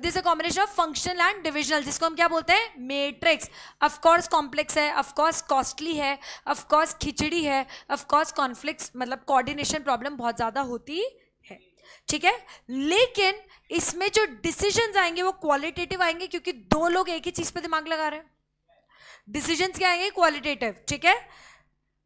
this a combination of functional and divisional जिसको हम क्या बोलते हैं मेट्रिक्स अफकोर्स कॉम्प्लेक्स है अफकोर्स कॉस्टली है अफकोर्स खिचड़ी है अफकोर्स कॉन्फ्लिक्ट मतलब कोऑर्डिनेशन प्रॉब्लम बहुत ज़्यादा होती है ठीक है लेकिन इसमें जो डिसीजन आएंगे वो क्वालिटेटिव आएंगे क्योंकि दो लोग एक ही चीज़ पे दिमाग लगा रहे हैं डिसीजन क्या आएंगे क्वालिटेटिव ठीक है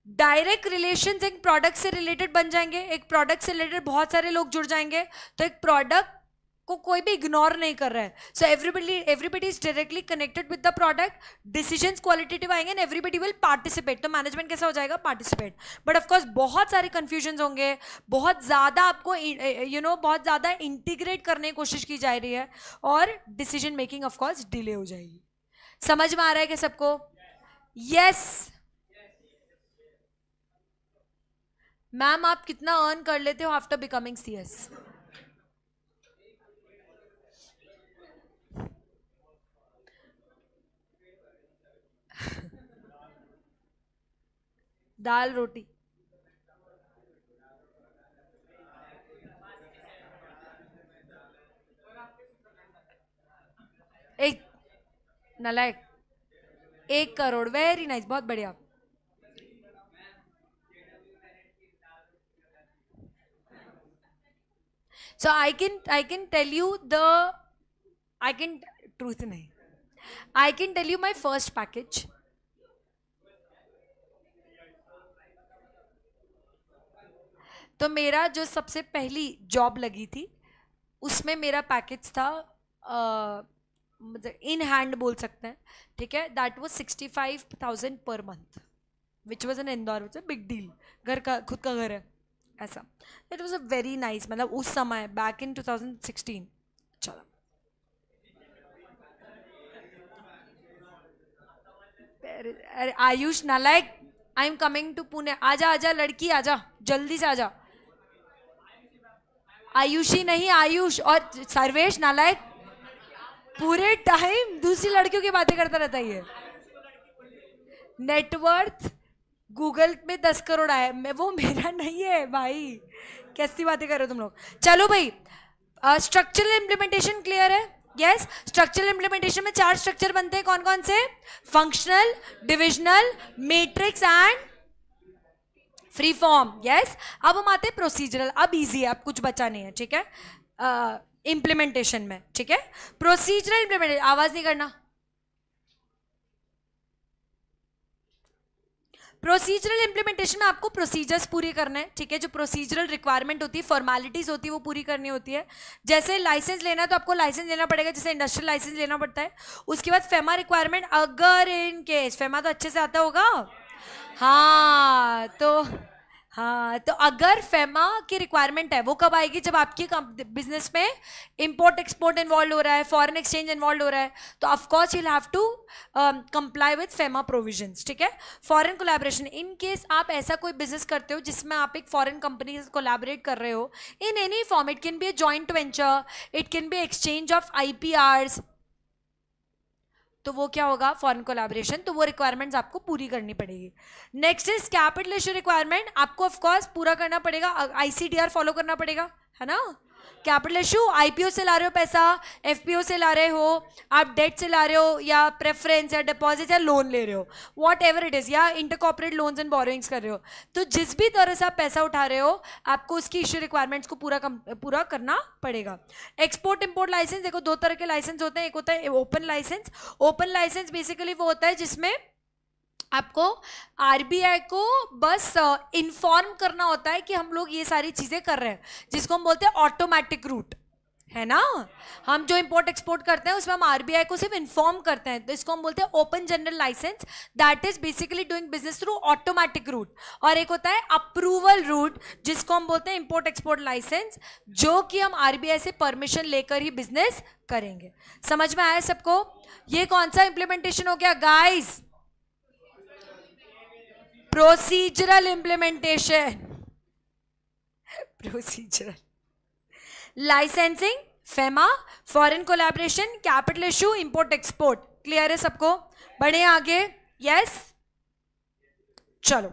डायरेक्ट रिलेशन एक प्रोडक्ट से रिलेटेड बन जाएंगे एक प्रोडक्ट से रिलेटेड बहुत सारे लोग जुड़ जाएंगे तो एक प्रोडक्ट को कोई भी इग्नोर नहीं कर रहा है so everybody everybody is directly connected with the product decision qualitative आएंगे एंड एवरीबडी विल पार्टिसिपेट तो मैनेजमेंट कैसा हो जाएगा पार्टिसिपेट बट ऑफकोर्स बहुत सारे कन्फ्यूजन होंगे बहुत ज़्यादा आपको यू नो you know, बहुत ज़्यादा इंटीग्रेट करने की कोशिश की जा रही है और डिसीजन मेकिंग ऑफकोर्स डिले हो जाएगी समझ में आ रहा है क्या सबको यस yes. मैम आप कितना अर्न कर लेते हो आफ्टर बिकमिंग सी एस दाल रोटी एक नलायक एक करोड़ वेरी नाइस बहुत बढ़िया so I can I can tell you the I can truth नहीं I can tell you my first package तो मेरा जो सबसे पहली जॉब लगी थी उसमें मेरा पैकेज था मतलब इन हैंड बोल सकते हैं ठीक है that was sixty five thousand per month which was an Indore which big deal घर का खुद का घर है ऐसा it was a very nice मतलब उस समय बैक इन 2016 चलो अरे आयुष नालायक I am coming to Pune आजा आजा लड़की आजा जल्दी से आजा आयुषी नहीं आयुष और सर्वेश नालायक पूरे टाइम दूसरी लड़कियों की बातें करता रहता है ये नेटवर्थ गूगल में दस करोड़ आया मैं वो मेरा नहीं है भाई कैसी बातें कर रहे हो तुम लोग चलो भाई स्ट्रक्चरल इम्प्लीमेंटेशन क्लियर है यस स्ट्रक्चरल इम्प्लीमेंटेशन में चार स्ट्रक्चर बनते हैं कौन कौन से functional divisional matrix and free form yes अब हम आते हैं प्रोसीजरल अब इजी है अब कुछ बचा नहीं है ठीक है इम्प्लीमेंटेशन uh, में ठीक है प्रोसीजरल इम्प्लीमेंटेशन आवाज़ नहीं करना प्रोसीजरल इंप्लीमेंटेशन में आपको प्रोसीजर्स पूरे करना है ठीक है जो प्रोसीजरल रिक्वायरमेंट होती है फॉर्मेलिटीज होती है वो पूरी करनी होती है जैसे लाइसेंस लेना है तो आपको लाइसेंस लेना पड़ेगा जैसे इंडस्ट्रियल लाइसेंस लेना पड़ता है उसके बाद फेमा रिक्वायरमेंट अगर इन केस फेमा तो अच्छे से आता होगा हाँ तो हाँ तो अगर फेमा e की रिक्वायरमेंट है वो कब आएगी जब आपकी बिजनेस में इंपोर्ट एक्सपोर्ट इन्वॉल्व हो रहा है फॉरेन एक्सचेंज इन्वॉल्व हो रहा है तो of course you'll have to comply with FEMA provisions ठीक है फॉरेन कोलैबोरेशन इन केस आप ऐसा कोई बिजनेस करते हो जिसमें आप एक फॉरेन कंपनी से कोलैबोरेट कर रहे हो in any form it can be a joint venture it can be exchange of I P तो वो क्या होगा फॉरन कोलाब्रेशन तो वो रिक्वायरमेंट्स आपको पूरी करनी पड़ेगी next is capital issue requirement आपको ऑफकोर्स पूरा करना पड़ेगा आई फॉलो करना पड़ेगा है ना कैपिटल इशू आईपीओ से ला रहे हो पैसा एफपीओ से ला रहे हो आप डेट से ला रहे हो या प्रेफरेंस या डिपॉजिट या लोन ले रहे हो वॉट एवर इट इज़ या inter corporate loans and borrowings कर रहे हो तो जिस भी तरह से आप पैसा उठा रहे हो आपको उसकी इश्यू रिक्वायरमेंट्स को पूरा कम, पूरा करना पड़ेगा एक्सपोर्ट इम्पोर्ट लाइसेंस देखो दो तरह के लाइसेंस होते हैं एक होता है open licence open licence basically वो होता है जिसमें आपको आरबीआई को बस इन्फॉर्म करना होता है कि हम लोग ये सारी चीज़ें कर रहे हैं जिसको हम बोलते हैं ऑटोमेटिक रूट है ना हम जो इंपोर्ट एक्सपोर्ट करते हैं उसमें हम आरबीआई को सिर्फ इन्फॉर्म करते हैं तो इसको हम बोलते हैं open general licence that is basically doing business through automatic route और एक होता है अप्रूवल रूट जिसको हम बोलते हैं इंपोर्ट एक्सपोर्ट लाइसेंस जो कि हम आरबीआई से परमिशन लेकर ही बिजनेस करेंगे समझ में आया सबको ये कौन सा इंप्लीमेंटेशन हो गया guys procedural implementation procedural licensing FEMA foreign collaboration capital issue import export clear है सबको बढ़े आगे यस yes? चलो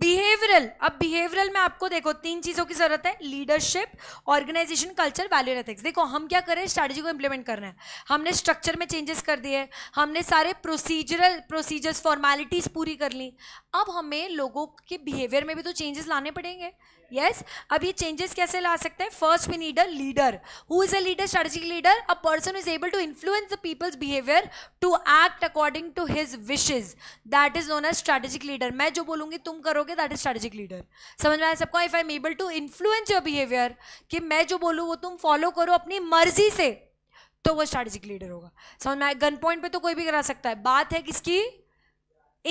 बिहेवियरल अब बिहेवियरल में आपको देखो तीन चीज़ों की ज़रूरत है leadership organisation culture value ethics देखो हम क्या करें स्ट्रैटेजी को इंप्लीमेंट करना है हमने स्ट्रक्चर में चेंजेस कर दिए हमने सारे प्रोसीजरल प्रोसीजर्स फॉर्मेलिटीज़ पूरी कर ली अब हमें लोगों के बिहेवियर में भी तो चेंजेस लाने पड़ेंगे यस अब ये चेंजेस कैसे ला सकते हैं first we need a leader who is a leader strategic leader a person is able to influence the peoples behaviour to act according to his wishes that is known as strategic leader मैं जो बोलूंगी तुम करोगे दैट इज स्ट्रेटेजिक लीडर समझ में आया सबको if I am able to influence your behaviour कि मैं जो बोलूँ वो तुम फॉलो करो अपनी मर्जी से तो वो स्ट्रेटेजिक लीडर होगा समझ में गन पॉइंट पे तो कोई भी करा सकता है बात है किसकी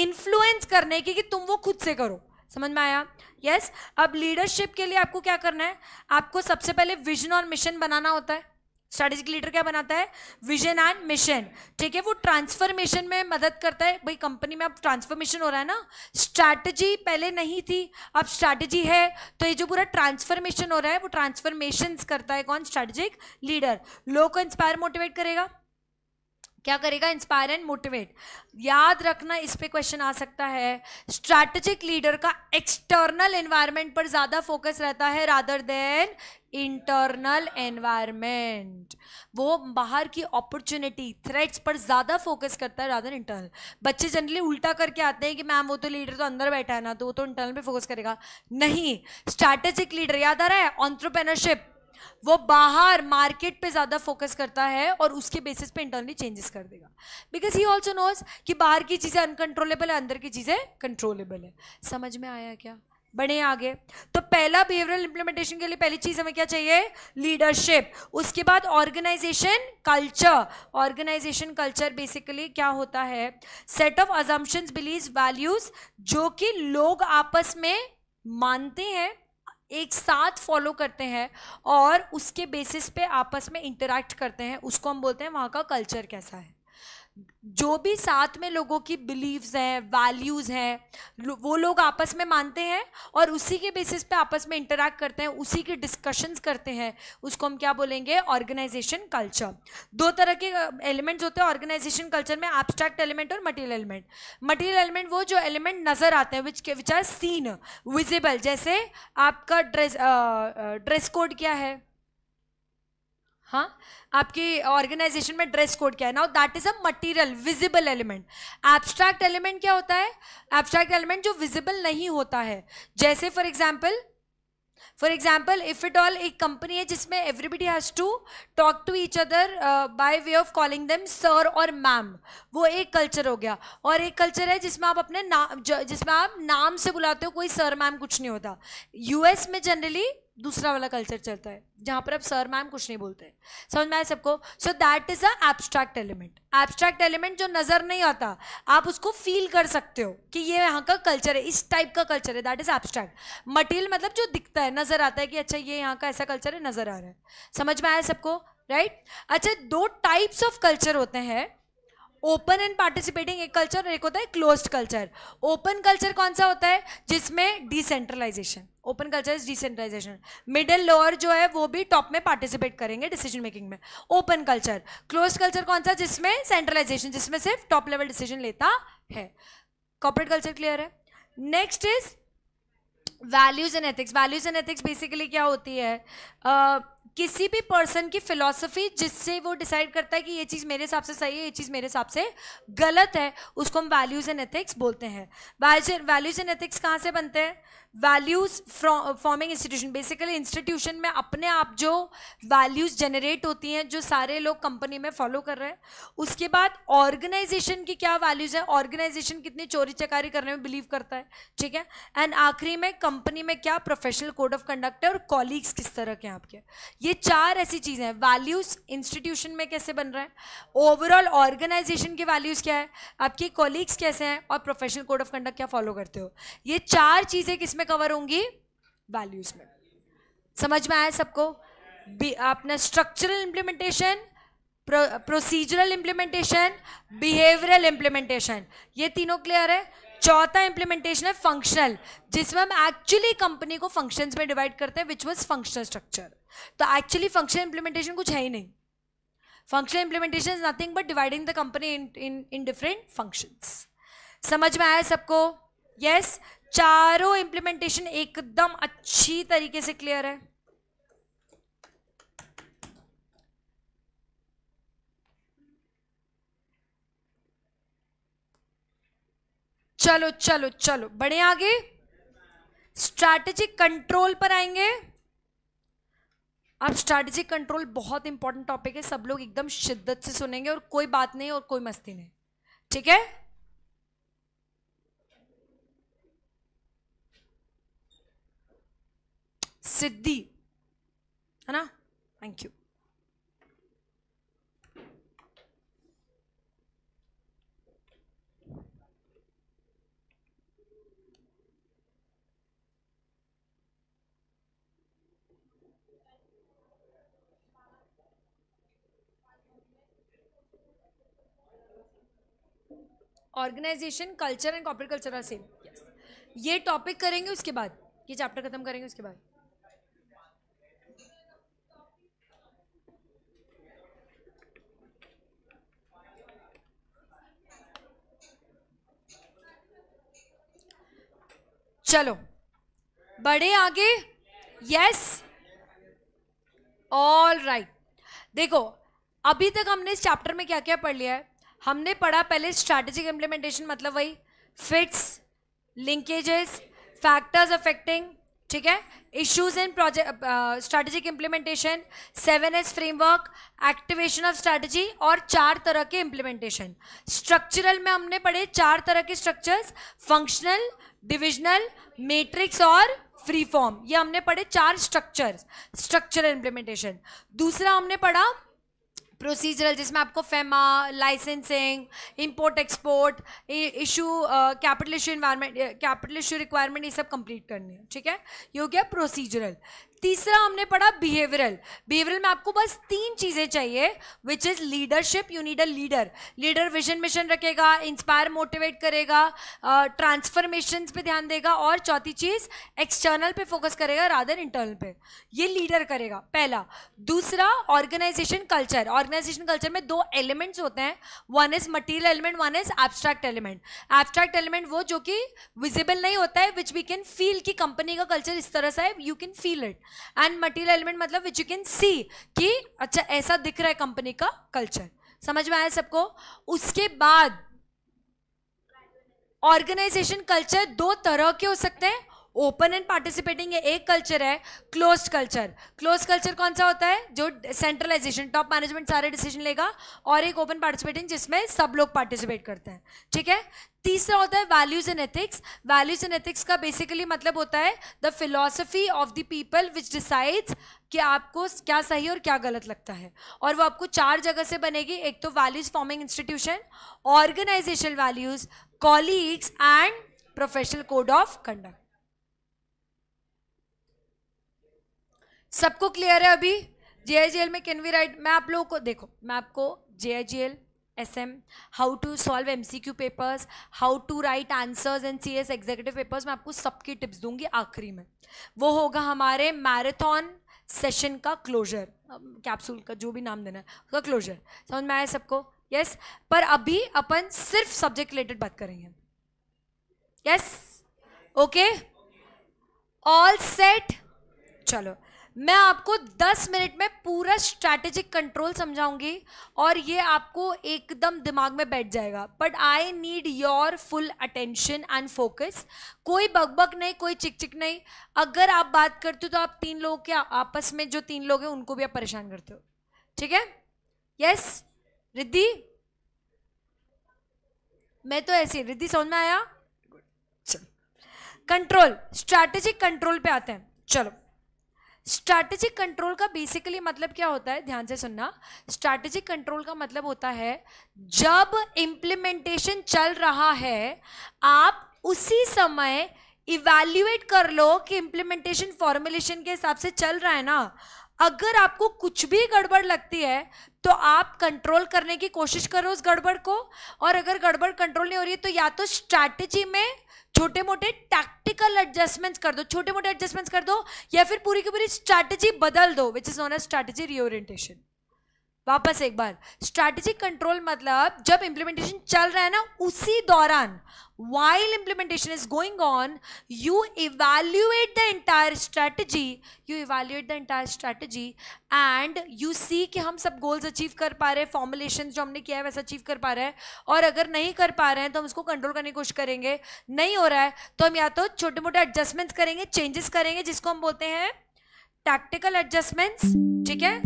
इन्फ्लुएंस करने की कि तुम वो खुद से करो समझ में आया यस yes? अब लीडरशिप के लिए आपको क्या करना है आपको सबसे पहले विजन और मिशन बनाना होता है स्ट्रैटेजिक लीडर क्या बनाता है विजन एंड मिशन ठीक है वो ट्रांसफॉर्मेशन में मदद करता है भाई कंपनी में अब ट्रांसफॉर्मेशन हो रहा है ना स्ट्रैटेजी पहले नहीं थी अब स्ट्रैटेजी है तो ये जो पूरा ट्रांसफॉर्मेशन हो रहा है वो ट्रांसफॉर्मेशन करता है कौन स्ट्रैटेजिक लीडर लोग को इंस्पायर मोटिवेट करेगा क्या करेगा इंस्पायर एंड मोटिवेट याद रखना इस पे क्वेश्चन आ सकता है स्ट्रैटेजिक लीडर का एक्सटर्नल एनवायरनमेंट पर ज़्यादा फोकस रहता है रादर देन इंटरनल एनवायरनमेंट वो बाहर की अपॉर्चुनिटी थ्रेट्स पर ज़्यादा फोकस करता है रादर इंटरनल बच्चे जनरली उल्टा करके आते हैं कि मैम वो तो लीडर तो अंदर बैठा है ना तो वो तो इंटरनल पे फोकस करेगा नहीं स्ट्रैटेजिक लीडर याद आ रहा है ऑन्ट्रप्रेनरशिप वो बाहर मार्केट पे ज़्यादा फोकस करता है और उसके बेसिस पे इंटरनली चेंजेस कर देगा बिकॉज ही ऑल्सो नोज कि बाहर की चीज़ें अनकंट्रोलेबल है अंदर की चीज़ें कंट्रोलेबल है समझ में आया क्या बढ़े आगे तो पहला बिहेवियरल इंप्लीमेंटेशन के लिए पहली चीज़ हमें क्या चाहिए लीडरशिप उसके बाद organisation culture organisation culture basically क्या होता है set of assumptions believe values जो कि लोग आपस में मानते हैं एक साथ फॉलो करते हैं और उसके बेसिस पे आपस में इंटरेक्ट करते हैं उसको हम बोलते हैं वहाँ का कल्चर कैसा है जो भी साथ में लोगों की बिलीव्स हैं वैल्यूज़ हैं वो लोग आपस में मानते हैं और उसी के बेसिस पे आपस में इंटरेक्ट करते हैं उसी के डिस्कशंस करते हैं उसको हम क्या बोलेंगे ऑर्गेनाइजेशन कल्चर दो तरह के एलिमेंट्स होते हैं ऑर्गेनाइजेशन कल्चर में एब्स्ट्रैक्ट एलिमेंट और मटेरियल एलिमेंट मटेरियल एलिमेंट वो जो एलिमेंट नज़र आते हैं which which are seen visible जैसे आपका ड्रेस ड्रेस कोड क्या है हाँ आपके ऑर्गेनाइजेशन में ड्रेस कोड क्या है now that is a material visible element abstract element क्या होता है एब्स्ट्रैक्ट एलिमेंट जो विजिबल नहीं होता है जैसे for example for example if it all एक कंपनी है जिसमें everybody has to talk to each other by way of calling them sir और मैम वो एक कल्चर हो गया और एक कल्चर है जिसमें आप अपने नाम जिसमें आप नाम से बुलाते हो कोई सर मैम कुछ नहीं होता यूएस में जनरली दूसरा वाला कल्चर चलता है जहाँ पर अब सर मैम कुछ नहीं बोलते समझ में आया सबको so that is a abstract element abstract element जो नज़र नहीं आता आप उसको फील कर सकते हो कि ये यहाँ का कल्चर है इस टाइप का कल्चर है दैट इज़ एब्स्ट्रैक्ट मटेरियल मतलब जो दिखता है नज़र आता है कि अच्छा ये यहाँ का ऐसा कल्चर है नज़र आ रहा है समझ में आया सबको राइट right? अच्छा दो टाइप्स ऑफ कल्चर होते हैं ओपन एंड पार्टिसिपेटिंग एक कल्चर और एक होता है क्लोज कल्चर ओपन कल्चर कौन सा होता है जिसमें decentralisation open culture is decentralisation middle lower जो है वो भी टॉप में पार्टिसिपेट करेंगे डिसीजन मेकिंग में ओपन कल्चर क्लोज कल्चर कौन सा जिसमें सेंट्रलाइजेशन जिसमें सिर्फ टॉप लेवल डिसीजन लेता है कॉपरेट कल्चर क्लियर है next is values and ethics values and ethics basically क्या होती है uh, किसी भी पर्सन की फिलॉसफी जिससे वो डिसाइड करता है कि ये चीज़ मेरे हिसाब से सही है ये चीज़ मेरे हिसाब से गलत है उसको हम वैल्यूज़ एंड एथिक्स बोलते हैं वैल्यूज़ एंड एथिक्स कहाँ से बनते हैं values forming institution basically institution में अपने आप जो वैल्यूज़ जनरेट होती हैं जो सारे लोग कंपनी में फॉलो कर रहे हैं उसके बाद ऑर्गेनाइजेशन की क्या वैल्यूज़ हैं ऑर्गेनाइजेशन कितनी चोरी चकारी करने में बिलीव करता है ठीक है एंड आखिरी में कंपनी में क्या प्रोफेशनल कोड ऑफ कंडक्ट है और कॉलीग्स किस तरह के हैं आपके ये चार ऐसी चीज़ें हैं वैल्यूज़ इंस्टीट्यूशन में कैसे बन रहा है ओवरऑल ऑर्गेनाइजेशन के वैल्यूज़ क्या है आपके कॉलीग्स कैसे हैं और प्रोफेशनल कोड ऑफ कंडक्ट क्या फॉलो करते हो ये चार चीज़ें किस में कवर होंगी वैल्यूज़ में समझ में आया सबको अपना structural implementation procedural implementation behavioural implementation ये तीनों क्लियर है चौथा इंप्लीमेंटेशन है फंक्शनल जिसमें हम एक्चुअली कंपनी को फंक्शंस में डिवाइड करते हैं विच वॉज फंक्शनल स्ट्रक्चर तो एक्चुअली फंक्शनल इंप्लीमेंटेशन कुछ है ही नहीं functional implementation is nothing but dividing the company in in in different functions समझ में आया सबको यस yes, चारों इंप्लीमेंटेशन एकदम अच्छी तरीके से क्लियर है चलो चलो चलो बढ़े आगे स्ट्रैटेजिक कंट्रोल पर आएंगे अब स्ट्रैटेजिक कंट्रोल बहुत इंपॉर्टेंट टॉपिक है सब लोग एकदम शिद्दत से सुनेंगे और कोई बात नहीं और कोई मस्ती नहीं ठीक है सिद्धि है ना thank you organisation culture and corporate culture same yes ये टॉपिक करेंगे उसके बाद ये चैप्टर खत्म करेंगे उसके बाद चलो बड़े आगे यस ऑल राइट देखो अभी तक हमने इस चैप्टर में क्या क्या पढ़ लिया है हमने पढ़ा पहले स्ट्रैटेजिक इम्प्लीमेंटेशन मतलब वही फिट्स लिंकेजेस फैक्टर्स अफेक्टिंग ठीक है issues in project strategic implementation seven S framework activation of strategy और चार तरह के इम्प्लीमेंटेशन स्ट्रक्चरल में हमने पढ़े चार तरह के स्ट्रक्चर्स फंक्शनल डिविजनल मेट्रिक्स और फ्री फॉर्म ये हमने पढ़े चार स्ट्रक्चर्स स्ट्रक्चरल इम्प्लीमेंटेशन दूसरा हमने पढ़ा प्रोसीजरल जिसमें आपको FEMA licensing import export issue capital issue environment capital issue requirement ये सब कंप्लीट करनी है ठीक है ये हो गया प्रोसीजरल तीसरा हमने पढ़ा बिहेवियरल बिहेवियरल में आपको बस तीन चीज़ें चाहिए which is leadership you need a leader leader vision mission रखेगा इंस्पायर मोटिवेट करेगा ट्रांसफॉर्मेशन uh, पे ध्यान देगा और चौथी चीज़ एक्सटर्नल पे फोकस करेगा राधर इंटरनल पे ये लीडर करेगा पहला दूसरा ऑर्गेनाइजेशन कल्चर ऑर्गेनाइजेशन कल्चर में दो एलिमेंट्स होते हैं one is material element one is abstract element abstract element वो जो कि विजिबल नहीं होता है विच वी कैन फील कि कंपनी का कल्चर इस तरह से है you can feel it and material element मतलब विच यू कैन सी कि अच्छा ऐसा दिख रहा है कंपनी का कल्चर समझ में आया सबको उसके बाद ऑर्गेनाइजेशन कल्चर दो तरह के हो सकते हैं ओपन एंड पार्टिसिपेटिंग एक कल्चर है क्लोज कल्चर क्लोज कल्चर कौन सा होता है जो सेंट्रलाइजेशन टॉप मैनेजमेंट सारे डिसीजन लेगा और एक ओपन पार्टिसिपेटिंग जिसमें सब लोग पार्टिसिपेट करते हैं ठीक है तीसरा होता है values and ethics values and ethics का बेसिकली मतलब होता है the philosophy of the people which decides कि आपको क्या सही और क्या गलत लगता है और वो आपको चार जगह से बनेगी एक तो values forming institution organisation values colleagues and professional code of conduct सबको क्लियर है अभी एल में कैन वी राइट मैं आप लोगों को देखो मैं आपको S M how to solve Q papers how to write answers and S executive papers मैं आपको सबकी टिप्स दूंगी आखिरी में वो होगा हमारे मैराथन सेशन का क्लोजर कैप्सूल का जो भी नाम देना है उसका क्लोजर समझ में आया सबको यस yes? पर अभी अपन सिर्फ सब्जेक्ट रिलेटेड बात करेंगे यस ओके ऑल सेट चलो मैं आपको 10 मिनट में पूरा स्ट्रैटेजिक कंट्रोल समझाऊंगी और ये आपको एकदम दिमाग में बैठ जाएगा but I need your full attention and focus कोई बकबक नहीं कोई चिक चिक नहीं अगर आप बात करते हो तो आप तीन लोगों के आपस में जो तीन लोग हैं उनको भी आप परेशान करते हो ठीक है यस रिद्धि मैं तो ऐसी रिद्धि समझ में आया कंट्रोल स्ट्रैटेजिक कंट्रोल पे आते हैं चलो स्ट्रैटेजिक कंट्रोल का बेसिकली मतलब क्या होता है ध्यान से सुनना स्ट्रैटेजिक कंट्रोल का मतलब होता है जब इम्प्लीमेंटेशन चल रहा है आप उसी समय इवेल्युएट कर लो कि इम्प्लीमेंटेशन फॉर्मुलेशन के हिसाब से चल रहा है ना अगर आपको कुछ भी गड़बड़ लगती है तो आप कंट्रोल करने की कोशिश करो उस गड़बड़ को और अगर गड़बड़ कंट्रोल नहीं हो रही है तो या तो स्ट्रैटेजी में छोटे मोटे टैक्टिकल एडजस्टमेंट्स कर दो छोटे मोटे एडजस्टमेंट्स कर दो या फिर पूरी की पूरी स्ट्रैटेजी बदल दो which is known as strategy reorientation वापस एक बार स्ट्रैटेजिक कंट्रोल मतलब जब इंप्लीमेंटेशन चल रहा है ना उसी दौरान while implementation is going on you evaluate the entire strategy you evaluate the entire strategy and you see कि हम सब गोल्स अचीव कर पा रहे हैं फॉर्मुलेशन जो हमने किया है वैसा अचीव कर पा रहे हैं और अगर नहीं कर पा रहे हैं तो हम उसको कंट्रोल करने की कोशिश करेंगे नहीं हो रहा है तो हम या तो छोटे मोटे एडजस्टमेंट्स करेंगे चेंजेस करेंगे जिसको हम बोलते हैं टैक्टिकल एडजस्टमेंट्स ठीक है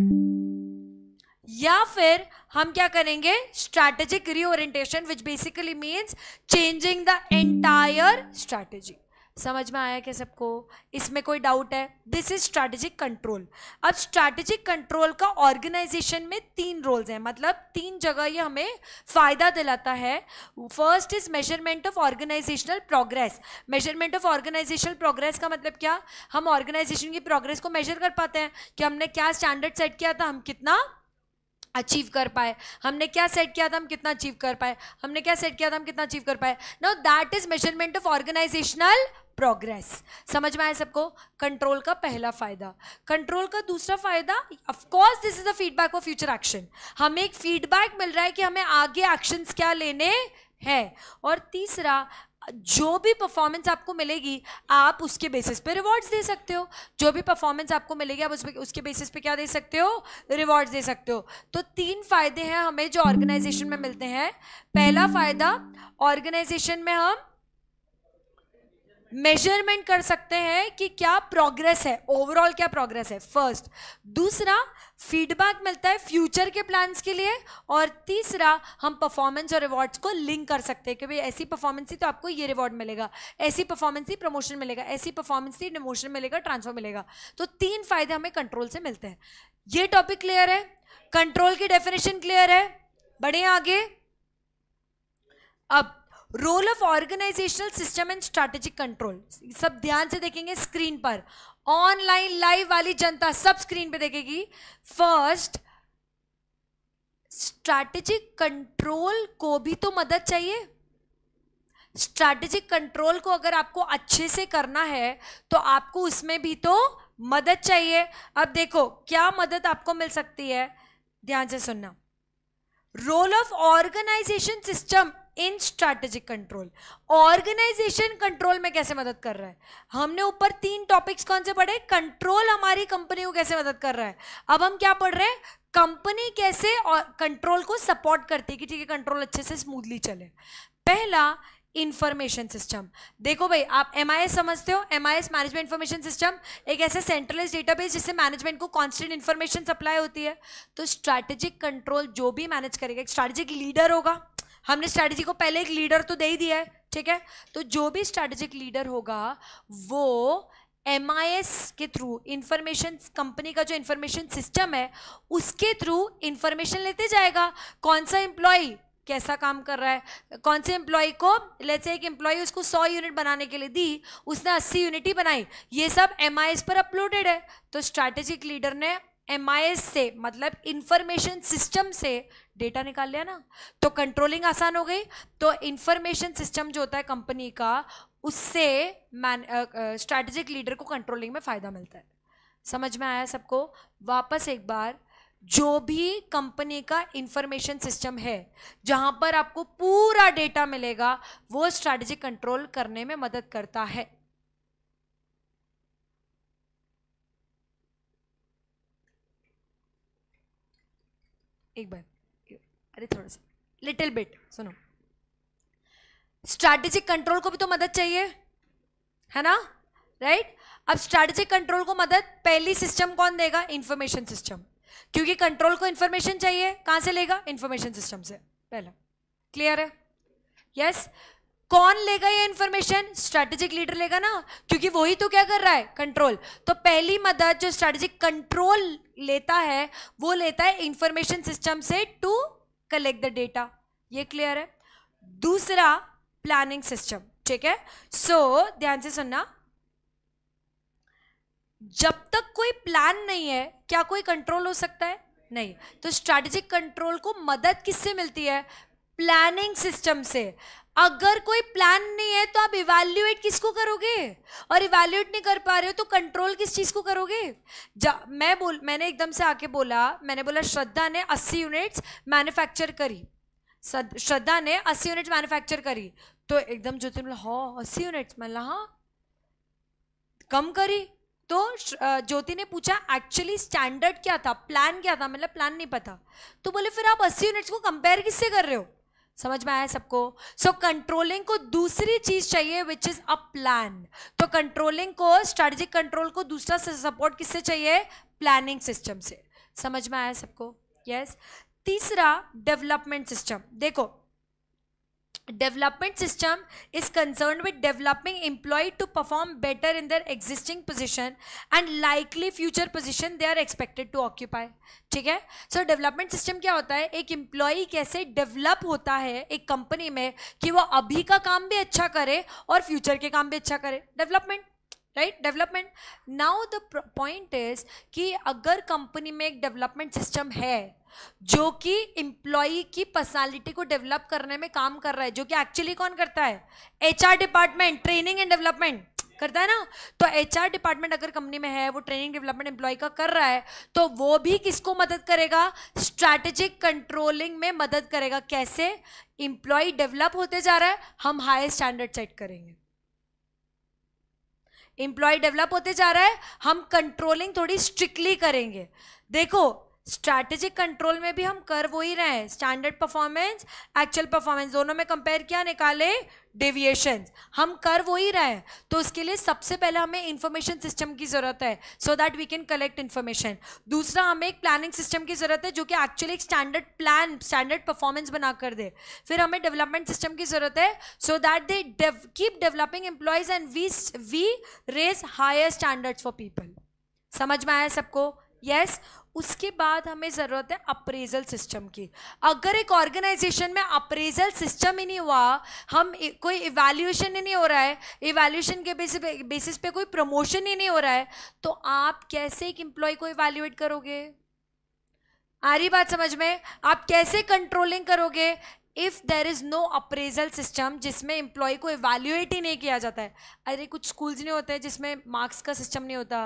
या फिर हम क्या करेंगे strategic reorientation which basically means changing the entire strategy समझ में आया क्या सबको इसमें कोई डाउट है दिस इज स्ट्रैटेजिक कंट्रोल अब स्ट्रैटेजिक कंट्रोल का ऑर्गेनाइजेशन में तीन रोल्स हैं मतलब तीन जगह ये हमें फायदा दिलाता है first is measurement of organisational progress measurement of organisational progress का मतलब क्या हम ऑर्गेनाइजेशन की प्रोग्रेस को मेजर कर पाते हैं कि हमने क्या स्टैंडर्ड सेट किया था हम कितना अचीव कर पाए हमने क्या सेट किया था हम कितना अचीव कर पाए हमने क्या सेट किया था हम कितना अचीव कर पाए now that is measurement of organisational progress समझ में आया सबको कंट्रोल का पहला फायदा कंट्रोल का दूसरा फायदा of course this is the feedback of future action हमें एक फीडबैक मिल रहा है कि हमें आगे एक्शंस क्या लेने हैं और तीसरा जो भी परफॉर्मेंस आपको मिलेगी आप उसके बेसिस पे रिवॉर्ड्स दे सकते हो जो भी परफॉर्मेंस आपको मिलेगी आप उस उसके बेसिस पे क्या दे सकते हो रिवॉर्ड्स दे सकते हो तो तीन फायदे हैं हमें जो ऑर्गेनाइजेशन में मिलते हैं पहला फायदा ऑर्गेनाइजेशन में हम मेजरमेंट कर सकते हैं कि क्या प्रोग्रेस है ओवरऑल क्या प्रोग्रेस है फर्स्ट दूसरा फीडबैक मिलता है फ्यूचर के प्लान्स के लिए और तीसरा हम परफॉर्मेंस और रिवॉर्ड्स को लिंक कर सकते हैं कि भाई ऐसी परफॉर्मेंस थी तो आपको ये रिवॉर्ड मिलेगा ऐसी परफॉर्मेंस थी प्रमोशन मिलेगा ऐसी परफॉर्मेंस थी डिमोशन मिलेगा ट्रांसफर मिलेगा तो तीन फायदे हमें कंट्रोल से मिलते हैं ये टॉपिक क्लियर है कंट्रोल की डेफिनेशन क्लियर है बढ़े आगे अब role of organisational system and strategic control सब ध्यान से देखेंगे स्क्रीन पर ऑनलाइन लाइव वाली जनता सब स्क्रीन पे देखेगी फर्स्ट स्ट्रैटेजिक कंट्रोल को भी तो मदद चाहिए स्ट्रैटेजिक कंट्रोल को अगर आपको अच्छे से करना है तो आपको उसमें भी तो मदद चाहिए अब देखो क्या मदद आपको मिल सकती है ध्यान से सुनना role of organisation system in strategic control organisation control में कैसे मदद कर रहा है हमने ऊपर तीन टॉपिक्स कौन से पढ़े कंट्रोल हमारी कंपनी को कैसे मदद कर रहा है अब हम क्या पढ़ रहे हैं कंपनी कैसे कंट्रोल को सपोर्ट करती है कि ठीक है कंट्रोल अच्छे से स्मूथली चले पहला इंफॉर्मेशन सिस्टम देखो भाई आप एम समझते हो एम मैनेजमेंट इंफॉर्मेशन सिस्टम एक ऐसे सेंट्रलाइज डेटाबेस जिससे मैनेजमेंट को कॉन्स्टेंट इन्फॉर्मेशन सप्लाई होती है तो स्ट्रैटेजिक कंट्रोल जो भी मैनेज करेगा एक स्ट्रैटेजिक लीडर होगा हमने स्ट्रैटेजी को पहले एक लीडर तो दे ही दिया है ठीक है तो जो भी स्ट्रैटेजिक लीडर होगा वो एम के थ्रू इंफॉर्मेशन कंपनी का जो इंफॉर्मेशन सिस्टम है उसके थ्रू इंफॉर्मेशन लेते जाएगा कौन सा एम्प्लॉय कैसा काम कर रहा है कौन से एम्प्लॉय को लेते एक एम्प्लॉय उसको 100 यूनिट बनाने के लिए दी उसने 80 यूनिट ही बनाई ये सब एम पर अपलोडेड है तो स्ट्रैटेजिक लीडर ने एम से मतलब इंफॉर्मेशन सिस्टम से डेटा निकाल लिया ना तो कंट्रोलिंग आसान हो गई तो इंफॉर्मेशन सिस्टम जो होता है कंपनी का उससे मैन स्ट्रैटेजिक लीडर को कंट्रोलिंग में फ़ायदा मिलता है समझ में आया सबको वापस एक बार जो भी कंपनी का इंफॉर्मेशन सिस्टम है जहाँ पर आपको पूरा डेटा मिलेगा वो स्ट्रैटेजिक कंट्रोल करने में मदद करता है एक बार अरे थोड़ा सा लिटिल बिट सुनो स्ट्रैटेजिक कंट्रोल को भी तो मदद चाहिए है ना राइट right? अब स्ट्रैटेजिक कंट्रोल को मदद पहली सिस्टम कौन देगा इंफॉर्मेशन सिस्टम क्योंकि कंट्रोल को इंफॉर्मेशन चाहिए कहां से लेगा इंफॉर्मेशन सिस्टम से पहला क्लियर है यस yes? कौन लेगा ये इन्फॉर्मेशन स्ट्रेटेजिक लीडर लेगा ना क्योंकि वही तो क्या कर रहा है कंट्रोल तो पहली मदद जो स्ट्रैटेजिक कंट्रोल लेता है वो लेता है इंफॉर्मेशन सिस्टम से टू कलेक्ट द डेटा ये क्लियर है दूसरा प्लानिंग सिस्टम ठीक है सो so, ध्यान से सुनना जब तक कोई प्लान नहीं है क्या कोई कंट्रोल हो सकता है नहीं तो स्ट्रैटेजिक कंट्रोल को मदद किससे मिलती है प्लानिंग सिस्टम से अगर कोई प्लान नहीं है तो आप इवेल्युएट किसको करोगे और इवेल्युएट नहीं कर पा रहे हो तो कंट्रोल किस चीज़ को करोगे मैं बोल मैंने एकदम से आके बोला मैंने बोला श्रद्धा ने 80 यूनिट्स मैन्युफैक्चर करी श्रद्धा ने 80 यूनिट्स मैन्युफैक्चर करी तो एकदम ज्योतिन बोला हाँ अस्सी यूनिट्स मैं हाँ कम करी तो ज्योति ने पूछा एक्चुअली स्टैंडर्ड क्या था प्लान क्या था मतलब प्लान नहीं पता तो बोले फिर आप अस्सी यूनिट्स को कंपेयर किससे कर रहे हो समझ में आया सबको सो so, कंट्रोलिंग को दूसरी चीज चाहिए विच इज अ प्लान तो कंट्रोलिंग को स्ट्रेटेजिक कंट्रोल को दूसरा सपोर्ट किससे चाहिए प्लानिंग सिस्टम से समझ में आया सबको यस yes? तीसरा डेवलपमेंट सिस्टम देखो development system is concerned with developing employee to perform better in their existing position and likely future position they are expected to occupy ठीक है सो डेवलपमेंट सिस्टम क्या होता है एक एम्प्लॉय कैसे डेवलप होता है एक कंपनी में कि वो अभी का काम भी अच्छा करे और फ्यूचर के काम भी अच्छा करे development right development now the point is कि अगर कंपनी में एक डेवलपमेंट सिस्टम है जो कि एम्प्लॉय की पर्सनालिटी को डेवलप करने में काम कर रहा है जो कि एक्चुअली कौन करता है HR department training and development करता है ना तो एचआर डिपार्टमेंट अगर कंपनी में है वो ट्रेनिंग डेवलपमेंट एम्प्लॉय का कर रहा है तो वो भी किसको मदद करेगा स्ट्रैटेजिक कंट्रोलिंग में मदद करेगा कैसे इंप्लॉय डेवलप होते जा रहा है हम हाई स्टैंडर्ड सेट करेंगे एम्प्लॉय डेवलप होते जा रहा है हम कंट्रोलिंग थोड़ी स्ट्रिक्टली करेंगे देखो स्ट्रैटेजिक कंट्रोल में भी हम कर वो ही रहे हैं स्टैंडर्ड परफॉर्मेंस एक्चुअल परफॉर्मेंस दोनों में कंपेयर किया निकाले डेविएशन हम कर वो ही रहे हैं तो उसके लिए सबसे पहले हमें इंफॉर्मेशन सिस्टम की ज़रूरत है so that we can collect information दूसरा हमें एक प्लानिंग सिस्टम की ज़रूरत है जो कि एक्चुअली एक स्टैंडर्ड प्लान स्टैंडर्ड परफॉर्मेंस बना कर दे फिर हमें डेवलपमेंट सिस्टम की ज़रूरत है so that they keep developing employees and we we raise higher standards for people समझ में आया सबको यस yes? उसके बाद हमें ज़रूरत है अप्रेजल सिस्टम की अगर एक ऑर्गेनाइजेशन में अप्रेजल सिस्टम ही नहीं हुआ हम कोई इवेल्यूशन ही नहीं हो रहा है इवेल्यूशन के बेसिस पे बेसिस पे कोई प्रमोशन ही नहीं हो रहा है तो आप कैसे एक एम्प्लॉय को इवेल्युएट करोगे आ रही बात समझ में आप कैसे कंट्रोलिंग करोगे if there is no appraisal system जिसमें एम्प्लॉय को इवेल्यूएट ही नहीं किया जाता है अरे कुछ स्कूल्स नहीं होते हैं जिसमें मार्क्स का सिस्टम नहीं होता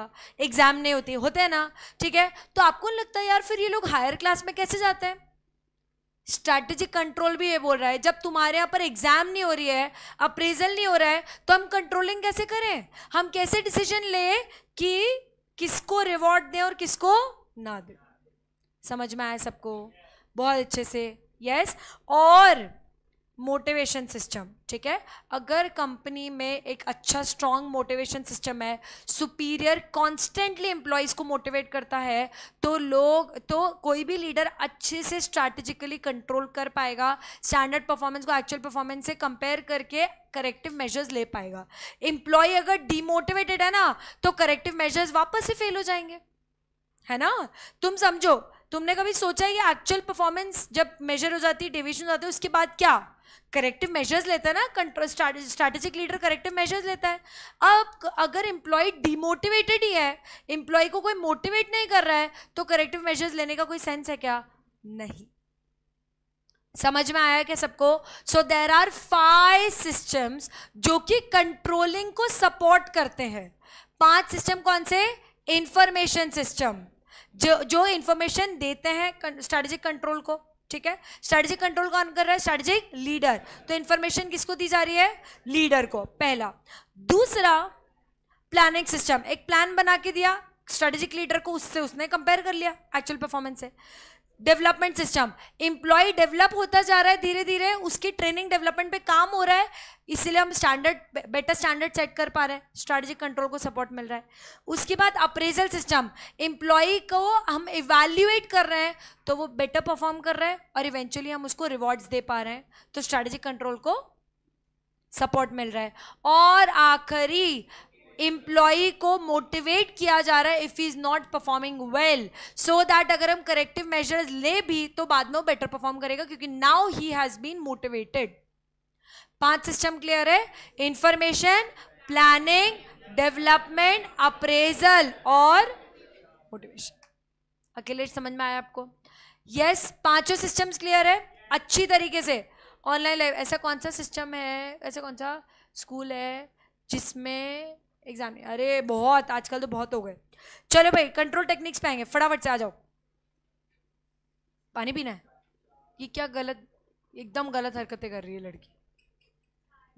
एग्ज़ाम नहीं होती होते हैं ना ठीक है तो आपको नहीं लगता यार फिर ये लोग हायर क्लास में कैसे जाते हैं स्ट्रैटेजिक कंट्रोल भी ये बोल रहा है जब तुम्हारे यहाँ पर एग्ज़ाम नहीं हो रही है अप्रेजल नहीं हो रहा है तो हम कंट्रोलिंग कैसे करें हम कैसे डिसीजन लें कि किसको रिवॉर्ड दें और किसको ना दें समझ में आए सबको बहुत अच्छे से यस और मोटिवेशन सिस्टम ठीक है अगर कंपनी में एक अच्छा स्ट्रांग मोटिवेशन सिस्टम है सुपीरियर कॉन्स्टेंटली एम्प्लॉयज़ को मोटिवेट करता है तो लोग तो कोई भी लीडर अच्छे से स्ट्रैटेजिकली कंट्रोल कर पाएगा स्टैंडर्ड परफॉर्मेंस को एक्चुअल परफॉर्मेंस से कंपेयर करके करेक्टिव मेजर्स ले पाएगा एम्प्लॉय अगर डिमोटिवेटेड है ना तो करेक्टिव मेजर्स वापस से फेल हो जाएंगे है ना तुम समझो तुमने कभी सोचा है कि एक्चुअल परफॉर्मेंस जब मेजर हो जाती है डिविजन हो जाती है उसके बाद क्या करेक्टिव मेजर्स लेता है ना स्ट्रेटेजिक लीडर करेक्टिव मेजर्स लेता है अब अगर इंप्लॉय डिमोटिवेटेड ही है एम्प्लॉय को कोई मोटिवेट नहीं कर रहा है तो करेक्टिव मेजर्स लेने का कोई सेंस है क्या नहीं समझ में आया क्या सबको so there are five systems जो कि कंट्रोलिंग को सपोर्ट करते हैं पांच सिस्टम कौन से इंफॉर्मेशन सिस्टम जो जो इन्फॉर्मेशन देते हैं स्ट्रेटेजिक कंट्रोल को ठीक है स्ट्रेटेजिक कंट्रोल कौन कर रहा है स्ट्रेटेजिक लीडर तो इन्फॉर्मेशन किसको दी जा रही है लीडर को पहला दूसरा प्लानिंग सिस्टम एक प्लान बना के दिया स्ट्रेटेजिक लीडर को उससे उसने कंपेयर कर लिया एक्चुअल परफॉर्मेंस से डेवलपमेंट सिस्टम एम्प्लॉय डेवलप होता जा रहा है धीरे धीरे उसकी ट्रेनिंग डेवलपमेंट पे काम हो रहा है इसीलिए हम स्टैंडर्ड बेटर स्टैंडर्ड सेट कर पा रहे हैं स्ट्रैटेजिक कंट्रोल को सपोर्ट मिल रहा है उसके बाद अप्रेजल सिस्टम एम्प्लॉय को हम इवेल्यूएट कर रहे हैं तो वो बेटर परफॉर्म कर रहे हैं और इवेंचुअली हम उसको रिवॉर्ड्स दे पा रहे हैं तो स्ट्रैटेजिक कंट्रोल को सपोर्ट मिल रहा है और आखिरी एम्प्लॉय को मोटिवेट किया जा रहा है if is not performing well so that अगर हम करेक्टिव मेजर्स ले भी तो बाद में बेटर परफॉर्म करेगा क्योंकि now he has been motivated पांच सिस्टम क्लियर है इंफॉर्मेशन प्लानिंग डेवलपमेंट अप्रेजल और मोटिवेशन अकेले समझ में आया आपको यस yes, पांचों सिस्टम्स क्लियर है अच्छी तरीके से ऑनलाइन लाइव ऐसा कौन सा सिस्टम है ऐसा कौन सा स्कूल है जिसमें एग्जाम में अरे बहुत आजकल तो बहुत हो गए चलो भाई कंट्रोल टेक्निक्स पे आएंगे फटाफट से आ जाओ पानी पीना है ये क्या गलत एकदम गलत हरकतें कर रही है लड़की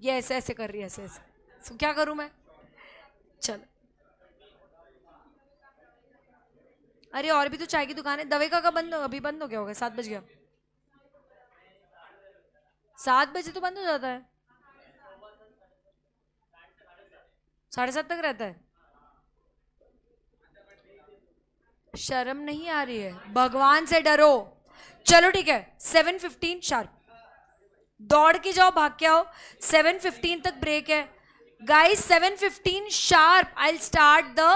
ये ऐसे ऐसे कर रही है ऐसे ऐसे सो क्या करूँ मैं चलो अरे और भी तो चाय की दुकान है दवे का बंद हो अभी बंद हो गया होगा सात बज गया सात बजे तो बंद हो जाता है साढ़े सात तक रहता है शर्म नहीं आ रही है भगवान से डरो चलो ठीक है सेवन फिफ्टीन शार्प दौड़ के जाओ भाग के आओ सेवन फिफ्टीन तक ब्रेक है guys seven fifteen sharp I start the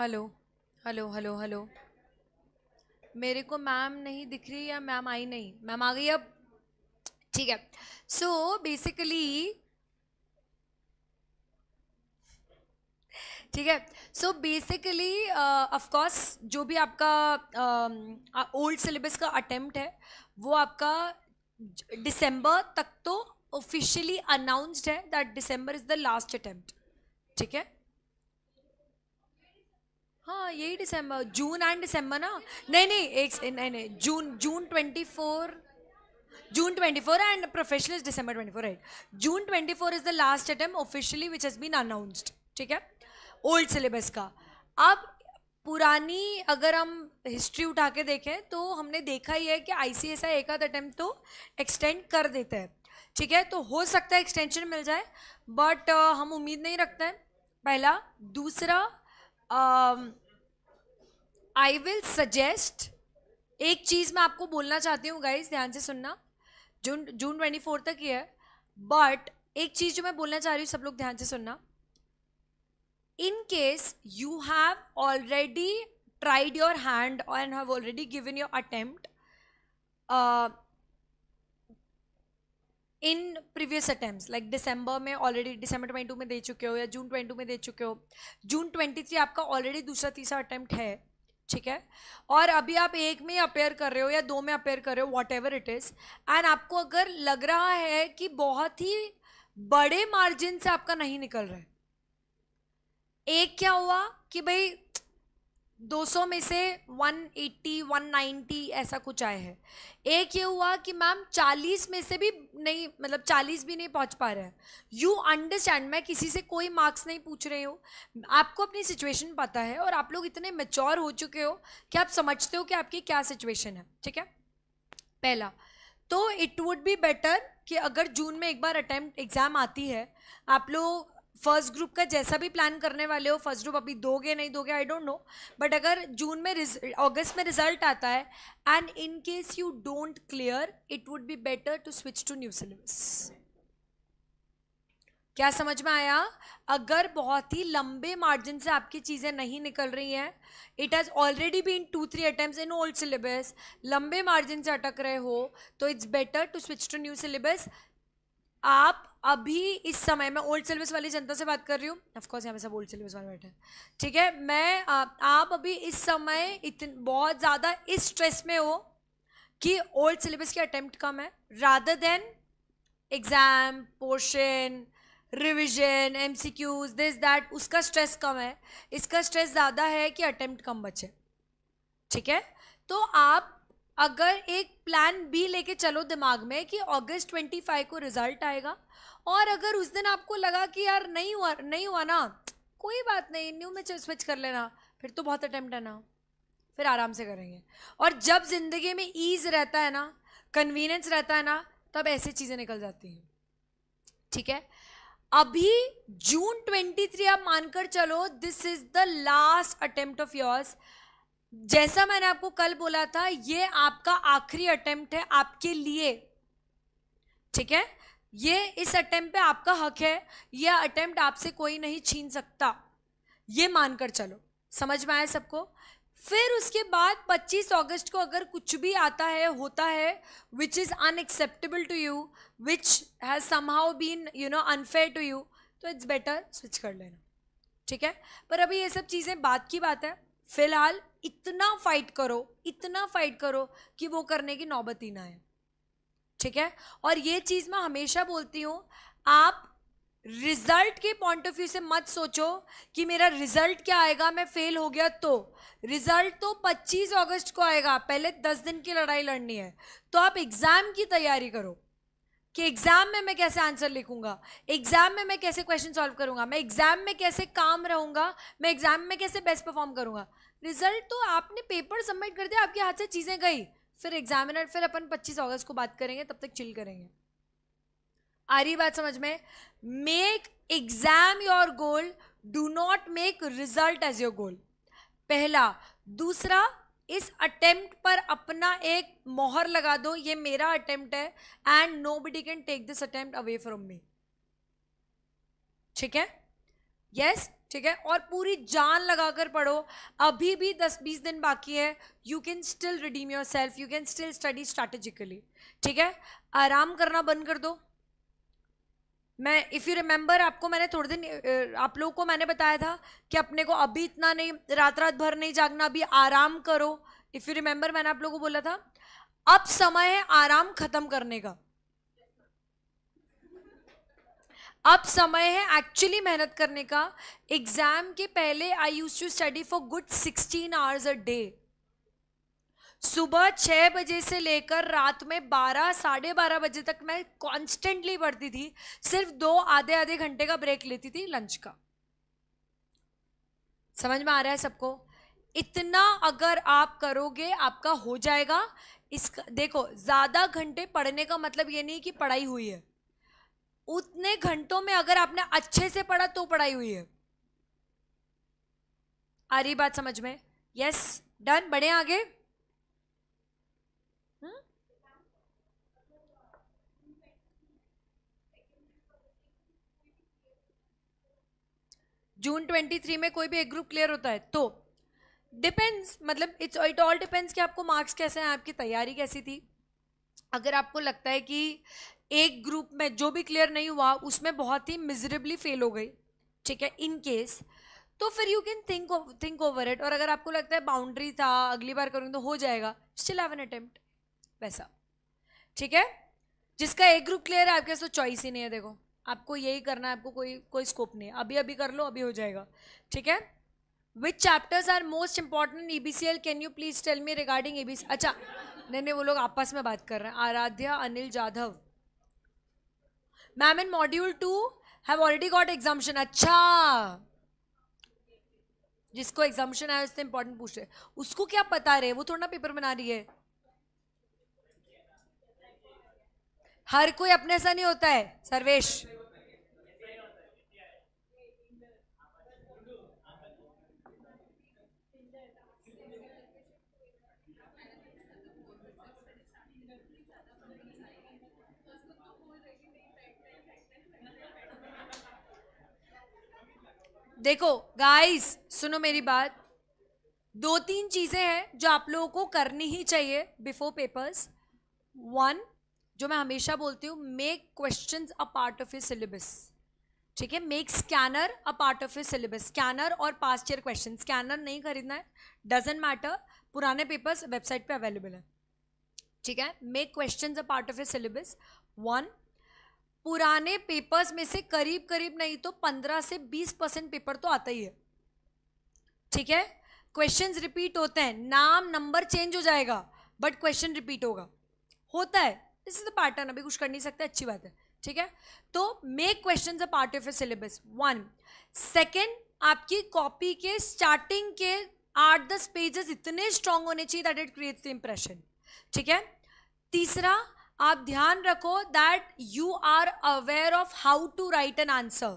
hello hello hello hello मेरे को मैम नहीं दिख रही या मैम आई नहीं मैम आ गई अब ठीक है सो so, बेसिकली ठीक है सो बेसिकली ऑफकोर्स जो भी आपका ओल्ड uh, सिलेबस का अटेम्प्ट है वो आपका दिसंबर तक तो ऑफिशियली अनाउंस्ड है that December is the last attempt ठीक है हाँ यही दिसंबर जून एंड दिसंबर ना नहीं नहीं एक नहीं नहीं June June twenty four June twenty and professional is professional twenty four right June twenty four is the last attempt officially which has been announced ठीक है ओल्ड सिलेबस का अब पुरानी अगर हम हिस्ट्री उठा के देखें तो हमने देखा ही है कि आई सी एस आई एक आध अटैम्प्ट तो एक्सटेंड कर देता है ठीक है तो हो सकता है एक्सटेंशन मिल जाए बट uh, हम उम्मीद नहीं रखते हैं पहला दूसरा uh, आई विल सजेस्ट एक चीज मैं आपको बोलना चाहती हूँ गाइज ध्यान से सुनना जून जून ट्वेंटी फोर तक ही है बट एक चीज जो मैं बोलना चाह रही हूँ सब लोग ध्यान से सुनना in case you have already tried your hand और and have already given your attempt in previous attempt like December में ऑलरेडी दिसंबर ट्वेंटी टू में दे चुके हो या जून ट्वेंटी टू में दे चुके हो जून ट्वेंटी थ्री आपका ऑलरेडी दूसरा तीसरा अटैम्प्ट है ठीक है और अभी आप एक में अपेयर कर रहे हो या दो में अपेयर कर रहे हो whatever it is and आपको अगर लग रहा है कि बहुत ही बड़े मार्जिन से आपका नहीं निकल रहा है एक क्या हुआ कि भाई 200 में से 180, 190 ऐसा कुछ आए हैं एक ये हुआ कि मैम 40 में से भी नहीं मतलब 40 भी नहीं पहुंच पा रहे हैं यू अंडरस्टैंड मैं किसी से कोई मार्क्स नहीं पूछ रही हूँ आपको अपनी सिचुएशन पता है और आप लोग इतने मेच्योर हो चुके हो कि आप समझते हो कि आपकी क्या सिचुएशन है ठीक है पहला तो इट वुड बी बेटर कि अगर जून में एक बार अटैम्प्ट एग्ज़ाम आती है आप लोग फर्स्ट ग्रुप का जैसा भी प्लान करने वाले हो फर्स्ट ग्रुप अभी दोगे नहीं दोगे आई डोंट नो बट अगर जून में अगस्त में रिजल्ट आता है and in case you don't clear it would be better to switch to new syllabus क्या समझ में आया अगर बहुत ही लंबे मार्जिन से आपकी चीज़ें नहीं निकल रही हैं it has already been two three attempt in old syllabus लंबे मार्जिन से अटक रहे हो तो it's better to switch to new syllabus आप अभी इस समय मैं ओल्ड सर्विस वाली जनता से बात कर रही हूँ ऑफकोर्स यहाँ पे सब ओल्ड सिलेबस वाले बैठे हैं ठीक है मैं आ, आप अभी इस समय इतन बहुत ज़्यादा इस स्ट्रेस में हो कि ओल्ड सिलेबस के अटैम्प्ट कम है rather than exam portion revision M C Qs this that उसका स्ट्रेस कम है इसका स्ट्रेस ज़्यादा है कि अटैम्प्ट कम बचे ठीक है तो आप अगर एक प्लान बी लेके चलो दिमाग में कि अगस्त 25 को रिजल्ट आएगा और अगर उस दिन आपको लगा कि यार नहीं हुआ नहीं हुआ ना कोई बात नहीं न्यू में स्विच कर लेना फिर तो बहुत अटैम्प्ट है ना फिर आराम से करेंगे और जब ज़िंदगी में ईज रहता है ना कन्वीनियंस रहता है ना तब ऐसी चीज़ें निकल जाती हैं ठीक है अभी जून 23 आप मानकर चलो this is the last attempt of yours जैसा मैंने आपको कल बोला था ये आपका आखिरी अटेम्प्ट है आपके लिए ठीक है ये इस अटेम्प्ट पे आपका हक है यह अटेम्प्ट आपसे कोई नहीं छीन सकता ये मानकर चलो समझ में आया सबको फिर उसके बाद 25 अगस्त को अगर कुछ भी आता है होता है which is unacceptable to you which has somehow been you know unfair to you तो इट्स बेटर स्विच कर लेना ठीक है पर अभी ये सब चीज़ें बात की बात है फ़िलहाल इतना फाइट करो इतना फाइट करो कि वो करने की नौबत ही ना आए ठीक है और ये चीज़ मैं हमेशा बोलती हूँ आप रिजल्ट के पॉइंट ऑफ व्यू से मत सोचो कि मेरा रिजल्ट क्या आएगा मैं फेल हो गया तो रिजल्ट तो 25 अगस्त को आएगा पहले 10 दिन की लड़ाई लड़नी है तो आप एग्ज़ाम की तैयारी करो कि एग्ज़ाम में मैं कैसे आंसर लिखूंगा एग्ज़ाम में मैं कैसे क्वेश्चन सॉल्व करूंगा मैं एग्ज़ाम में कैसे काम रहूंगा मैं एग्ज़ाम में कैसे बेस्ट परफॉर्म करूंगा रिजल्ट तो आपने पेपर सबमिट कर दिया आपके हाथ से चीज़ें गई फिर एग्जामिनर फिर अपन 25 अगस्त को बात करेंगे तब तक चिल करेंगे आ रही बात समझ में make exam your goal do not make result as your goal पहला दूसरा इस अटेम्प्ट पर अपना एक मोहर लगा दो ये मेरा अटेम्प्ट है and nobody can take this attempt away from me ठीक है यस yes? ठीक है और पूरी जान लगाकर पढ़ो अभी भी दस बीस दिन बाकी है you can still redeem yourself you can still study strategically ठीक है आराम करना बंद कर दो मैं इफ़ यू रिमेंबर आपको मैंने थोड़े दिन आप लोगों को मैंने बताया था कि अपने को अभी इतना नहीं रात रात भर नहीं जागना अभी आराम करो इफ़ यू रिमेंबर मैंने आप लोगों को बोला था अब समय है आराम ख़त्म करने का अब समय है एक्चुअली मेहनत करने का एग्जाम के पहले I used to study for good sixteen hours a day सुबह छः बजे से लेकर रात में बारह साढ़े बारह बजे तक मैं कॉन्स्टेंटली पढ़ती थी सिर्फ दो आधे आधे घंटे का ब्रेक लेती थी लंच का समझ में आ रहा है सबको इतना अगर आप करोगे आपका हो जाएगा इसका देखो ज़्यादा घंटे पढ़ने का मतलब ये नहीं कि पढ़ाई हुई है उतने घंटों में अगर आपने अच्छे से पढ़ा तो पढ़ाई हुई है आ रही बात समझ में यस डन बढ़े आगे हम्म? जून ट्वेंटी थ्री में कोई भी एक ग्रुप क्लियर होता है तो डिपेंड्स मतलब इट्स इट ऑल डिपेंड्स कि आपको मार्क्स कैसे हैं आपकी तैयारी कैसी थी अगर आपको लगता है कि एक ग्रुप में जो भी क्लियर नहीं हुआ उसमें बहुत ही मिजरेबली फेल हो गई ठीक है इन केस तो फिर you can think think over it और अगर आपको लगता है बाउंड्री था अगली बार करूँगी तो हो जाएगा स्टिल हैव एन अटेम्प्ट वैसा ठीक है जिसका एक ग्रुप क्लियर है आपके पास तो चॉइस ही नहीं है देखो आपको यही करना है आपको कोई कोई स्कोप नहीं है अभी अभी कर लो अभी हो जाएगा ठीक है which chapters are most important E B C L can you please tell me regarding E B C अच्छा नहीं नहीं वो लोग आपस में बात कर रहे हैं Aaradhya Anil Jadhav ma'am in module two have already got exemption अच्छा जिसको एग्जामेशन आया उसने इंपॉर्टेंट पूछ रहे उसको क्या बता रहे वो थोड़ा ना पेपर बना रही है हर कोई अपने ऐसा नहीं होता है सर्वेश देखो गाइस सुनो मेरी बात दो तीन चीज़ें हैं जो आप लोगों को करनी ही चाहिए बिफोर पेपर्स वन जो मैं हमेशा बोलती हूँ make question a part of a syllabus ठीक है make scanner a part of a syllabus scanner और पास्ट ईयर क्वेश्चन स्कैनर नहीं खरीदना है डजेंट मैटर पुराने पेपर्स वेबसाइट पे अवेलेबल है ठीक है make question a part of a syllabus one पुराने पेपर्स में से करीब करीब नहीं तो 15 से 20 परसेंट पेपर तो आता ही है ठीक है क्वेश्चंस रिपीट होते हैं नाम नंबर चेंज हो जाएगा बट क्वेश्चन रिपीट होगा होता है दिस इज द पैटर्न अभी कुछ कर नहीं सकते अच्छी बात है ठीक है तो make question a part of a syllabus one second आपकी कॉपी के स्टार्टिंग के आठ दस पेजेस इतने स्ट्रांग होने चाहिए that it creates the impression ठीक है तीसरा आप ध्यान रखो that you are aware of how to write an answer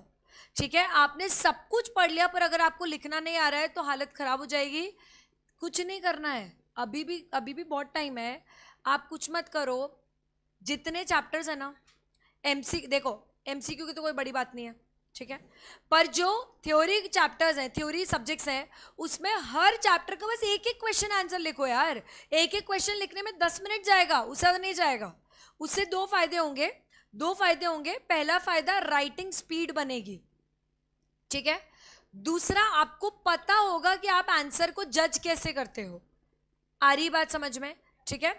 ठीक है आपने सब कुछ पढ़ लिया पर अगर आपको लिखना नहीं आ रहा है तो हालत ख़राब हो जाएगी कुछ नहीं करना है अभी भी अभी भी बहुत टाइम है आप कुछ मत करो जितने चैप्टर्स हैं ना एम देखो एम की तो कोई बड़ी बात नहीं है ठीक है पर जो थ्योरी चैप्टर्स हैं थ्योरी सब्जेक्ट्स हैं उसमें हर चैप्टर का बस एक एक क्वेश्चन आंसर लिखो यार एक एक क्वेश्चन लिखने में दस मिनट जाएगा उसे नहीं जाएगा उससे दो फायदे होंगे दो फायदे होंगे पहला फायदा राइटिंग स्पीड बनेगी ठीक है दूसरा आपको पता होगा कि आप आंसर को जज कैसे करते हो आ रही बात समझ में ठीक है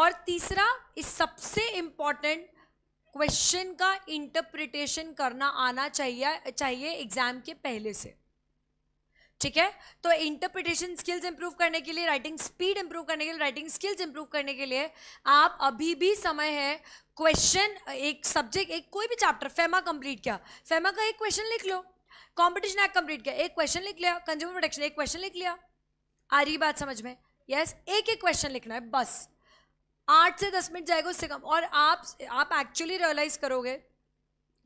और तीसरा इस सबसे इंपॉर्टेंट क्वेश्चन का इंटरप्रिटेशन करना आना चाहिए चाहिए एग्जाम के पहले से ठीक है तो इंटरप्रिटेशन स्किल्स इंप्रूव करने के लिए राइटिंग स्पीड इंप्रूव करने के लिए राइटिंग स्किल्स इंप्रूव करने के लिए आप अभी भी समय है क्वेश्चन एक सब्जेक्ट एक कोई भी चैप्टर फेमा कंप्लीट किया फेमा का एक क्वेश्चन लिख लो कॉम्पिटिशन एक्ट कंप्लीट किया एक क्वेश्चन लिख लिया कंज्यूमर प्रोटेक्शन एक क्वेश्चन लिख लिया आ रही बात समझ में यस yes, एक एक क्वेश्चन लिखना है बस आठ से दस मिनट जाएगा उससे कम और आप आप एक्चुअली रियलाइज करोगे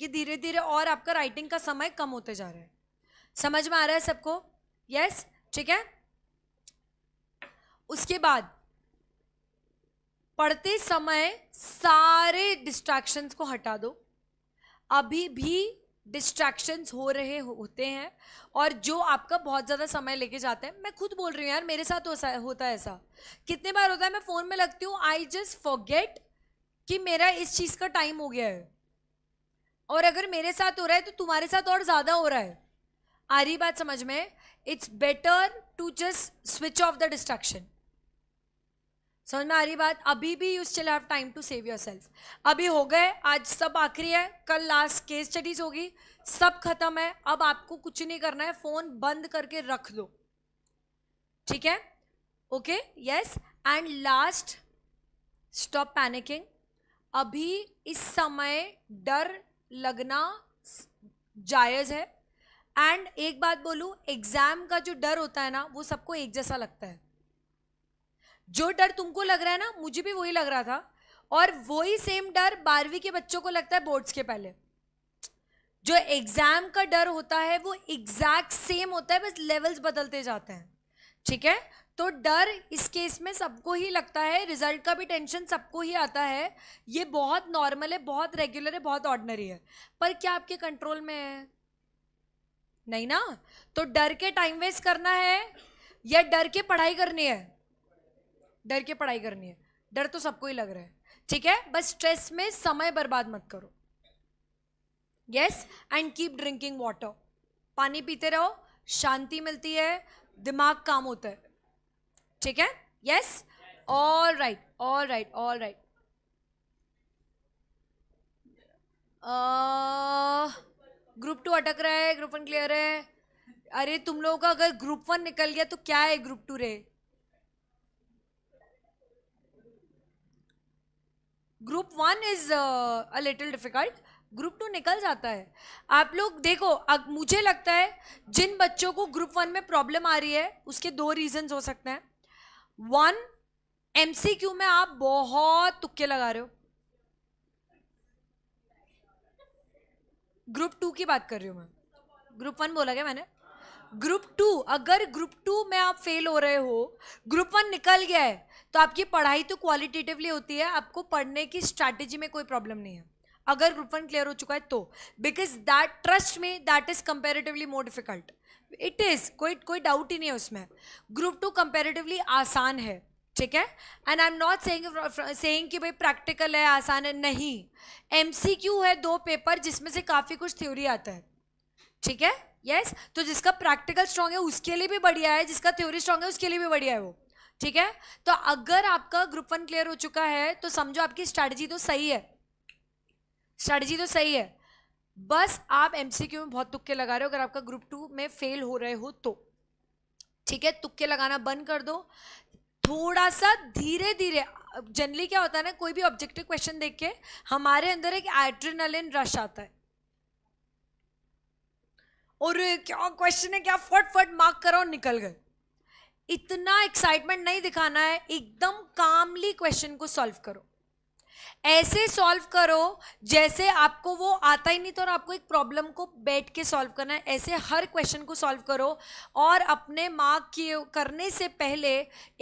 कि धीरे धीरे और आपका राइटिंग का समय कम होते जा रहा है समझ में आ रहा है सबको यस yes? ठीक है उसके बाद पढ़ते समय सारे डिस्ट्रैक्शंस को हटा दो अभी भी डिस्ट्रैक्शंस हो रहे होते हैं और जो आपका बहुत ज़्यादा समय लेके जाते हैं मैं खुद बोल रही हूँ यार मेरे साथ होता है ऐसा कितने बार होता है मैं फ़ोन में लगती हूँ आई जस्ट फॉरगेट कि मेरा इस चीज़ का टाइम हो गया है और अगर मेरे साथ हो रहा है तो तुम्हारे साथ और ज़्यादा हो रहा है आ रही बात समझ में it's better to just switch off the distraction समझ में आ रही बात अभी भी you still have time to save yourself अभी हो गए आज सब आखिरी है कल लास्ट केस स्टडीज होगी सब खत्म है अब आपको कुछ नहीं करना है फ़ोन बंद करके रख दो ठीक है okay yes and last stop panicking अभी इस समय डर लगना जायज़ है एंड एक बात बोलू एग्जाम का जो डर होता है ना वो सबको एक जैसा लगता है जो डर तुमको लग रहा है ना मुझे भी वही लग रहा था और वही सेम डर बारहवीं के बच्चों को लगता है बोर्ड्स के पहले जो एग्जाम का डर होता है वो एग्जैक्ट सेम होता है बस लेवल्स बदलते जाते हैं ठीक है तो डर इस केस में सबको ही लगता है रिजल्ट का भी टेंशन सबको ही आता है ये बहुत नॉर्मल है बहुत रेगुलर है बहुत ऑर्डनरी है पर क्या आपके कंट्रोल में है नहीं ना तो डर के टाइम वेस्ट करना है या डर के पढ़ाई करनी है डर के पढ़ाई करनी है डर तो सबको ही लग रहा है ठीक है बस स्ट्रेस में समय बर्बाद मत करो yes and keep drinking water पानी पीते रहो शांति मिलती है दिमाग काम होता है ठीक है yes all right all right all right group two अटक रहा है ग्रुप वन क्लियर है अरे तुम लोगों का अगर ग्रुप वन निकल गया तो क्या है ग्रुप टू रे group one is a little difficult group two निकल जाता है आप लोग देखो अब मुझे लगता है जिन बच्चों को ग्रुप वन में प्रॉब्लम आ रही है उसके दो रीजंस हो सकते हैं वन एमसीक्यू में आप बहुत तुक्के लगा रहे हो ग्रुप टू की बात कर रही हूँ मैं ग्रुप वन बोला क्या मैंने ग्रुप टू अगर ग्रुप टू में आप फेल हो रहे हो ग्रुप वन निकल गया है तो आपकी पढ़ाई तो क्वालिटेटिवली होती है आपको पढ़ने की स्ट्रैटेजी में कोई प्रॉब्लम नहीं है अगर ग्रुप वन क्लियर हो चुका है तो बिकॉज दैट ट्रस्ट में that is comparatively more difficult it is कोई कोई डाउट ही नहीं है उसमें ग्रुप टू कंपेरेटिवली आसान है ठीक है and I am not saying saying कि भाई प्रैक्टिकल है आसान है नहीं एमसीक्यू है दो पेपर जिसमें से काफ़ी कुछ थ्योरी आता है ठीक है यस yes? तो जिसका प्रैक्टिकल स्ट्रांग है उसके लिए भी बढ़िया है जिसका थ्योरी स्ट्रांग है उसके लिए भी बढ़िया है वो ठीक है तो अगर आपका ग्रुप वन क्लियर हो चुका है तो समझो आपकी स्ट्रैटेजी तो सही है स्ट्रैटेजी तो सही है बस आप एमसीक्यू में बहुत तुक्के लगा रहे हो अगर आपका ग्रुप टू में फेल हो रहे हो तो ठीक है तुक्के लगाना बंद कर दो थोड़ा सा धीरे धीरे जनरली क्या होता है ना कोई भी ऑब्जेक्टिव क्वेश्चन देख के हमारे अंदर एक एड्रेनलिन रश आता है और क्या क्वेश्चन है क्या फट फट मार्क करो और निकल गए इतना एक्साइटमेंट नहीं दिखाना है एकदम कामली क्वेश्चन को सॉल्व करो ऐसे सॉल्व करो जैसे आपको वो आता ही नहीं तो और आपको एक प्रॉब्लम को बैठ के सॉल्व करना है ऐसे हर क्वेश्चन को सॉल्व करो और अपने मार्क करने से पहले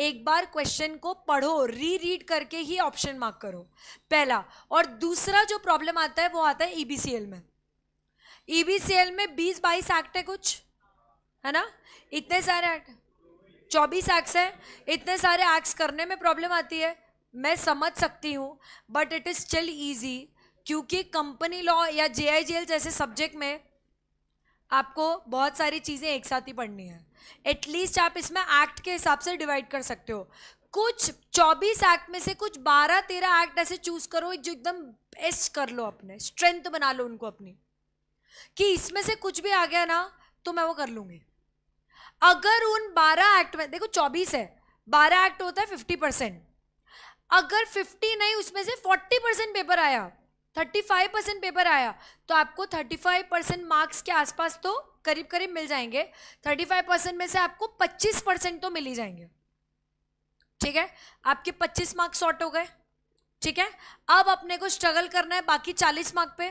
एक बार क्वेश्चन को पढ़ो री रीड करके ही ऑप्शन मार्क करो पहला और दूसरा जो प्रॉब्लम आता है वो आता है ई e में ई e में बीस बाईस एक्ट है कुछ है ना इतने सारे एक्ट चौबीस एक्ट्स हैं इतने सारे एक्ट्स करने में प्रॉब्लम आती है मैं समझ सकती हूँ but it is still easy क्योंकि कंपनी लॉ या जे जैसे सब्जेक्ट में आपको बहुत सारी चीज़ें एक साथ ही पढ़नी है एटलीस्ट आप इसमें एक्ट के हिसाब से डिवाइड कर सकते हो कुछ 24 एक्ट में से कुछ 12-13 एक्ट ऐसे चूज करो जो एकदम बेस्ट कर लो अपने स्ट्रेंथ बना लो उनको अपनी कि इसमें से कुछ भी आ गया ना तो मैं वो कर लूँगी अगर उन 12 एक्ट में देखो 24 है 12 एक्ट होता है 50 परसेंट अगर 50 नहीं उसमें से 40 परसेंट पेपर आया 35 परसेंट पेपर आया तो आपको 35 परसेंट मार्क्स के आसपास तो करीब करीब मिल जाएंगे 35 परसेंट में से आपको 25 परसेंट तो मिल ही जाएंगे ठीक है आपके 25 मार्क्स शॉर्ट हो गए ठीक है अब अपने को स्ट्रगल करना है बाकी 40 मार्क पे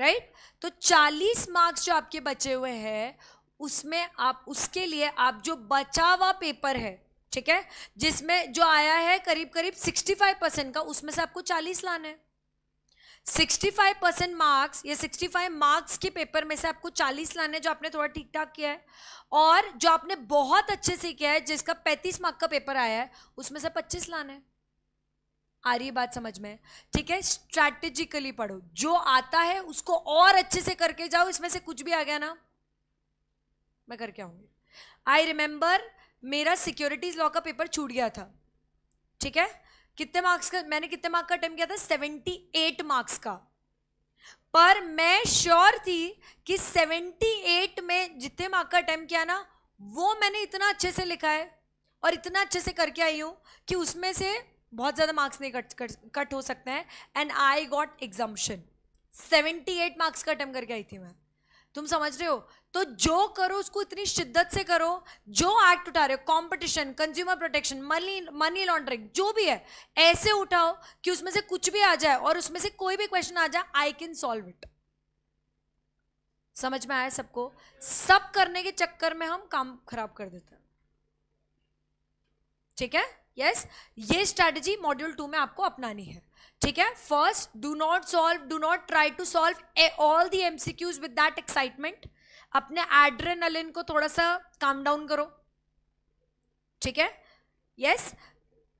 राइट तो 40 मार्क्स जो आपके बचे हुए हैं उसमें आप उसके लिए आप जो बचा हुआ पेपर है ठीक है जिसमें जो आया है करीब करीब 65 परसेंट का उसमें से आपको 40 लाना है 65 परसेंट मार्क्स या 65 मार्क्स के पेपर में से आपको 40 लाने जो आपने थोड़ा ठीक ठाक किया है और जो आपने बहुत अच्छे से किया है जिसका 35 मार्क का पेपर आया है उसमें से 25 है आ रही बात समझ में ठीक है स्ट्रैटेजिकली पढ़ो जो आता है उसको और अच्छे से करके जाओ इसमें से कुछ भी आ गया ना मैं करके आऊंगी आई रिमेंबर मेरा सिक्योरिटीज लॉ का पेपर छूट गया था ठीक है कितने मार्क्स का मैंने कितने मार्क्स का अटेम्प्ट किया था सेवेंटी एट मार्क्स का पर मैं श्योर थी कि सेवेंटी एट में जितने मार्क्स का अटेम्प्ट किया ना वो मैंने इतना अच्छे से लिखा है और इतना अच्छे से करके आई हूँ कि उसमें से बहुत ज़्यादा मार्क्स नहीं कट कट, कट हो सकते हैं and I got seventy eight marks का अटेम्प्ट करके आई थी मैं तुम समझ रहे हो तो जो करो उसको इतनी शिद्दत से करो जो एक्ट उठा रहे हो competition consumer protection money money laundering जो भी है ऐसे उठाओ कि उसमें से कुछ भी आ जाए और उसमें से कोई भी क्वेश्चन आ जाए आई कैन सॉल्व इट समझ में आया सबको सब करने के चक्कर में हम काम खराब कर देते हैं ठीक है यस yes? ये स्ट्रैटेजी मॉड्यूल टू में आपको अपनानी है ठीक है first do not solve do not try to solve all the MCQs with that excitement अपने एड्रेनलिन को थोड़ा सा काम डाउन करो ठीक है यस yes?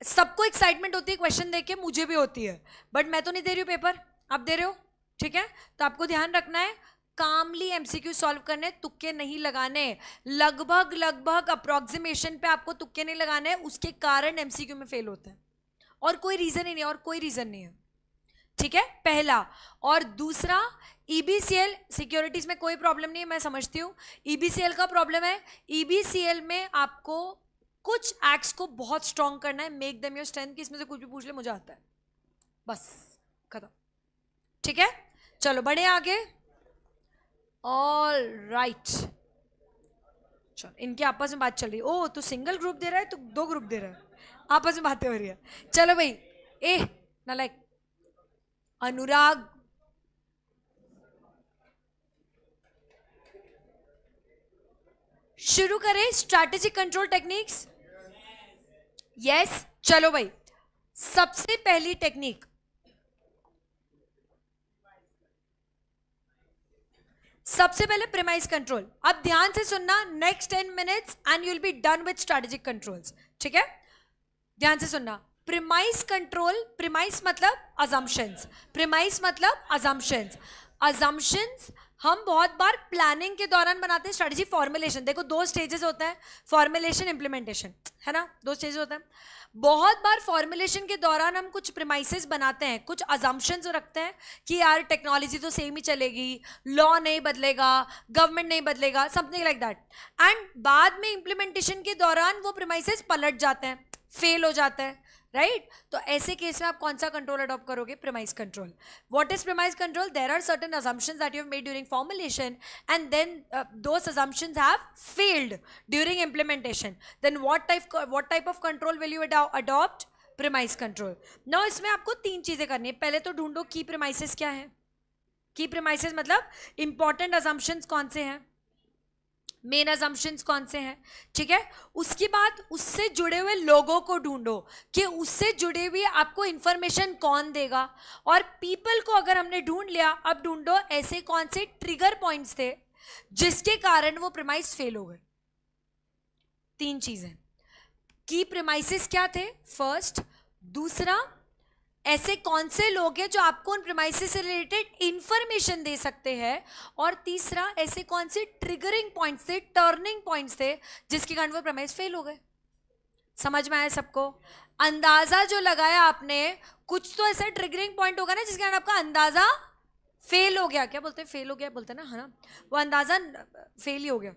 सबको एक्साइटमेंट होती है क्वेश्चन देख के मुझे भी होती है बट मैं तो नहीं दे रही हूँ पेपर आप दे रहे हो ठीक है तो आपको ध्यान रखना है कामली एमसीक्यू सॉल्व करने तुक्के नहीं लगाने लगभग लगभग अप्रोक्सीमेशन पे आपको तुक्के नहीं लगाने उसके कारण एमसीक्यू में फेल होता है और कोई रीज़न ही नहीं और कोई रीज़न नहीं है ठीक है पहला और दूसरा ईबीसीएल e सिक्योरिटीज में कोई प्रॉब्लम नहीं है मैं समझती हूँ ईबीसीएल e का प्रॉब्लम है ईबीसीएल e में आपको कुछ एक्ट्स को बहुत स्ट्रांग करना है मेक दम योर स्ट्रेंथ कि इसमें से कुछ भी पूछ ले मुझे आता है बस खत्म ठीक है चलो बढ़े आगे ऑल राइट right. चलो इनके आपस में बात चल रही है ओ तो सिंगल ग्रुप दे रहा है तो दो ग्रुप दे रहा है आपस में बातें हो रही है चलो भाई ए नलायक अनुराग शुरू करें स्ट्रैटेजिक कंट्रोल टेक्निक्स यस चलो भाई सबसे पहली टेक्निक सबसे पहले प्रेमाइज कंट्रोल अब ध्यान से सुनना next ten minutes and you'll be done with strategic controls ठीक है ध्यान से सुनना प्रिमाइस कंट्रोल प्रिमाइस मतलब अजम्पन्स प्रिमाइस मतलब अजम्पन्स अजम्पन्स हम बहुत बार प्लानिंग के दौरान बनाते हैं स्ट्रेटजी फॉर्मुलेशन देखो दो स्टेजेस होते हैं फॉर्मुलेशन इम्प्लीमेंटेशन है ना दो स्टेज होते हैं बहुत बार फॉर्मुलेशन के दौरान हम कुछ प्रिमाइसेस बनाते हैं कुछ अजम्पन्स रखते हैं कि यार टेक्नोलॉजी तो सेम ही चलेगी लॉ नहीं बदलेगा गवर्नमेंट नहीं बदलेगा समथिंग लाइक दैट एंड बाद में इम्प्लीमेंटेशन के दौरान वो प्रिमाइसेस पलट जाते हैं फेल हो जाता है राइट right? तो ऐसे केस में आप कौन सा कंट्रोल अडॉप्ट करोगे premise control what is premise control there are certain assumption that you made during formulation and then those assumption have failed during implementation then what type what type of control will you adopt premise control now इसमें आपको तीन चीज़ें करनी है पहले तो ढूंढो की प्रमाइसिस क्या है की प्रमाइसिस मतलब इंपॉर्टेंट अजम्पन्स कौन से हैं मेन अजम्पन्स कौन से हैं ठीक है उसके बाद उससे जुड़े हुए लोगों को ढूंढो कि उससे जुड़े हुए आपको इन्फॉर्मेशन कौन देगा और पीपल को अगर हमने ढूंढ लिया अब ढूंढो ऐसे कौन से ट्रिगर पॉइंट्स थे जिसके कारण वो प्रमाइस फेल हो गए तीन चीज़ें की प्रमाइसिस क्या थे फर्स्ट दूसरा ऐसे कौन से लोग हैं जो आपको उन प्रमाइस से रिलेटेड इंफॉर्मेशन दे सकते हैं और तीसरा ऐसे कौन से ट्रिगरिंग पॉइंट्स थे टर्निंग पॉइंट्स थे जिसके कारण वो प्रमाइस फेल हो गए समझ में आया सबको अंदाजा जो लगाया आपने कुछ तो ऐसा ट्रिगरिंग पॉइंट होगा ना जिसके कारण आपका अंदाजा फेल हो गया क्या बोलते हैं फेल हो गया बोलते हैं ना है ना वो अंदाजा फेल ही हो गया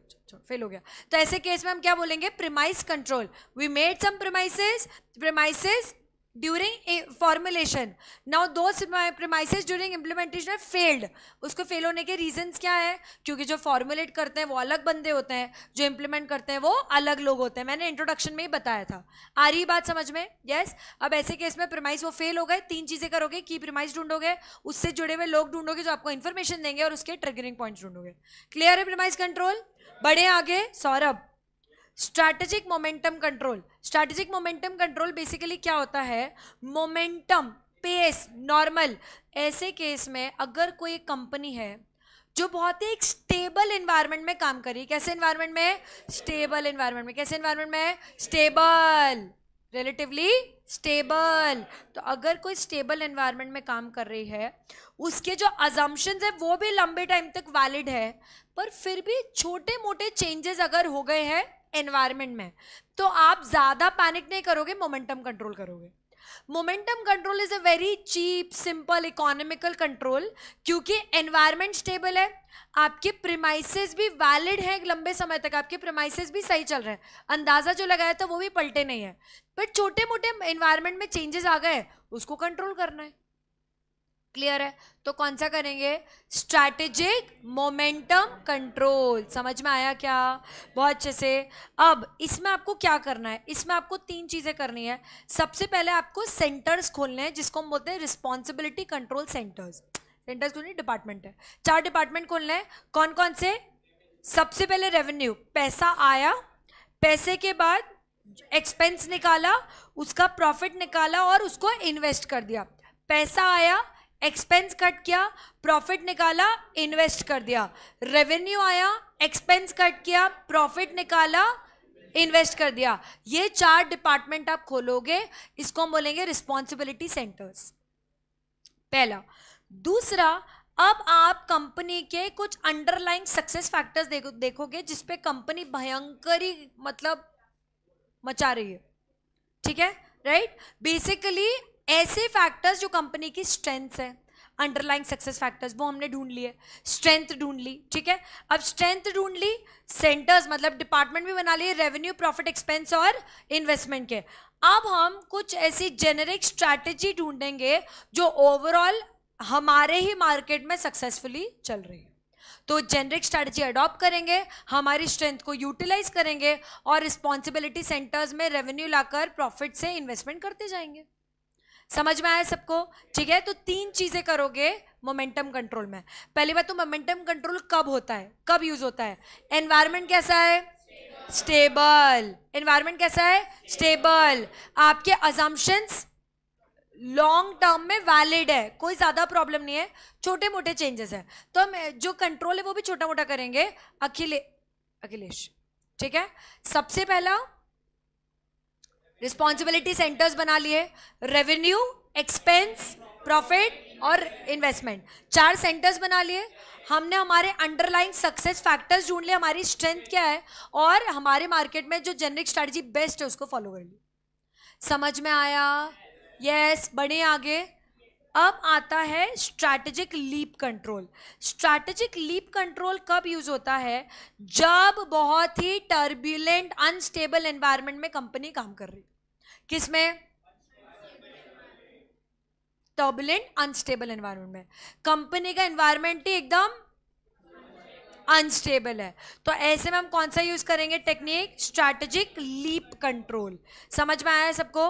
फेल हो गया तो ऐसे केस में हम क्या बोलेंगे premise control we made some premises premises during formulation now those premises during implementation failed उसको फेल होने के रीजंस क्या है क्योंकि जो फॉर्मुलेट करते हैं वो अलग बंदे होते हैं जो इम्प्लीमेंट करते हैं वो अलग लोग होते हैं मैंने इंट्रोडक्शन में ही बताया था आ रही बात समझ में यस yes? अब ऐसे केस में प्रमाइस वो फेल हो गए तीन चीज़ें करोगे की प्रमाइस ढूंढोगे उससे जुड़े हुए लोग ढूंढोगे जो आपको इन्फॉर्मेशन देंगे और उसके ट्रिगरिंग पॉइंट्स ढूंढोगे क्लियर है प्रमाइस कंट्रोल बढ़े आगे Saurabh strategic momentum control strategic momentum control basically क्या होता है मोमेंटम पेस नॉर्मल ऐसे केस में अगर कोई कंपनी है जो बहुत ही एक स्टेबल इन्वायरमेंट में काम करी कैसे इन्वायरमेंट में स्टेबल इन्वायरमेंट में कैसे इन्वायरमेंट में स्टेबल रिलेटिवली स्टेबल तो अगर कोई स्टेबल इन्वायरमेंट में काम कर रही है उसके जो अजम्पन्स है वो भी लंबे टाइम तक वैलिड है पर फिर भी छोटे मोटे चेंजेस अगर हो गए हैं एनवायरमेंट में तो आप ज़्यादा पैनिक नहीं करोगे मोमेंटम कंट्रोल करोगे momentum control is a very cheap simple economical control क्योंकि एनवायरमेंट स्टेबल है आपके प्रिमाइसेस भी वैलिड हैं लंबे समय तक आपके प्रिमाइसेस भी सही चल रहे हैं अंदाजा जो लगाया था वो भी पलटे नहीं है बट छोटे मोटे एनवायरमेंट में चेंजेस आ गए उसको कंट्रोल करना है क्लियर है तो कौन सा करेंगे स्ट्रैटेजिक मोमेंटम कंट्रोल समझ में आया क्या बहुत अच्छे से अब इसमें आपको क्या करना है इसमें आपको तीन चीज़ें करनी है सबसे पहले आपको सेंटर्स खोलने हैं जिसको हम बोलते हैं रिस्पॉन्सिबिलिटी कंट्रोल सेंटर्स सेंटर्स खोलने डिपार्टमेंट है चार डिपार्टमेंट खोलने हैं कौन कौन से सबसे पहले रेवेन्यू पैसा आया पैसे के बाद एक्सपेंस निकाला उसका प्रॉफिट निकाला और उसको इन्वेस्ट कर दिया पैसा आया एक्सपेंस कट किया प्रॉफिट निकाला इन्वेस्ट कर दिया रेवेन्यू आया एक्सपेंस कट किया प्रॉफिट निकाला इन्वेस्ट कर दिया ये चार डिपार्टमेंट आप खोलोगे इसको हम बोलेंगे रिस्पॉन्सिबिलिटी सेंटर्स पहला दूसरा अब आप कंपनी के कुछ अंडरलाइंग सक्सेस फैक्टर्स देखो देखोगे जिसपे कंपनी भयंकर ही मतलब मचा रही है ठीक है राइट बेसिकली ऐसे फैक्टर्स जो कंपनी की स्ट्रेंथ्स है अंडरलाइंग सक्सेस फैक्टर्स वो हमने ढूंढ लिए स्ट्रेंथ ढूंढ ली ठीक है अब स्ट्रेंथ ढूंढ ली सेंटर्स मतलब डिपार्टमेंट भी बना लिए रेवेन्यू प्रॉफिट एक्सपेंस और इन्वेस्टमेंट के अब हम कुछ ऐसी जेनरिक स्ट्रैटेजी ढूंढेंगे जो ओवरऑल हमारे ही मार्केट में सक्सेसफुली चल रही है तो जेनरिक स्ट्रैटेजी अडॉप्ट करेंगे हमारी स्ट्रेंथ को यूटिलाइज करेंगे और रिस्पॉन्सिबिलिटी सेंटर्स में रेवेन्यू लाकर प्रॉफिट से इन्वेस्टमेंट करते जाएंगे समझ में आया सबको ठीक है तो तीन चीजें करोगे मोमेंटम कंट्रोल में पहली बात तो मोमेंटम कंट्रोल कब होता है कब यूज होता है एनवायरमेंट कैसा है स्टेबल एनवायरमेंट कैसा है स्टेबल आपके अजम्पन्स लॉन्ग टर्म में वैलिड है कोई ज़्यादा प्रॉब्लम नहीं है छोटे मोटे चेंजेस हैं तो हम जो कंट्रोल है वो भी छोटा मोटा करेंगे अखिले अखिलेश ठीक है सबसे पहला रिस्पॉन्सिबिलिटी सेंटर्स बना लिए रेवेन्यू एक्सपेंस प्रॉफिट और इन्वेस्टमेंट चार सेंटर्स बना लिए हमने हमारे अंडरलाइन सक्सेस फैक्टर्स ढूंढ लिए हमारी स्ट्रेंथ क्या है और हमारे मार्केट में जो जेनरिक स्ट्रैटेजी बेस्ट है उसको फॉलो कर ली समझ में आया यस बढ़े आगे अब आता है strategic leap control strategic leap control कब यूज होता है जब बहुत ही टर्बुलेंट अनस्टेबल एनवायरनमेंट में कंपनी काम कर रही किस में टर्बुलेंट अनस्टेबल एनवायरमेंट में कंपनी का एनवायरमेंट ही एकदम अनस्टेबल है तो ऐसे में हम कौन सा यूज करेंगे टेक्निक स्ट्रैटेजिक लीप कंट्रोल समझ में आया है सबको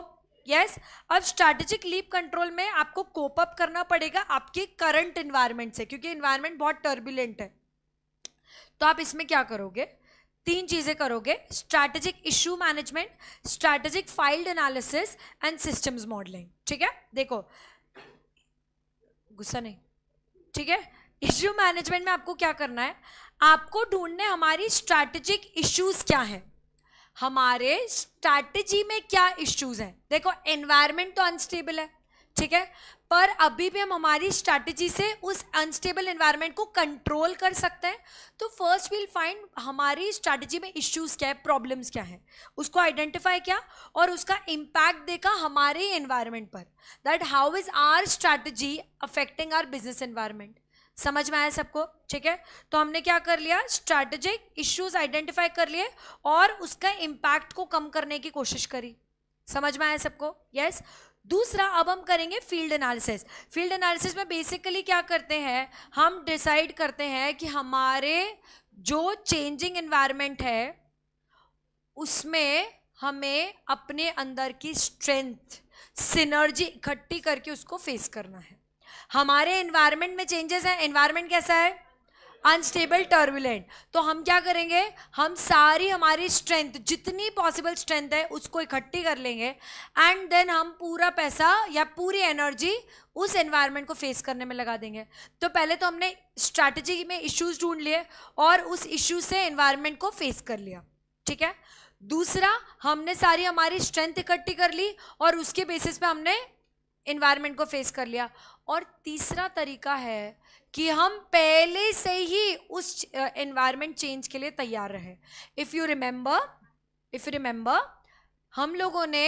यस yes? अब स्ट्रैटेजिक लीप कंट्रोल में आपको कोप अप करना पड़ेगा आपके करंट एनवायरमेंट से क्योंकि एनवायरमेंट बहुत टर्बुलेंट है तो आप इसमें क्या करोगे तीन चीज़ें करोगे strategic issue management strategic field analysis and systems modelling ठीक है देखो गुस्सा नहीं ठीक है इश्यू मैनेजमेंट में आपको क्या करना है आपको ढूंढने हमारी स्ट्रैटेजिक इश्यूज क्या हैं हमारे स्ट्रैटेजी में क्या इश्यूज हैं देखो एनवायरमेंट तो अनस्टेबल है ठीक है पर अभी भी हम हमारी स्ट्रैटेजी से उस अनस्टेबल एनवायरनमेंट को कंट्रोल कर सकते हैं तो फर्स्ट वील फाइंड हमारी स्ट्रैटेजी में इश्यूज क्या है प्रॉब्लम्स क्या है उसको आइडेंटिफाई क्या और उसका इम्पैक्ट देखा हमारे एनवायरनमेंट पर that how is our strategy affecting our business environment समझ में आया सबको ठीक है तो हमने क्या कर लिया स्ट्रैटेजिक इश्यूज आइडेंटिफाई कर लिए और उसका इम्पैक्ट को कम करने की कोशिश करी समझ में आया सबको यस yes? दूसरा अब हम करेंगे फील्ड एनालिसिस फील्ड एनालिसिस में बेसिकली क्या करते हैं हम डिसाइड करते हैं कि हमारे जो चेंजिंग इन्वायरमेंट है उसमें हमें अपने अंदर की स्ट्रेंथ सिनर्जी इकट्ठी करके उसको फेस करना है हमारे इन्वायरमेंट में चेंजेस हैं इन्वायरमेंट कैसा है अनस्टेबल टर्बुलेंट तो हम क्या करेंगे हम सारी हमारी स्ट्रेंथ जितनी पॉसिबल स्ट्रेंथ है उसको इकट्ठी कर लेंगे एंड देन हम पूरा पैसा या पूरी एनर्जी उस एनवायरनमेंट को फेस करने में लगा देंगे तो पहले तो हमने स्ट्रैटेजी में इश्यूज ढूंढ लिए और उस इश्यू से एनवायरनमेंट को फेस कर लिया ठीक है दूसरा हमने सारी हमारी स्ट्रेंथ इकट्ठी कर ली और उसके बेसिस पे हमने इन्वायरमेंट को फेस कर लिया और तीसरा तरीका है कि हम पहले से ही उस एनवायरनमेंट चेंज के लिए तैयार रहे if you remember if you remember हम लोगों ने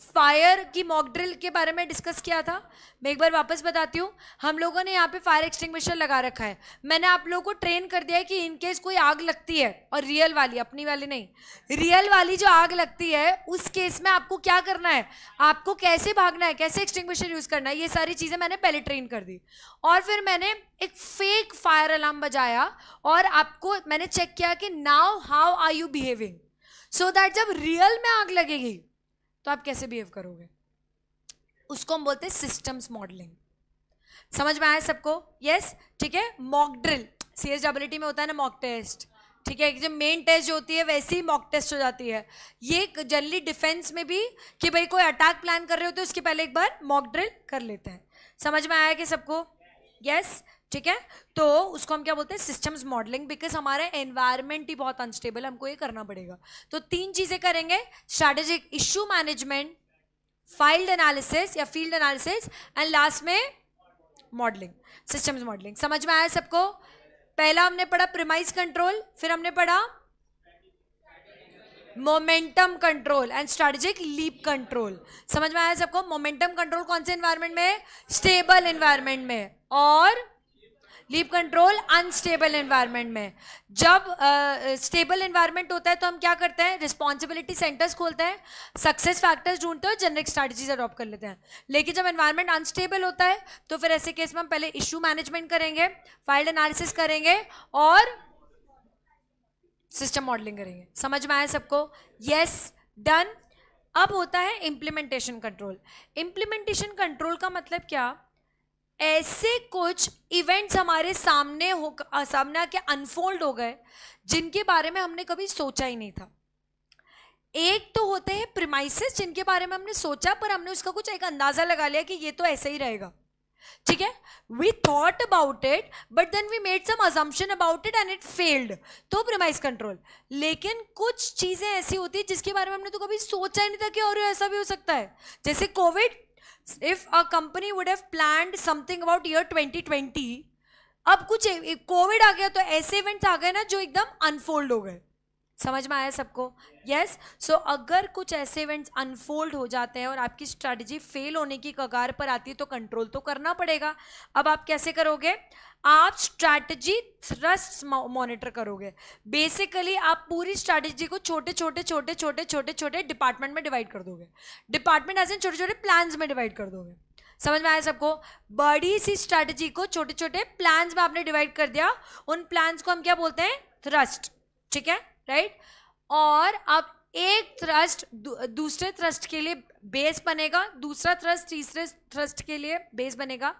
फायर की मॉक ड्रिल के बारे में डिस्कस किया था मैं एक बार वापस बताती हूँ हम लोगों ने यहाँ पे फायर एक्सटिंग लगा रखा है मैंने आप लोगों को ट्रेन कर दिया है कि इनकेस कोई आग लगती है और रियल वाली अपनी वाली नहीं रियल वाली जो आग लगती है उस केस में आपको क्या करना है आपको कैसे भागना है कैसे एक्सटिंग यूज़ करना है ये सारी चीज़ें मैंने पहले ट्रेन कर दी और फिर मैंने एक फेक फायर अलार्म बजाया और आपको मैंने चेक किया कि now how are you behaving so that जब रियल में आग लगेगी तो आप कैसे बिहेव करोगे उसको हम बोलते हैं सिस्टम्स मॉडलिंग समझ में आया सबको यस ठीक है mock drill C S W में होता है ना मॉक टेस्ट ठीक है जब मेन टेस्ट जो होती है वैसे ही मॉक टेस्ट हो जाती है ये जनरली डिफेंस में भी कि भाई कोई अटैक प्लान कर रहे होते हैं उसके पहले एक बार मॉक ड्रिल कर लेते हैं समझ में आया कि सबको यस yes? ठीक है तो उसको हम क्या बोलते हैं सिस्टम्स मॉडलिंग बिकॉज हमारा एनवायरमेंट ही बहुत अनस्टेबल हमको ये करना पड़ेगा तो तीन चीज़ें करेंगे strategic issue management field analysis या फील्ड एनालिसिस एंड लास्ट में मॉडलिंग सिस्टम्स मॉडलिंग समझ में आया सबको पहला हमने पढ़ा प्रिमाइज कंट्रोल फिर हमने पढ़ा momentum control and strategic leap control समझ में आया सबको मोमेंटम कंट्रोल कौन से एनवायरमेंट में स्टेबल एनवायरमेंट में और लीप कंट्रोल अनस्टेबल एनवायरनमेंट में जब स्टेबल uh, एनवायरनमेंट होता है तो हम क्या करते हैं रिस्पॉन्सिबिलिटी सेंटर्स खोलते हैं सक्सेस फैक्टर्स ढूंढते हैं जेनरिक स्ट्रैटेजीज अडॉप्ट कर लेते हैं लेकिन जब एनवायरनमेंट अनस्टेबल होता है तो फिर ऐसे केस में हम पहले इश्यू मैनेजमेंट करेंगे फाइल्ड एनालिसिस करेंगे और सिस्टम मॉडलिंग करेंगे समझ में आए सबको यस डन अब होता है इम्प्लीमेंटेशन कंट्रोल इम्प्लीमेंटेशन कंट्रोल का मतलब क्या ऐसे कुछ इवेंट्स हमारे सामने हो सामने आके अनफोल्ड हो गए जिनके बारे में हमने कभी सोचा ही नहीं था एक तो होते हैं प्रिमाइसिस जिनके बारे में हमने सोचा पर हमने उसका कुछ एक अंदाज़ा लगा लिया कि ये तो ऐसे ही रहेगा ठीक है we thought about it but then we made some assumption about it and it failed तो प्रिमाइस कंट्रोल लेकिन कुछ चीज़ें ऐसी होती है जिसके बारे में हमने तो कभी सोचा ही नहीं था कि और ऐसा भी हो सकता है जैसे Covid if a company would have planned something about year 2020 अब कुछ कोविड आ गया तो ऐसे इवेंट्स आ गए ना जो एकदम अनफोल्ड हो गए समझ में आया सबको यस सो अगर कुछ ऐसे इवेंट्स अनफोल्ड हो जाते हैं और आपकी स्ट्रेटजी फेल होने की कगार पर आती है तो कंट्रोल तो करना पड़ेगा अब आप कैसे करोगे आप स्ट्रैटेजी थ्रस्ट मॉनिटर करोगे बेसिकली आप पूरी स्ट्रैटेजी को छोटे छोटे छोटे छोटे छोटे छोटे डिपार्टमेंट में डिवाइड कर दोगे डिपार्टमेंट ऐसे छोटे छोटे प्लान्स में डिवाइड कर दोगे समझ में आया सबको बड़ी सी स्ट्रैटेजी को छोटे छोटे प्लान्स में आपने डिवाइड कर दिया उन प्लान्स को हम क्या बोलते हैं थ्रस्ट ठीक है राइट और आप एक थ्रस्ट दू, दूसरे थ्रस्ट के लिए बेस बनेगा दूसरा थ्रस्ट तीसरे थ्रस्ट के लिए बेस बनेगा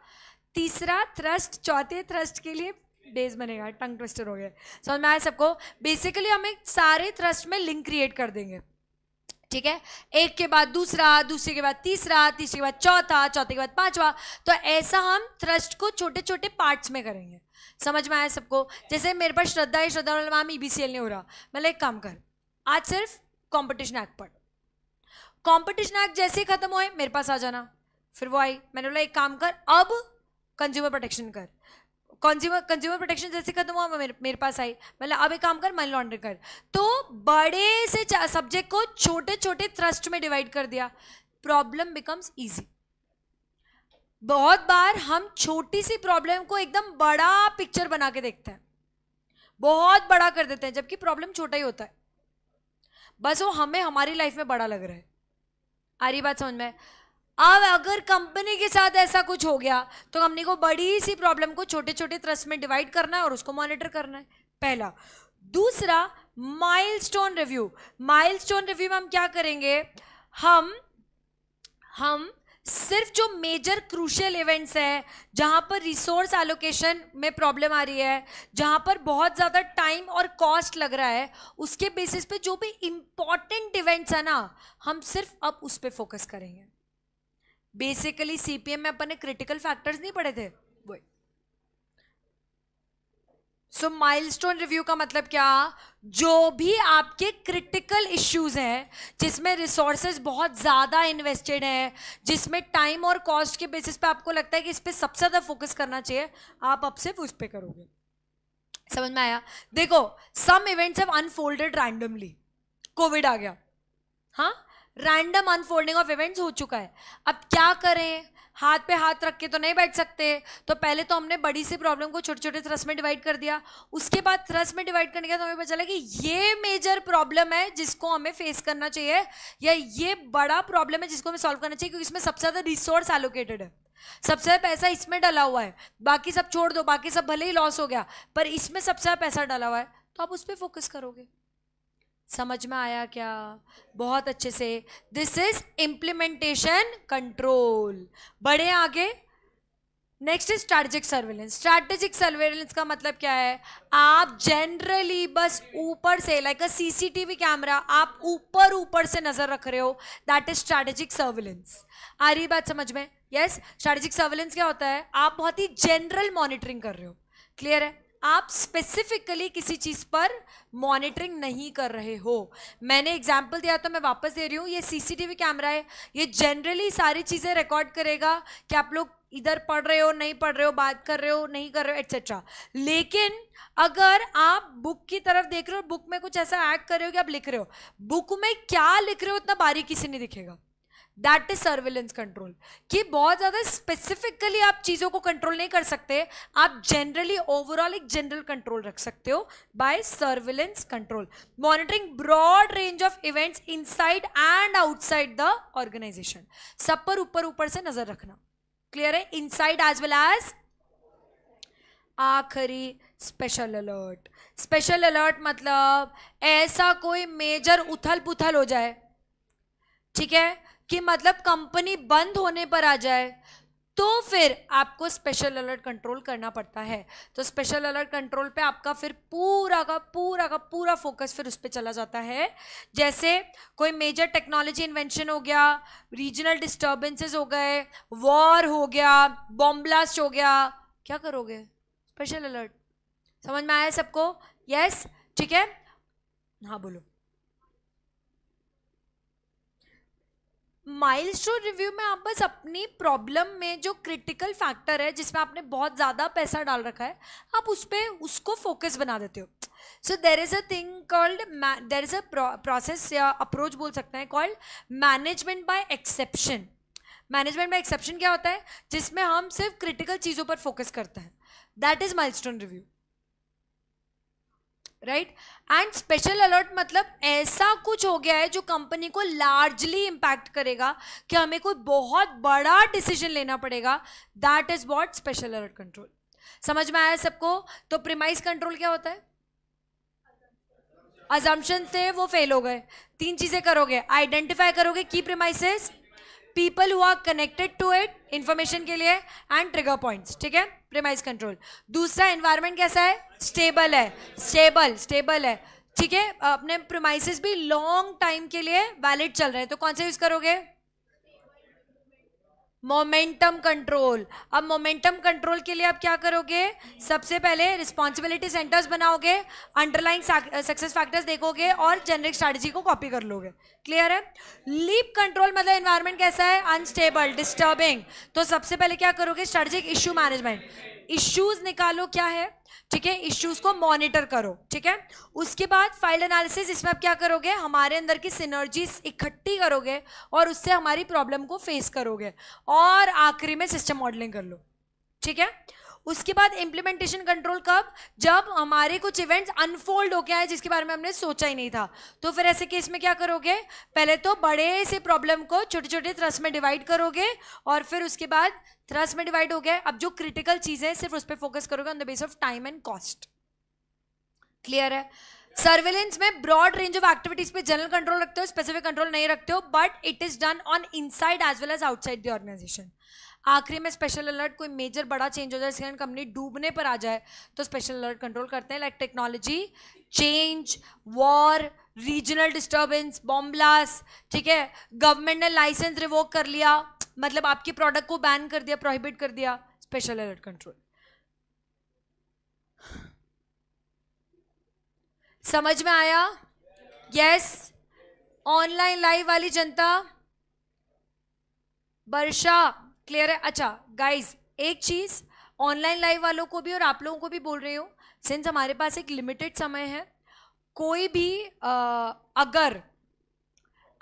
तीसरा थ्रस्ट चौथे थ्रस्ट के लिए बेस बनेगा टंग ट्विस्टर हो गया समझ में आया सबको बेसिकली हम एक सारे थ्रस्ट में लिंक क्रिएट कर देंगे ठीक है एक के बाद दूसरा दूसरे के बाद तीसरा तीसरे के बाद चौथा चौथे के बाद पांचवा तो ऐसा हम थ्रस्ट को छोटे छोटे पार्ट्स में करेंगे समझ में आया सबको जैसे मेरे पास श्रद्धा है श्रद्धा मैम ई नहीं हो रहा मतलब एक काम कर आज सिर्फ कॉम्पिटिशन एक्ट पढ़ कॉम्पिटिशन एक्ट जैसे खत्म हुए मेरे पास आ जाना फिर वो आई मैंने बोला एक काम कर अब कंज्यूमर प्रोटेक्शन कर कंज्यूमर कंज्यूमर प्रोटेक्शन जैसे कदम तो हुआ मेरे मेरे पास आई मतलब अब एक काम कर मनी लॉन्ड्रिंग कर तो बड़े से सब्जेक्ट को छोटे छोटे थ्रस्ट में डिवाइड कर दिया प्रॉब्लम बिकम्स ईजी बहुत बार हम छोटी सी प्रॉब्लम को एकदम बड़ा पिक्चर बना के देखते हैं बहुत बड़ा कर देते हैं जबकि प्रॉब्लम छोटा ही होता है बस वो हमें हमारी लाइफ में बड़ा लग रहा है आ रही बात समझ में अब अगर कंपनी के साथ ऐसा कुछ हो गया तो कंपनी को बड़ी सी प्रॉब्लम को छोटे छोटे त्रस्ट में डिवाइड करना है और उसको मॉनिटर करना है पहला दूसरा माइलस्टोन रिव्यू माइलस्टोन रिव्यू में हम क्या करेंगे हम हम सिर्फ जो मेजर क्रूशियल इवेंट्स हैं जहाँ पर रिसोर्स एलोकेशन में प्रॉब्लम आ रही है जहाँ पर बहुत ज़्यादा टाइम और कॉस्ट लग रहा है उसके बेसिस पे जो भी इम्पॉर्टेंट इवेंट्स है ना हम सिर्फ अब उस पर फोकस करेंगे बेसिकली सीपीएम में अपन ने क्रिटिकल फैक्टर्स नहीं पढ़े थे वो सो माइलस्टोन रिव्यू का मतलब क्या जो भी आपके क्रिटिकल इश्यूज हैं जिसमें रिसोर्सेज बहुत ज़्यादा इन्वेस्टेड हैं जिसमें टाइम और कॉस्ट के बेसिस पे आपको लगता है कि इस पर सबसे ज़्यादा फोकस करना चाहिए आप अब सिर्फ उस पर करोगे समझ में आया देखो some events have unfolded randomly Covid आ गया हाँ रैंडम अनफोल्डिंग ऑफ इवेंट्स हो चुका है अब क्या करें हाथ पे हाथ रख के तो नहीं बैठ सकते तो पहले तो हमने बड़ी सी प्रॉब्लम को छोटे छोटे थ्रस्ट में डिवाइड कर दिया उसके बाद थ्रस्ट में डिवाइड करने के बाद तो हमें पता चला कि ये मेजर प्रॉब्लम है जिसको हमें फेस करना चाहिए या ये बड़ा प्रॉब्लम है जिसको हमें सॉल्व करना चाहिए क्योंकि इसमें सबसे ज़्यादा रिसोर्स एलोकेटेड है सबसे ज़्यादा पैसा इसमें डला हुआ है बाकी सब छोड़ दो बाकी सब भले ही लॉस हो गया पर इसमें सबसे ज़्यादा पैसा डला हुआ है तो आप उस पर फोकस करोगे समझ में आया क्या बहुत अच्छे से दिस इज इम्प्लीमेंटेशन कंट्रोल बड़े आगे next is strategic surveillance strategic surveillance का मतलब क्या है आप जनरली बस ऊपर से लाइक अ सीसीटीवी कैमरा आप ऊपर ऊपर से नजर रख रहे हो दैट इज स्ट्रैटेजिक सर्वेलेंस आ रही बात समझ में यस स्ट्रैटेजिक सर्वेलेंस क्या होता है आप बहुत ही जनरल मॉनिटरिंग कर रहे हो क्लियर है आप स्पेसिफिकली किसी चीज़ पर मॉनिटरिंग नहीं कर रहे हो मैंने एग्जाम्पल दिया तो मैं वापस दे रही हूँ ये सीसीटीवी कैमरा है ये जनरली सारी चीज़ें रिकॉर्ड करेगा कि आप लोग इधर पढ़ रहे हो नहीं पढ़ रहे हो बात कर रहे हो नहीं कर रहे हो एटसेट्रा लेकिन अगर आप बुक की तरफ देख रहे हो बुक में कुछ ऐसा ऐड कर रहे हो कि आप लिख रहे हो बुक में क्या लिख रहे हो उतना बारीकी से नहीं दिखेगा दैट इज सर्विलेंस कंट्रोल कि बहुत ज़्यादा स्पेसिफिकली आप चीज़ों को कंट्रोल नहीं कर सकते आप जनरली ओवरऑल एक जनरल कंट्रोल रख सकते हो by surveillance control monitoring broad range of events inside and outside the organisation सब पर ऊपर ऊपर से नज़र रखना क्लियर है इनसाइड एज वेल एज आखिरी स्पेशल अलर्ट स्पेशल अलर्ट मतलब ऐसा कोई मेजर उथल पुथल हो जाए ठीक है कि मतलब कंपनी बंद होने पर आ जाए तो फिर आपको स्पेशल अलर्ट कंट्रोल करना पड़ता है तो स्पेशल अलर्ट कंट्रोल पे आपका फिर पूरा का पूरा का पूरा फोकस फिर उस पर चला जाता है जैसे कोई मेजर टेक्नोलॉजी इन्वेंशन हो गया रीजनल डिस्टर्बेंसेस हो गए वॉर हो गया बॉम ब्लास्ट हो गया क्या करोगे स्पेशल अलर्ट समझ में आया सबको यस ठीक है हाँ बोलो माइलस्टोन रिव्यू में आप बस अपनी प्रॉब्लम में जो क्रिटिकल फैक्टर है जिसमें आपने बहुत ज़्यादा पैसा डाल रखा है आप उस पर उसको फोकस बना देते हो so there is a thing called there is a process या अप्रोच बोल सकते हैं called management by exception management by exception क्या होता है जिसमें हम सिर्फ क्रिटिकल चीज़ों पर फोकस करते हैं that is mile review right and special alert मतलब ऐसा कुछ हो गया है जो कंपनी को लार्जली इम्पैक्ट करेगा कि हमें कोई बहुत बड़ा डिसीजन लेना पड़ेगा that is what special alert control समझ में आया सबको तो प्रिमाइस कंट्रोल क्या होता है अजम्पन थे वो फेल हो गए तीन चीज़ें करोगे आइडेंटिफाई करोगे की premises people who are connected to it information के लिए एंड ट्रिगर पॉइंट्स ठीक है प्रेमाइज कंट्रोल दूसरा एनवायरमेंट कैसा है स्टेबल है स्टेबल स्टेबल है ठीक है अपने प्रोमाइसिस भी लॉन्ग टाइम के लिए वैलिड चल रहे हैं तो कौन से यूज करोगे मोमेंटम कंट्रोल अब मोमेंटम कंट्रोल के लिए आप क्या करोगे सबसे पहले रिस्पॉन्सिबिलिटी सेंटर्स बनाओगे अंडरलाइन सक्सेस फैक्टर्स देखोगे और जेनरिक स्ट्रैटेजी को कॉपी कर लोगे क्लियर है लीप कंट्रोल मतलब एनवायरनमेंट कैसा है अनस्टेबल डिस्टर्बिंग तो सबसे पहले क्या करोगे स्ट्रेटेजिक इश्यू मैनेजमेंट इश्यूज निकालो क्या है ठीक है इश्यूज को मॉनिटर करो ठीक है उसके बाद फाइल एनालिसिस इसमें आप क्या करोगे हमारे अंदर की सिनर्जीज इकट्ठी करोगे और उससे हमारी प्रॉब्लम को फेस करोगे और आखिरी में सिस्टम मॉडलिंग कर लो ठीक है उसके बाद इम्प्लीमेंटेशन कंट्रोल कब जब हमारे कुछ इवेंट्स अनफोल्ड हो गया है जिसके बारे में हमने सोचा ही नहीं था तो फिर ऐसे केस में क्या करोगे पहले तो बड़े से प्रॉब्लम को छोटे छोटे त्रस में डिवाइड करोगे और फिर उसके बाद थ्रस्ट में डिवाइड हो गया अब जो क्रिटिकल चीजें सिर्फ उस पर फोकस करोगे on the base of time and cost clear है सर्वेलेंस में ब्रॉड रेंज ऑफ एक्टिविटीज पे जनरल कंट्रोल रखते हो स्पेसिफिक कंट्रोल नहीं रखते हो but it is done on inside as well as outside the organisation आखिरी में स्पेशल अलर्ट कोई मेजर बड़ा चेंज हो जाए इसके कारण कंपनी डूबने पर आ जाए तो स्पेशल अलर्ट कंट्रोल करते हैं like technology change war regional disturbance bomb blast ठीक है गवर्नमेंट ने लाइसेंस रिवोक कर लिया मतलब आपके प्रोडक्ट को बैन कर दिया प्रोहिबिट कर दिया स्पेशल अलर्ट कंट्रोल समझ में आया यस ऑनलाइन लाइव वाली जनता वर्षा क्लियर है अच्छा गाइज एक चीज ऑनलाइन लाइव वालों को भी और आप लोगों को भी बोल रही हूँ सिंस हमारे पास एक लिमिटेड समय है कोई भी आ, अगर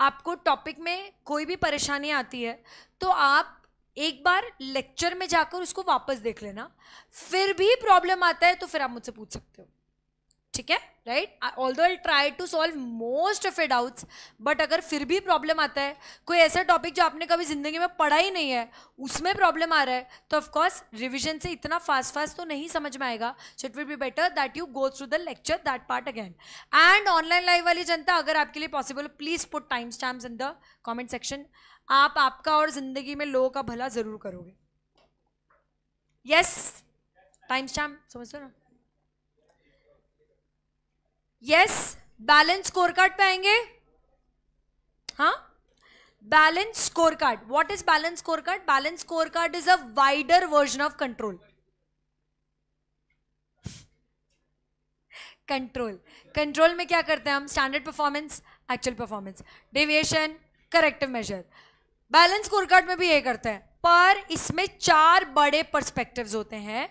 आपको टॉपिक में कोई भी परेशानी आती है तो आप एक बार लेक्चर में जाकर उसको वापस देख लेना फिर भी प्रॉब्लम आता है तो फिर आप मुझसे पूछ सकते हो ठीक है right all do try to solve most of a doubts but अगर फिर भी प्रॉब्लम आता है कोई ऐसा टॉपिक जो आपने कभी ज़िंदगी में पढ़ा ही नहीं है उसमें प्रॉब्लम आ रहा है तो ऑफकोर्स रिविजन से इतना फास्ट फास्ट तो नहीं समझ में आएगा so it will be better that you go through the lecture that part again and online live वाली जनता अगर आपके लिए possible please put time stamps in the comment section आप आपका और ज़िंदगी में लोगों का भला ज़रूर करोगे यस टाइम शाम समझ ना यस बैलेंस स्कोर कार्ड पे आएंगे हाँ balance score card what is balance score card balance score card is a wider version of control control control में क्या करते हैं हम standard performance actual performance deviation corrective measure balance score card में भी ये करते हैं पर इसमें चार बड़े पर्सपेक्टिव्स होते हैं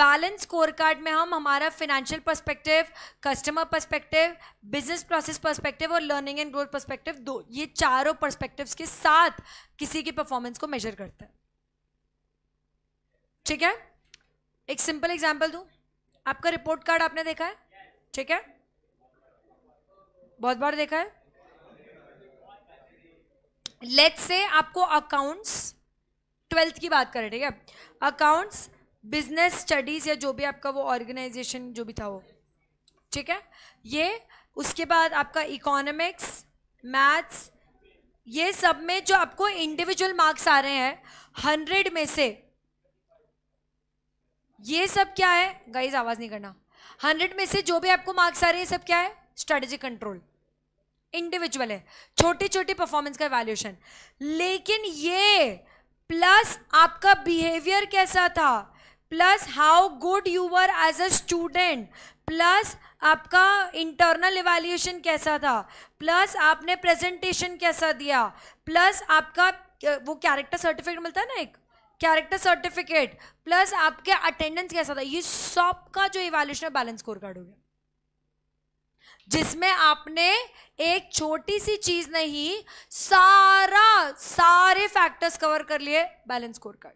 बैलेंस स्कोर कार्ड में हम हमारा financial perspective customer perspective business process perspective और लर्निंग एंड ग्रोथ पर्सपेक्टिव दो ये चारों पर्सपेक्टिव्स के साथ किसी की परफॉर्मेंस को मेजर करते हैं ठीक है एक सिंपल एग्जाम्पल दू आपका रिपोर्ट कार्ड आपने देखा है ठीक है बहुत बार देखा है लेट्स से आपको अकाउंट्स ट्वेल्थ की बात करें ठीक है अकाउंट्स बिजनेस स्टडीज़ या जो भी आपका वो ऑर्गेनाइजेशन जो भी था वो ठीक है ये उसके बाद आपका इकोनॉमिक्स मैथ्स ये सब में जो आपको इंडिविजुअल मार्क्स आ रहे हैं हंड्रेड में से ये सब क्या है गाइज आवाज़ नहीं करना हंड्रेड में से जो भी आपको मार्क्स आ रहे हैं सब क्या है स्ट्रेटेजिक कंट्रोल इंडिविजुअल है छोटी छोटी परफॉर्मेंस का वैल्यूशन लेकिन ये प्लस आपका बिहेवियर कैसा था plus how good you were as a student plus आपका इंटरनल इवेल्यूशन कैसा था प्लस आपने प्रेजेंटेशन कैसा दिया प्लस आपका वो कैरेक्टर सर्टिफिकेट मिलता है ना एक कैरेक्टर सर्टिफिकेट प्लस आपके अटेंडेंस कैसा था ये सब का जो इवेल्यूशन है बैलेंस स्कोर कार्ड हो गया जिसमें आपने एक छोटी सी चीज नहीं सारा सारे फैक्टर्स कवर कर लिए बैलेंस स्कोर कार्ड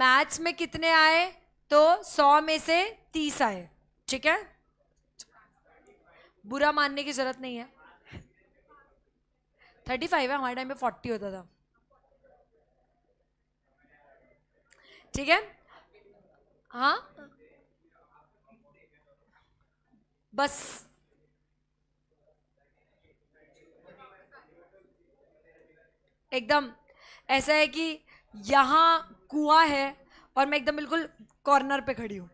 मैथ्स में कितने आए तो सौ में से तीस आए ठीक है बुरा मानने की जरूरत नहीं है थर्टी फाइव है हमारे टाइम में फोर्टी होता था ठीक है हाँ बस एकदम ऐसा है कि यहां कुआ है और मैं एकदम बिल्कुल कॉर्नर पे खड़ी हूं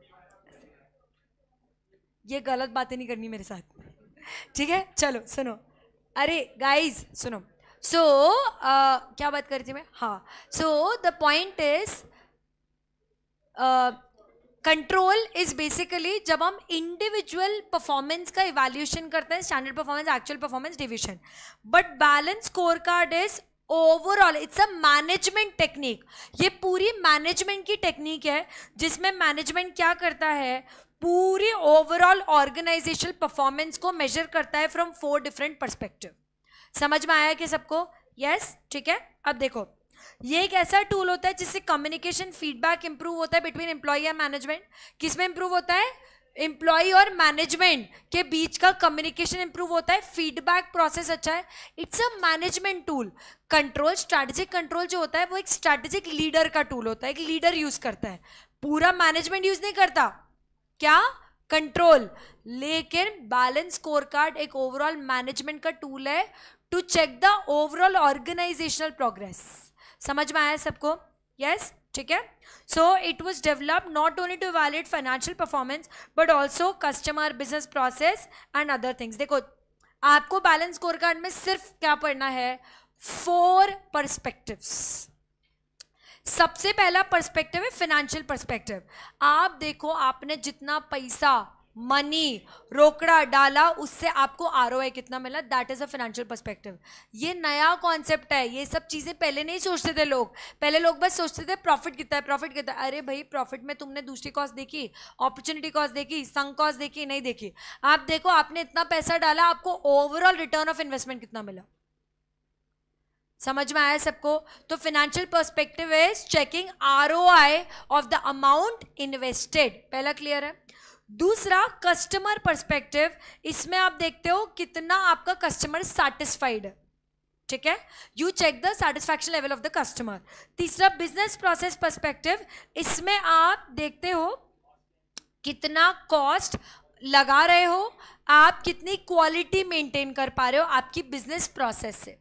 ये गलत बातें नहीं करनी मेरे साथ ठीक है चलो सुनो अरे गाइज सुनो सो so, uh, क्या बात कर रही थी मैं हाँ so the point is control is basically जब हम इंडिविजुअल परफॉर्मेंस का इवेल्यूशन करते हैं standard performance actual performance division but balance score card is overall it's a management technique ये पूरी मैनेजमेंट की टेक्निक है जिसमें मैनेजमेंट क्या करता है पूरी ओवरऑल ऑर्गेनाइजेशन परफॉर्मेंस को मेजर करता है फ्रॉम फोर डिफरेंट परस्पेक्टिव समझ में आया कि सबको यस yes? ठीक है अब देखो ये एक ऐसा टूल होता है जिससे कम्युनिकेशन फीडबैक इंप्रूव होता है बिटवीन एम्प्लॉय एंड मैनेजमेंट किसमें इंप्रूव होता है एम्प्लॉय और मैनेजमेंट के बीच का कम्युनिकेशन इंप्रूव होता है फीडबैक प्रोसेस अच्छा है it's a management tool control strategic control जो होता है वो एक स्ट्रैटेजिक लीडर का टूल होता है एक लीडर यूज करता है पूरा मैनेजमेंट यूज नहीं करता क्या कंट्रोल लेकिन बैलेंस स्कोर कार्ड एक ओवरऑल मैनेजमेंट का टूल है to check the overall organisational progress समझ में आया सबको यस yes? ठीक है so it was develop not only to valid financial performance but also customer business process and other things देखो आपको बैलेंस स्कोर कार्ड में सिर्फ क्या पढ़ना है फोर परस्पेक्टिव सबसे पहला पर्सपेक्टिव है फाइनेंशियल पर्सपेक्टिव आप देखो आपने जितना पैसा मनी रोकड़ा डाला उससे आपको आर कितना मिला that is a financial perspective ये नया कॉन्सेप्ट है ये सब चीज़ें पहले नहीं सोचते थे लोग पहले लोग बस सोचते थे प्रॉफिट कितना है प्रॉफिट कितना अरे भाई प्रॉफिट में तुमने दूसरी कॉस्ट देखी अपॉर्चुनिटी कॉस्ट देखी संग कॉस्ट देखी नहीं देखी आप देखो आपने इतना पैसा डाला आपको ओवरऑल रिटर्न ऑफ इन्वेस्टमेंट कितना मिला समझ में आया सबको तो financial perspective is checking are of the amount invested पहला क्लियर है दूसरा कस्टमर परस्पेक्टिव इसमें आप देखते हो कितना आपका कस्टमर सेटिस्फाइड है ठीक है you check the satisfaction level of the customer तीसरा बिजनेस प्रोसेस परस्पेक्टिव इसमें आप देखते हो कितना कॉस्ट लगा रहे हो आप कितनी क्वालिटी मेंटेन कर पा रहे हो आपकी बिजनेस प्रोसेस से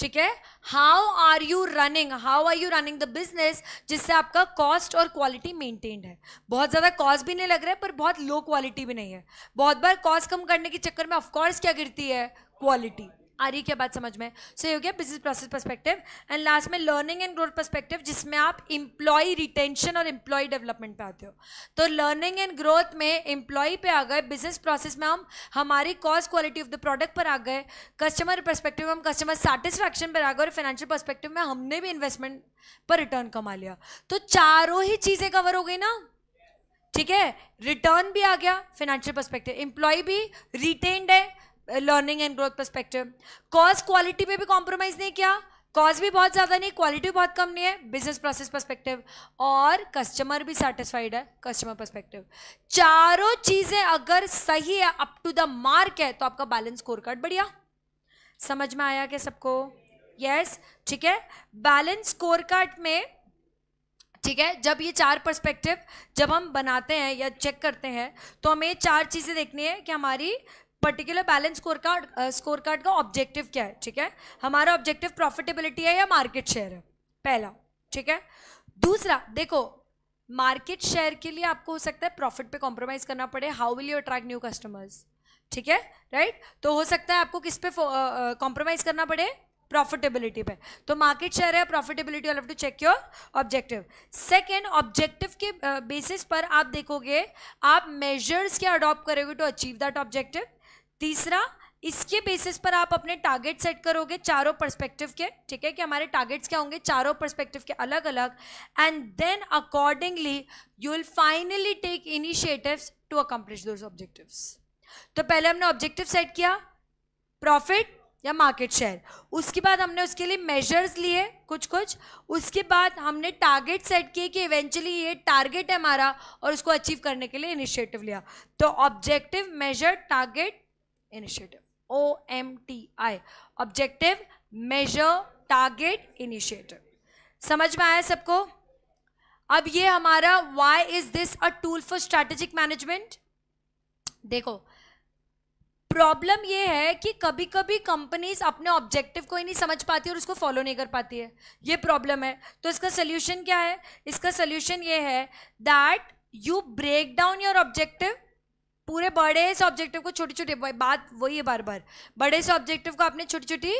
ठीक है how are you running how are you running the business जिससे आपका कॉस्ट और क्वालिटी मेंटेन्ड है बहुत ज़्यादा कॉस्ट भी नहीं लग रहा है पर बहुत लो क्वालिटी भी नहीं है बहुत बार कॉस्ट कम करने के चक्कर में ऑफकोर्स क्या गिरती है क्वालिटी आ रही क्या बात समझ में सो ये हो गया business process perspective and last में लर्निंग एंड ग्रोथ परस्पेक्टिव जिसमें आप इम्प्लॉय रिटेंशन और इम्प्लॉय डेवलपमेंट पे आते हो तो लर्निंग एंड ग्रोथ में इम्प्लॉय पे आ गए बिजनेस प्रोसेस में हम हमारी cost quality of the product पर आ गए कस्टमर परस्पेक्टिव हम कस्टमर सेटिस्फैक्शन पर आ गए और फाइनेंशियल परस्पेक्टिव में हमने भी इन्वेस्टमेंट पर रिटर्न कमा लिया तो चारों ही चीज़ें कवर हो गई ना ठीक है रिटर्न भी आ गया फाइनेंशियल परस्पेक्टिव एम्प्लॉय भी रिटेन्ड है learning and growth perspective cause quality पे भी कॉम्प्रोमाइज नहीं किया कॉज भी बहुत ज़्यादा नहीं क्वालिटी बहुत कम नहीं है बिजनेस प्रोसेस परस्पेक्टिव और कस्टमर भी सेटिस्फाइड है कस्टमर परस्पेक्टिव चारों चीज़ें अगर सही है अप टू द मार्क है तो आपका बैलेंस स्कोर कार्ड बढ़िया समझ में आया क्या सबको यस ठीक है बैलेंस स्कोर कार्ड में ठीक है जब ये चार पर्सपेक्टिव जब हम बनाते हैं या चेक करते हैं तो हमें चार चीज़ें देखनी है कि हमारी particular balance score card score card का ऑब्जेक्टिव क्या है ठीक है हमारा ऑब्जेक्टिव प्रॉफिटेबिलिटी है या मार्केट शेयर है पहला ठीक है दूसरा देखो मार्केट शेयर के लिए आपको हो सकता है प्रॉफिट पे कॉम्प्रोमाइज करना पड़े how will you attract new customers ठीक है राइट तो हो सकता है आपको किस पे कॉम्प्रोमाइज uh, uh करना पड़े प्रॉफिटेबिलिटी पे तो मार्केट शेयर है profitability all to check your objective second objective के बेसिस uh, पर आप देखोगे आप मेजर्स क्या अडॉप्ट करोगे टू अचीव दैट ऑब्जेक्टिव तीसरा इसके बेसिस पर आप अपने टारगेट सेट करोगे चारों पर्सपेक्टिव के ठीक है कि हमारे टारगेट्स क्या होंगे चारों पर्सपेक्टिव के अलग अलग and then accordingly you will finally take initiatives to accomplish those objectives तो पहले हमने ऑब्जेक्टिव सेट किया प्रॉफिट या मार्केट शेयर उसके बाद हमने उसके लिए मेजर्स लिए कुछ कुछ उसके बाद हमने टारगेट सेट किए कि इवेंचुअली ये टारगेट है हमारा और उसको अचीव करने के लिए इनिशिएटिव लिया तो objective measure target initiative O M T I objective measure target initiative समझ में आया सबको अब ये हमारा why is this a tool for strategic management देखो प्रॉब्लम ये है कि कभी कभी कंपनीज अपने ऑब्जेक्टिव को ही नहीं समझ पाती और उसको फॉलो नहीं कर पाती है ये प्रॉब्लम है तो इसका सोल्यूशन क्या है इसका सोल्यूशन ये है that you break down your objective पूरे बड़े से ऑब्जेक्टिव को छोटी छोटी बात वही है बार बार बड़े से ऑब्जेक्टिव को आपने छोटी छोटी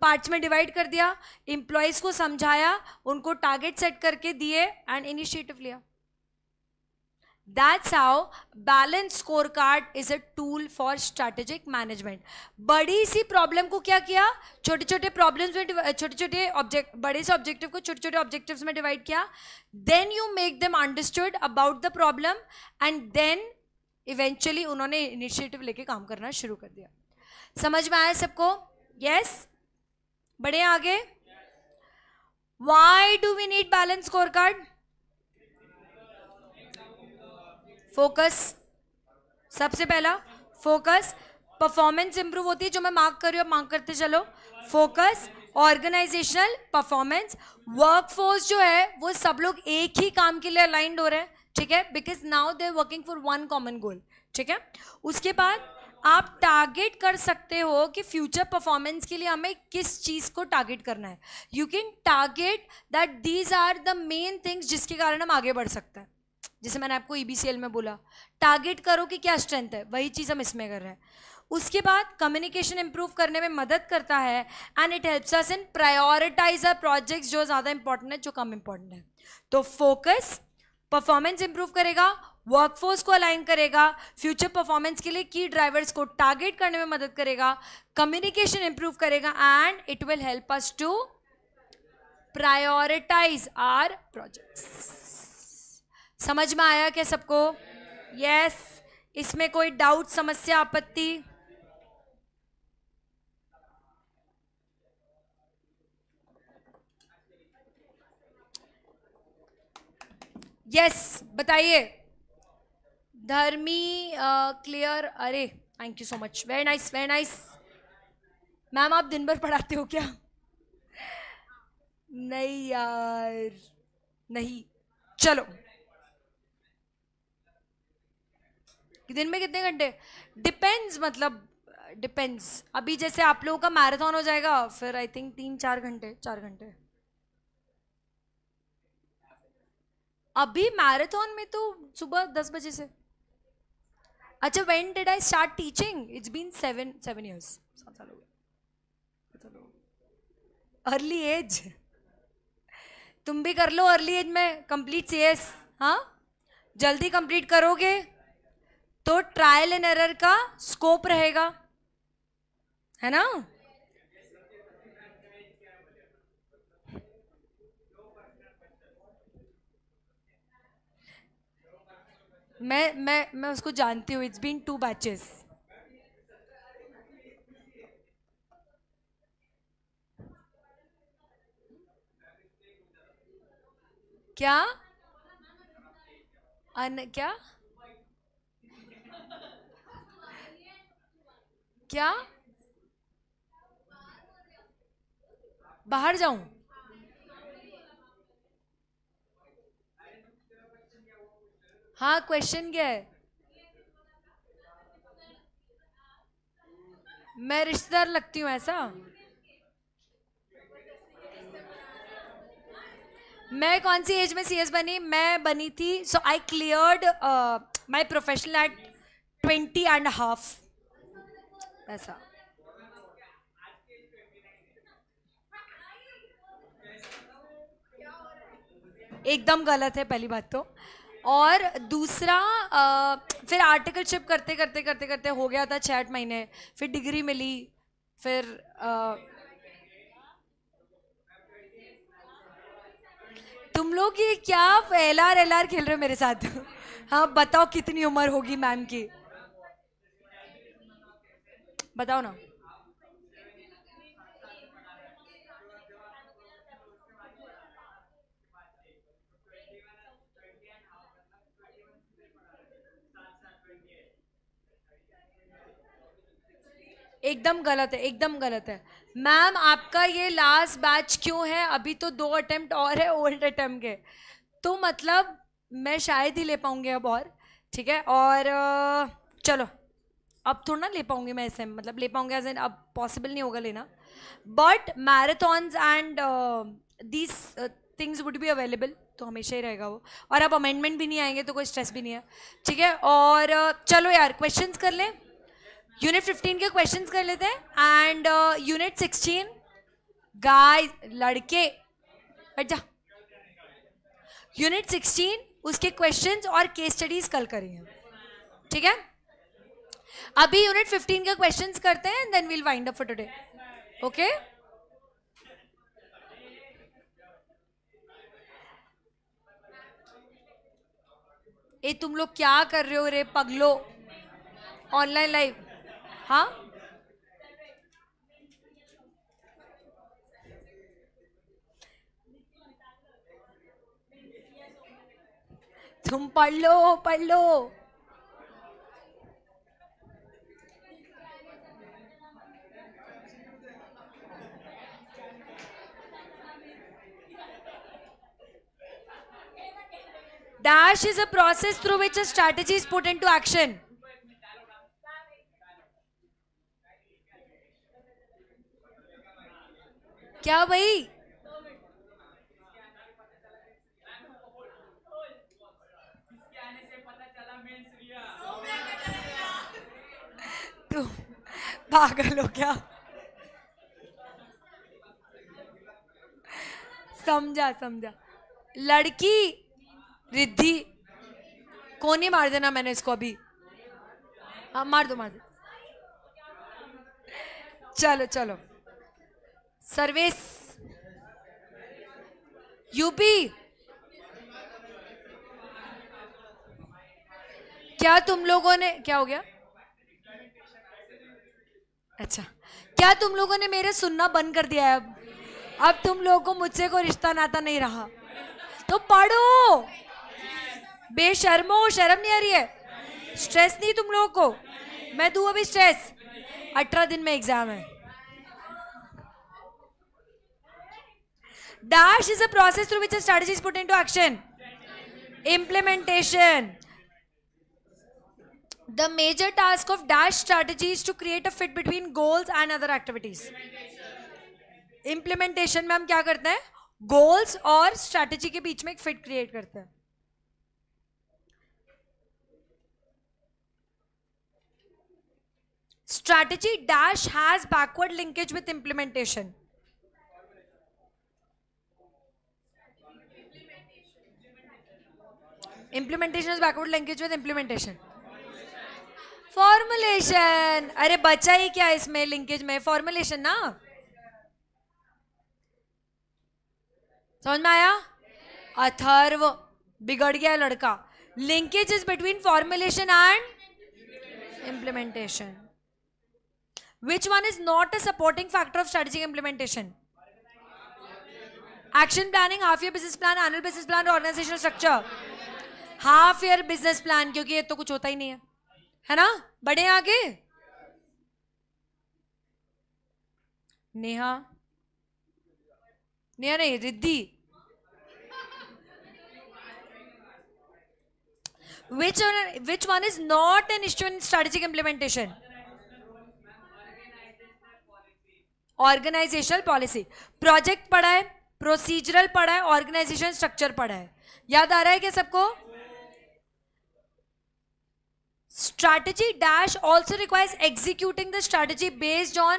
पार्ट्स में डिवाइड कर दिया इंप्लॉयज को समझाया उनको टारगेट सेट करके दिए एंड इनिशिएटिव लिया that's how balance score card is a tool for strategic management बड़ी सी प्रॉब्लम को क्या किया छोटे छोटे प्रॉब्लम्स में छोटे छोटे ऑब्जेक्ट बड़े से ऑब्जेक्टिव को छोटे छोटे ऑब्जेक्टिव्स में डिवाइड किया then you make them understood about the problem and then eventually उन्होंने इनिशिएटिव लेके काम करना शुरू कर दिया समझ में आया सबको यस yes? बड़े आगे why do we need balance score card focus सबसे पहला फोकस परफॉर्मेंस इंप्रूव होती है जो मैं मार्क कर रही हूँ मार्क करते चलो फोकस ऑर्गेनाइजेशनल परफॉर्मेंस वर्कफोर्स जो है वो सब लोग एक ही काम के लिए अलाइंड हो रहे हैं ठीक है because now they working for one common goal ठीक है उसके बाद आप टारगेट कर सकते हो कि फ्यूचर परफॉर्मेंस के लिए हमें किस चीज़ को टारगेट करना है you can target that these are the main things जिसके कारण हम आगे बढ़ सकते हैं जैसे मैंने आपको ई e में बोला टारगेट करो कि क्या स्ट्रेंथ है वही चीज़ हम इसमें कर रहे हैं उसके बाद कम्युनिकेशन इम्प्रूव करने में मदद करता है and it helps us in prioritise a projects जो ज़्यादा इंपॉर्टेंट है जो कम इंपॉर्टेंट है तो फोकस परफॉर्मेंस इंप्रूव करेगा वर्कफोर्स को अलाइन करेगा फ्यूचर परफॉर्मेंस के लिए की ड्राइवर्स को टारगेट करने में मदद करेगा कम्युनिकेशन इंप्रूव करेगा and it will help us to prioritise our projects समझ में आया क्या सबको यस yes. इसमें कोई डाउट समस्या आपत्ति यस बताइए धर्मी क्लियर अरे thank you so much very nice very nice ma'am आप दिन भर पढ़ाते हो क्या नहीं यार नहीं चलो दिन में कितने घंटे डिपेंड्स मतलब डिपेंड्स अभी जैसे आप लोगों का मैराथन हो जाएगा फिर आई थिंक तीन चार घंटे चार घंटे अभी मैराथन में तो सुबह दस बजे से अच्छा when did I start teaching it's been seven seven years सात साल हो गए अर्ली एज तुम भी कर लो अर्ली एज में कंप्लीट सी एस हाँ जल्दी कंप्लीट करोगे तो ट्रायल एंड एरर का स्कोप रहेगा है ना मैं मैं मैं उसको जानती हूँ इट्स बीन टू बैचेस क्या अन क्या क्या बाहर जाऊं हाँ क्वेश्चन क्या है मैं रिश्तेदार लगती हूँ ऐसा मैं कौन सी एज में सीएस बनी मैं बनी थी so I cleared my professional at twenty and half ऐसा एकदम गलत है पहली बात तो और दूसरा आ, फिर आर्टिकलशिप करते करते करते करते हो गया था छः आठ महीने फिर डिग्री मिली फिर आ, तुम लोग ये क्या एल आर एल आर खेल रहे हो मेरे साथ हाँ बताओ कितनी उम्र होगी मैम की बताओ ना एकदम गलत है एकदम गलत है मैम आपका ये लास्ट बैच क्यों है अभी तो दो अटैम्प्ट और है ओल्ड अटेम्प्ट के तो मतलब मैं शायद ही ले पाऊँगी अब और ठीक है और चलो अब थोड़ा ना ले पाऊँगी मैं ऐसे मतलब ले पाऊँगी एज एन अब पॉसिबल नहीं होगा लेना but marathons and this things would be available तो हमेशा ही रहेगा वो और अब अमेंडमेंट भी नहीं आएंगे तो कोई स्ट्रेस भी नहीं है ठीक है और चलो यार क्वेश्चंस कर लें यूनिट फिफ्टीन के क्वेश्चंस कर लेते हैं एंड यूनिट सिक्सटीन गाय लड़के अच्छा यूनिट सिक्सटीन उसके क्वेश्चंस और केस स्टडीज कल करेंगे ठीक है अभी यूनिट फिफ्टीन के क्वेश्चंस करते हैं then we'll wind up for today okay ए तुम लोग क्या कर रहे हो रे पगलो ऑनलाइन लाइव हाँ तुम पढ़ लो पढ़ लो Dash is a process through which a strategy is put into action. क्या भाई तुम पागल हो क्या समझा समझा लड़की रिद्धि को नहीं मार देना मैंने इसको अभी हाँ मार दो मार दो चलो चलो सर्विस यूपी क्या तुम लोगों ने क्या हो गया अच्छा क्या तुम लोगों ने मेरे सुनना बंद कर दिया है अब अब तुम लोगों को मुझसे कोई रिश्ता नाता नहीं रहा तो पढ़ो बेशर्मो शर्म नहीं आ रही है स्ट्रेस नहीं तुम लोगों को मैं दू अभी स्ट्रेस अठारह दिन में एग्जाम है Dash is a process through which a strategy is put into action. Implementation. The major task of dash strategy is to create a fit between goals and other activities. Implementation. में हम क्या करते हैं गोल्स और स्ट्रैटेजी के बीच में एक फिट क्रिएट करते हैं strategy implementation is backward language with implementation formulation अरे बचा ही क्या इसमें लिंकेज में फॉर्मुलेशन ना समझ में आया अथर्व बिगड़ गया लड़का linkage is between formulation and implementation which one is not a supporting factor of strategic implementation action planning half year business plan annual business plan organisation structure half year business plan क्योंकि ये तो कुछ होता ही नहीं है है ना बढ़े आगे नेहा नेहा नहीं Riddhi which which one is not an an issue in organisational policy project पढ़ा है प्रोसीजरल पढ़ा है ऑर्गेनाइजेशन स्ट्रक्चर पढ़ा है याद आ रहा है क्या सबको strategy dash also requires executing the strategy based on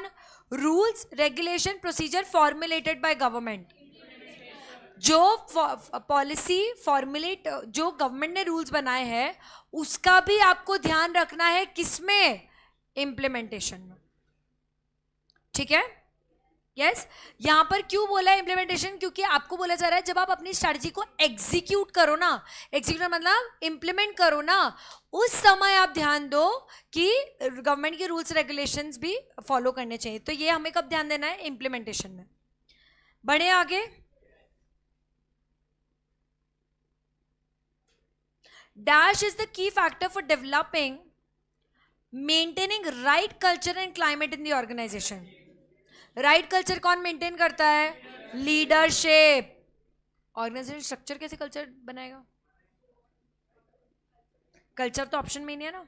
rules regulation procedure formulated by government जो पॉलिसी फॉर्मुलेट जो गवर्नमेंट ने रूल्स बनाए हैं उसका भी आपको ध्यान रखना है किसमें इम्प्लीमेंटेशन में ठीक है यस यहां पर क्यों बोला है इंप्लीमेंटेशन क्योंकि आपको बोला जा रहा है जब आप अपनी स्ट्रेटजी को एग्जीक्यूट करो ना एग्जीक्यूट मतलब इंप्लीमेंट करो ना उस समय आप ध्यान दो कि गवर्नमेंट के रूल्स रेगुलेशंस भी फॉलो करने चाहिए तो ये हमें कब ध्यान देना है इंप्लीमेंटेशन में बढ़े आगे dash is the key factor for developing maintaining right culture and climate in the organisation right culture कौन मेंटेन करता है लीडरशिप ऑर्गेनाइजेशन स्ट्रक्चर कैसे कल्चर बनाएगा कल्चर तो ऑप्शन में नहीं है ना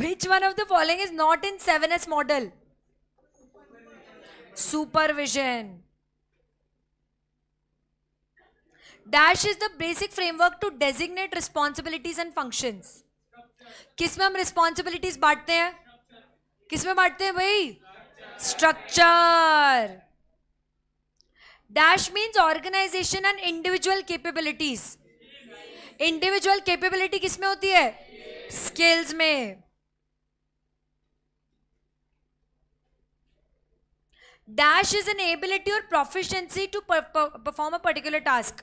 which one of the following is not in seven S model supervision dash is the basic framework to designate responsibilities and functions किस में हम रिस्पॉन्सिबिलिटीज बांटते हैं किस में बांटते हैं भाई structure dash means organisation and individual capabilities individual capability किस में होती है स्किल्स में डैश इज एन एबिलिटी और proficiency to perform a particular task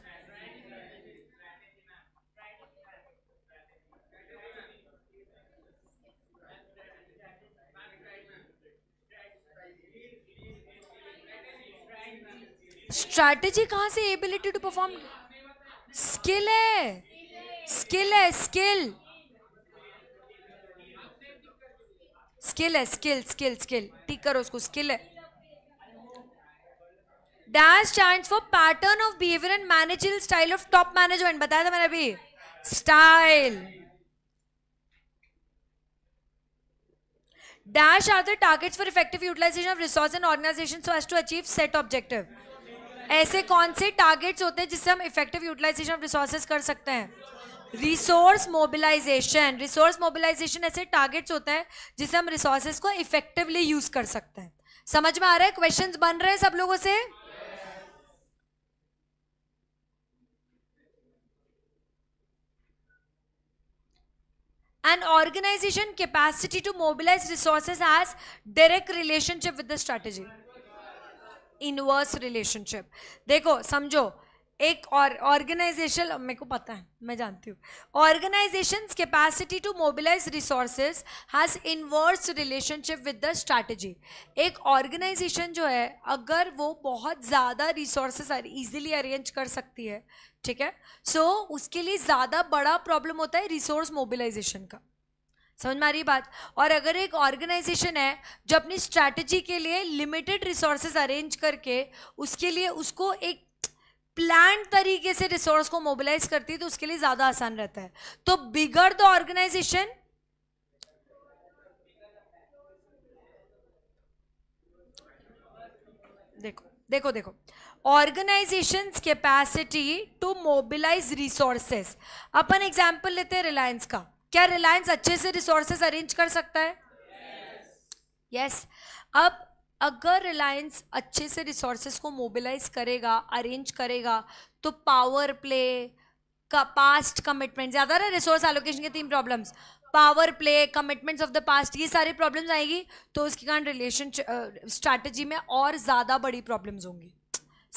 strategy कहाँ से एबिलिटी टू परफॉर्म स्किल है स्किल है स्किल स्किल है स्किल स्किल स्किल ठीक करो उसको स्किल है dash chance for pattern of behaviour and managing style of top management बताया था मैंने अभी style dash are the targets for effective utilisation of resource and organisation so as to achieve set objective ऐसे कौन से टारगेट्स होते हैं जिससे हम इफेक्टिव यूटिलाइजेशन ऑफ रिसोर्सेज कर सकते हैं रिसोर्स मोबिलाइजेशन रिसोर्स मोबिलाइजेशन ऐसे टारगेट्स होते हैं जिससे हम रिसोर्सेज को इफेक्टिवली यूज कर सकते हैं समझ में आ रहा है क्वेश्चन बन रहे हैं सब लोगों से an organization capacity to mobilize resources has direct relationship with the strategy inverse relationship देखो समझो एक और ऑर्गेनाइजेशन मेरे को पता है मैं जानती हूँ organisation capacity to mobilise resources has inverse relationship with the strategy एक ऑर्गेनाइजेशन जो है अगर वो बहुत ज़्यादा रिसोर्सेज इजीली अरेंज कर सकती है ठीक है सो so, उसके लिए ज़्यादा बड़ा प्रॉब्लम होता है रिसोर्स मोबिलाइजेशन का समझ में आ रही बात और अगर एक ऑर्गेनाइजेशन है जो अपनी स्ट्रैटेजी के लिए लिमिटेड रिसोर्सेज अरेंज करके उसके लिए उसको एक प्लान तरीके से रिसोर्स को मोबिलाइज करती है तो उसके लिए ज़्यादा आसान रहता है तो बिगर द ऑर्गेनाइजेशन देखो देखो देखो organisation capacity to mobilise resources अपन एग्जांपल लेते हैं रिलायंस का क्या रिलायंस अच्छे से रिसोर्सेस अरेंज कर सकता है यस yes. अब अगर रिलायंस अच्छे से रिसोर्सेस को मोबिलाइज करेगा अरेंज करेगा तो पावर प्ले का पास्ट कमिटमेंट ज़्यादा ना रिसोर्स एलोकेशन के तीन problems power play commitments of the past ये सारी प्रॉब्लम्स आएगी तो उसके कारण रिलेशन स्ट्रैटेजी में और ज़्यादा बड़ी प्रॉब्लम्स होंगी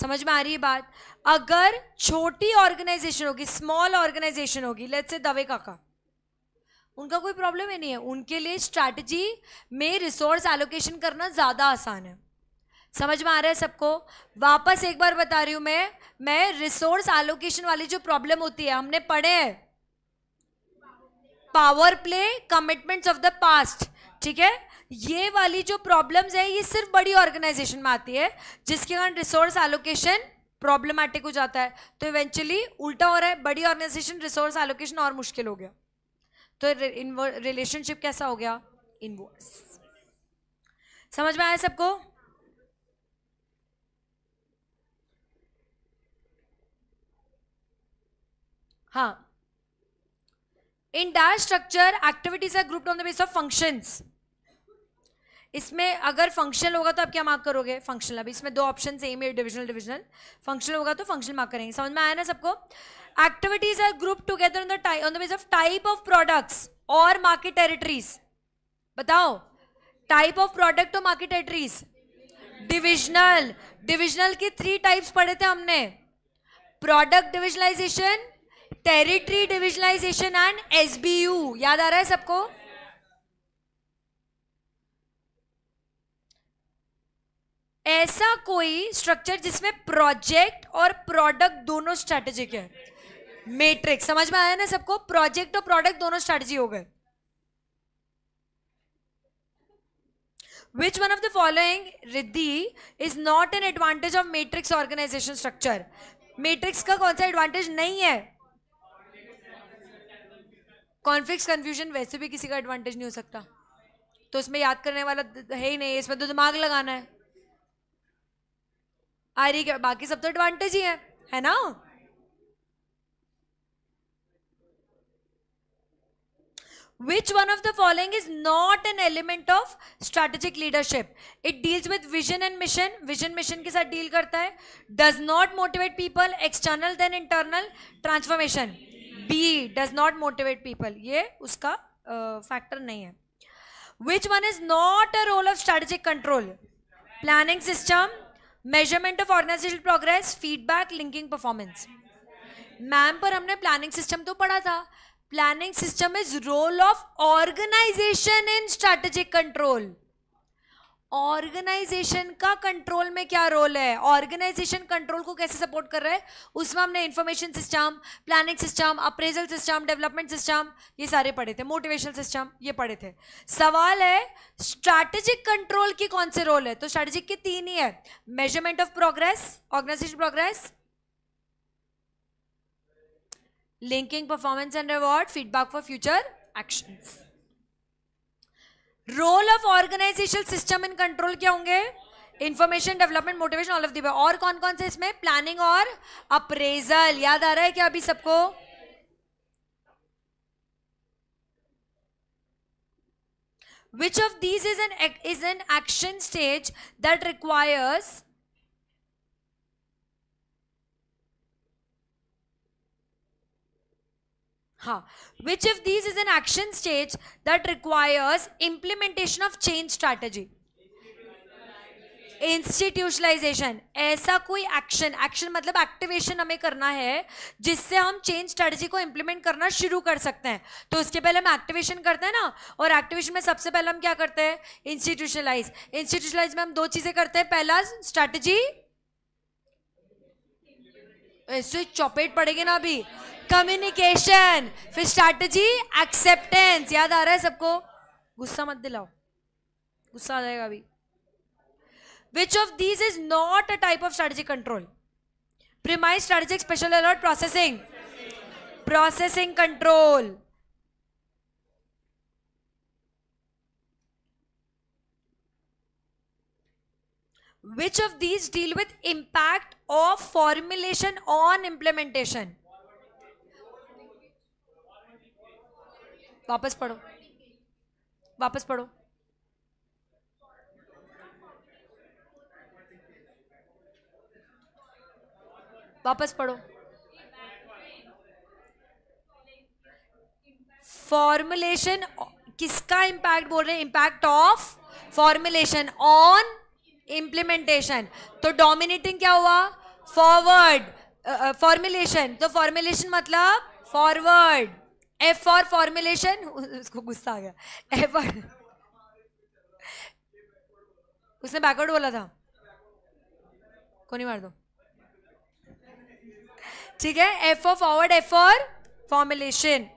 समझ में आ रही है बात अगर छोटी ऑर्गेनाइजेशन होगी स्मॉल ऑर्गेनाइजेशन होगी लेट्स से दवे काका उनका कोई प्रॉब्लम ही नहीं है उनके लिए स्ट्रैटेजी में रिसोर्स एलोकेशन करना ज़्यादा आसान है समझ में आ रहा है सबको वापस एक बार बता रही हूँ मैं मैं रिसोर्स एलोकेशन वाली जो प्रॉब्लम होती है हमने पढ़े हैं power play commitments of the past ठीक है ये वाली जो प्रॉब्लम्स है ये सिर्फ बड़ी ऑर्गेनाइजेशन में आती है जिसके कारण रिसोर्स एलोकेशन प्रॉब्लमैटिक हो जाता है तो इवेंचुअली उल्टा हो रहा है बड़ी ऑर्गेनाइजेशन रिसोर्स एलोकेशन और मुश्किल हो गया तो रिलेशनशिप कैसा हो गया इनवर्स समझ में आया सबको हाँ in dash structure activities are grouped on the base of functions इसमें अगर फंक्शन होगा तो आप क्या मार्क करोगे फंक्शनल अभी इसमें दो ऑप्शन सेम है डिविजनल डिविजनल फंक्शनल होगा तो फंक्शन मार्क करेंगे समझ में आया ना सबको activities are grouped together on the type on the basis of type of products or market territories बताओ टाइप ऑफ प्रोडक्ट और मार्केट टेरिटरीज डिविजनल डिविजनल के थ्री टाइप्स पढ़े थे हमने product divisionalisation territory divisionalisation and SBU याद आ रहा है सबको ऐसा कोई स्ट्रक्चर जिसमें प्रोजेक्ट और प्रोडक्ट दोनों स्ट्रेटेजिक है मेट्रिक समझ में आया ना सबको प्रोजेक्ट और प्रोडक्ट दोनों स्ट्रेटजी हो गए which one of the following riddhi is not an advantage of matrix organization structure matrix का कौन सा advantage नहीं है कॉन्फ्लिक्ट confusion वैसे भी किसी का advantage नहीं हो सकता तो उसमें याद करने वाला है ही नहीं इसमें तो दिमाग लगाना है आ रही क्या बाकी सब तो advantage ही है है ना which one of the following is not an element of strategic leadership it deals with vision and mission vision mission के साथ deal करता है does not motivate people external than internal transformation b does not motivate people ये उसका factor नहीं है which one is not a role of strategic control planning system measurement of organizational progress feedback linking performance ma'am पर हमने प्लानिंग सिस्टम तो पढ़ा था planning system is role of organisation in strategic control organisation का कंट्रोल में क्या रोल है ऑर्गेनाइजेशन कंट्रोल को कैसे सपोर्ट कर रहा है उसमें हमने information system planning system appraisal system development system ये सारे पढ़े थे मोटिवेशनल सिस्टम ये पढ़े थे सवाल है स्ट्रैटेजिक कंट्रोल की कौन से रोल है तो स्ट्रैटेजिक के तीन ही है measurement of progress organisation progress linking performance and reward feedback for future action role of organisation system in control क्या होंगे information development motivation all of the और कौन कौन से इसमें प्लानिंग और अप्रेजल याद आ रहा है क्या अभी सबको which of these is an is an action stage that requires हाँ which if these is an action stage that requires implementation of change strategy institutionalisation ऐसा कोई एक्शन एक्शन मतलब एक्टिवेशन हमें करना है जिससे हम चेंज स्ट्रेटजी को इंप्लीमेंट करना शुरू कर सकते हैं तो उसके पहले हम एक्टिवेशन करते हैं ना और एक्टिवेशन में सबसे पहले हम क्या करते हैं इंस्टीट्यूशलाइज इंस्टीट्यूशलाइज में हम दो चीज़ें करते हैं पहला स्ट्रैटेजी ऐसे चौपेट पड़ेगी ना अभी कम्युनिकेशन फिर स्ट्रैटेजी एक्सेप्टेंस याद आ रहा है सबको गुस्सा मत दिलाओ गुस्सा आ जाएगा अभी which of these is not a type of strategy control premise strategic special alert processing processing control which of these deal with impact of formulation on implementation वापस पढ़ो वापस पढ़ो वापस पढ़ो फॉर्मुलेशन किसका इंपैक्ट बोल रहे हैं impact of formulation on implementation तो डोमिनेटिंग क्या हुआ फॉरवर्ड फॉर्मुलेशन तो फॉर्मुलेशन मतलब फॉरवर्ड एफ फॉर फॉर्मुलेशन उसको गुस्सा आ गया एफ फॉर उसने बैकवर्ड बोला था को नहीं मार दो ठीक है F for forward F for formulation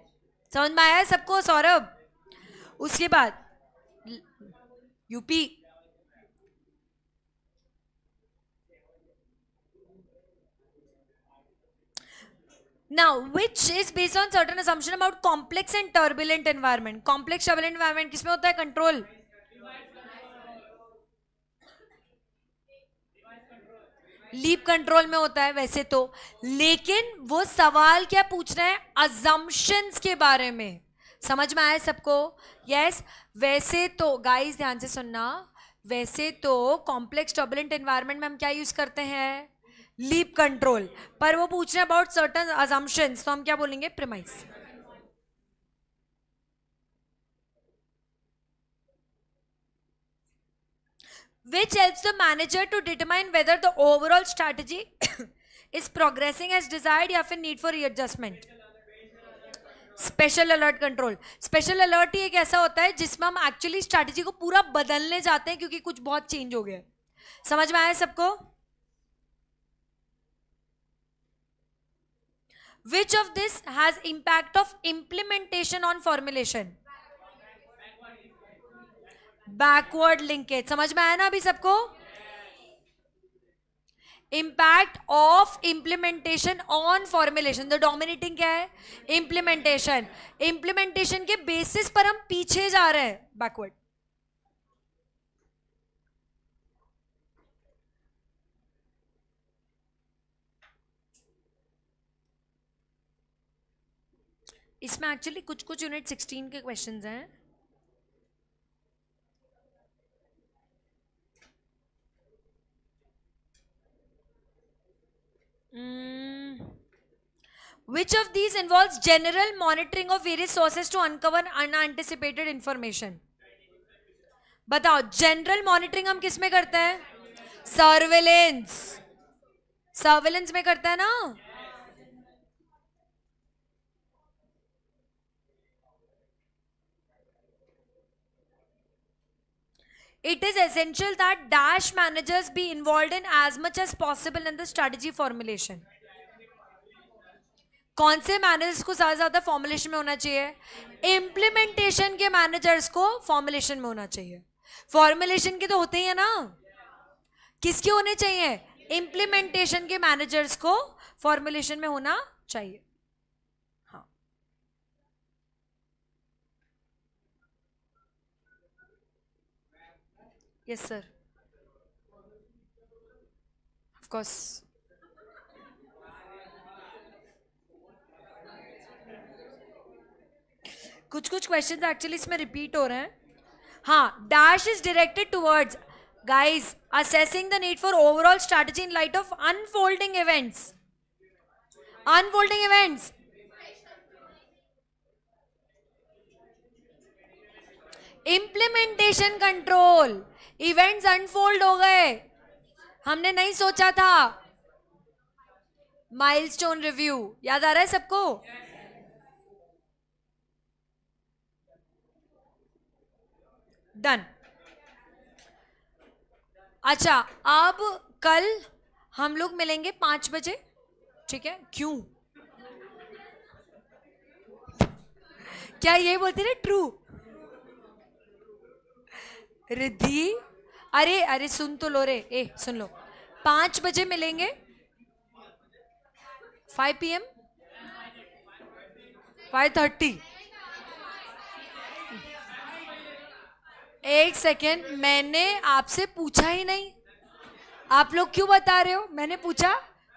समझ में आया सबको सौरभ उसके बाद यूपी now which is based on certain assumption about complex and turbulent environment complex turbulent environment किसमें होता है control लीप कंट्रोल में होता है वैसे तो लेकिन वो सवाल क्या पूछ रहे हैं अजम्पन्स के बारे में समझ में आया सबको यस yes, वैसे तो गाइस ध्यान से सुनना वैसे तो कॉम्प्लेक्स टर्बुलेंट एनवायरनमेंट में हम क्या यूज़ करते हैं लीप कंट्रोल पर वो पूछ रहे अबाउट सर्टन अजम्पन्स तो हम क्या बोलेंगे premise which help the manager to determine whether the overall strategy is progressing as desired या फिर need for readjustment special alert control special alert ही एक ऐसा होता है जिसमें हम एक्चुअली स्ट्रैटेजी को पूरा बदलने जाते हैं क्योंकि कुछ बहुत चेंज हो गया समझ में आया सबको which of this has impact of implementation on formulation backward linkage समझ में आया ना अभी सबको impact of implementation on formulation the dominating क्या है इंप्लीमेंटेशन इंप्लीमेंटेशन के बेसिस पर हम पीछे जा रहे हैं बैकवर्ड इसमें एक्चुअली कुछ कुछ यूनिट सिक्सटीन के क्वेश्चन हैं which of these involve general monitoring of various sources to uncover unanticipated information बताओ जनरल मॉनिटरिंग हम किस में करते हैं सर्वेलेंस सर्वेलेंस में करते हैं ना it is essential that dash managers be involved in as much as possible in the strategy formulation कौन से मैनेजर्स को ज्यादा ज्यादा फॉर्मुलेशन में होना चाहिए इम्प्लीमेंटेशन के मैनेजर्स को फॉर्मुलेशन में होना चाहिए फॉर्मुलेशन के तो होते ही है ना किसके होने चाहिए इम्प्लीमेंटेशन के मैनेजर्स को फॉर्मुलेशन में होना चाहिए Yes, sir. Of course. कुछ कुछ क्वेश्चन एक्चुअली इसमें रिपीट हो रहे हैं हाँ dash is directed towards guys assessing the need for overall strategy in light of unfolding events unfolding events implementation control events unfold हो गए हमने नहीं सोचा था माइलस्टोन रिव्यू याद आ रहा है सबको डन अच्छा अब कल हम लोग मिलेंगे पांच बजे ठीक है क्यों क्या ये बोलते ना ट्रू रिद्धि अरे अरे सुन तो लो रे ए सुन लो पांच बजे मिलेंगे five P M five thirty एक सेकेंड मैंने आपसे पूछा ही नहीं आप लोग क्यों बता रहे हो मैंने पूछा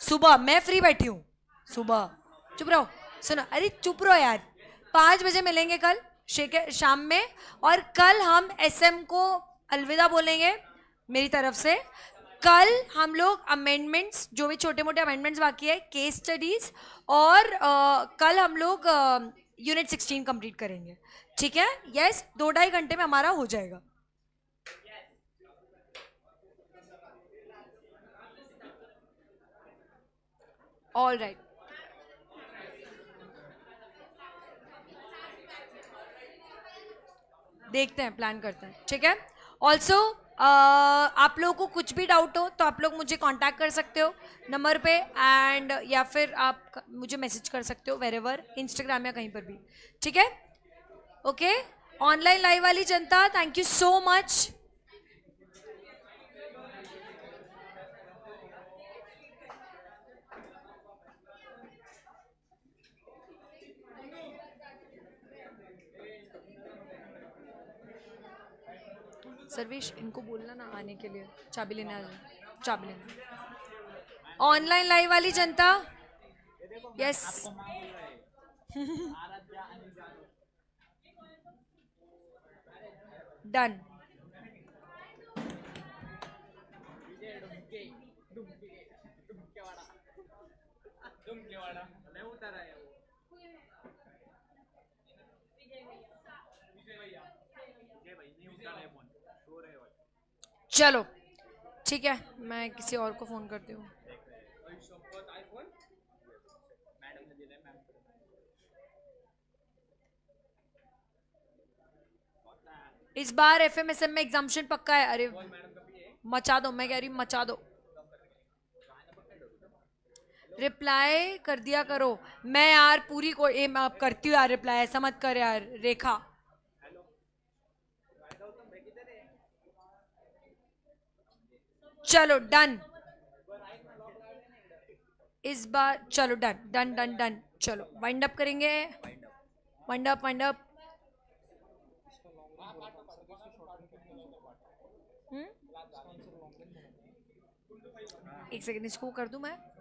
सुबह मैं फ्री बैठी हूँ सुबह चुप रहो सुनो अरे चुप रहो यार पाँच बजे मिलेंगे कल शाम में और कल हम एसएम को अलविदा बोलेंगे मेरी तरफ से कल हम लोग अमेंडमेंट्स जो भी छोटे मोटे अमेंडमेंट्स बाकी है केस स्टडीज और आ, कल हम लोग यूनिट सिक्सटीन कंप्लीट करेंगे ठीक है यस दो ढाई घंटे में हमारा हो जाएगा ऑल राइट right. देखते हैं प्लान करते हैं ठीक है ऑल्सो uh, आप लोगों को कुछ भी डाउट हो तो आप लोग मुझे कॉन्टैक्ट कर सकते हो नंबर पे एंड या फिर आप मुझे मैसेज कर सकते हो वेर एवर इंस्टाग्राम या कहीं पर भी ठीक है ओके ऑनलाइन लाइव वाली जनता thank you so much Sarvesh इनको बोलना ना आने के लिए चाबी लेने आ चाबी लेने ऑनलाइन लाइव वाली जनता यस डन दुम के मैं उतारा है चलो ठीक है मैं किसी और को फ़ोन करती हूँ इस बार एफ एम एस एम में एग्जामेशन पक्का है अरे मचा दो मैं कह रही मचा दो रिप्लाई कर दिया करो मैं यार पूरी को एम आप करती हूँ यार रिप्लाई ऐसा मत कर यार रेखा चलो डन इस बार चलो डन डन डन डन चलो वाइंड अप करेंगे वाइंड अप वाइंड अप एक सेकेंड इसको कर दूं मैं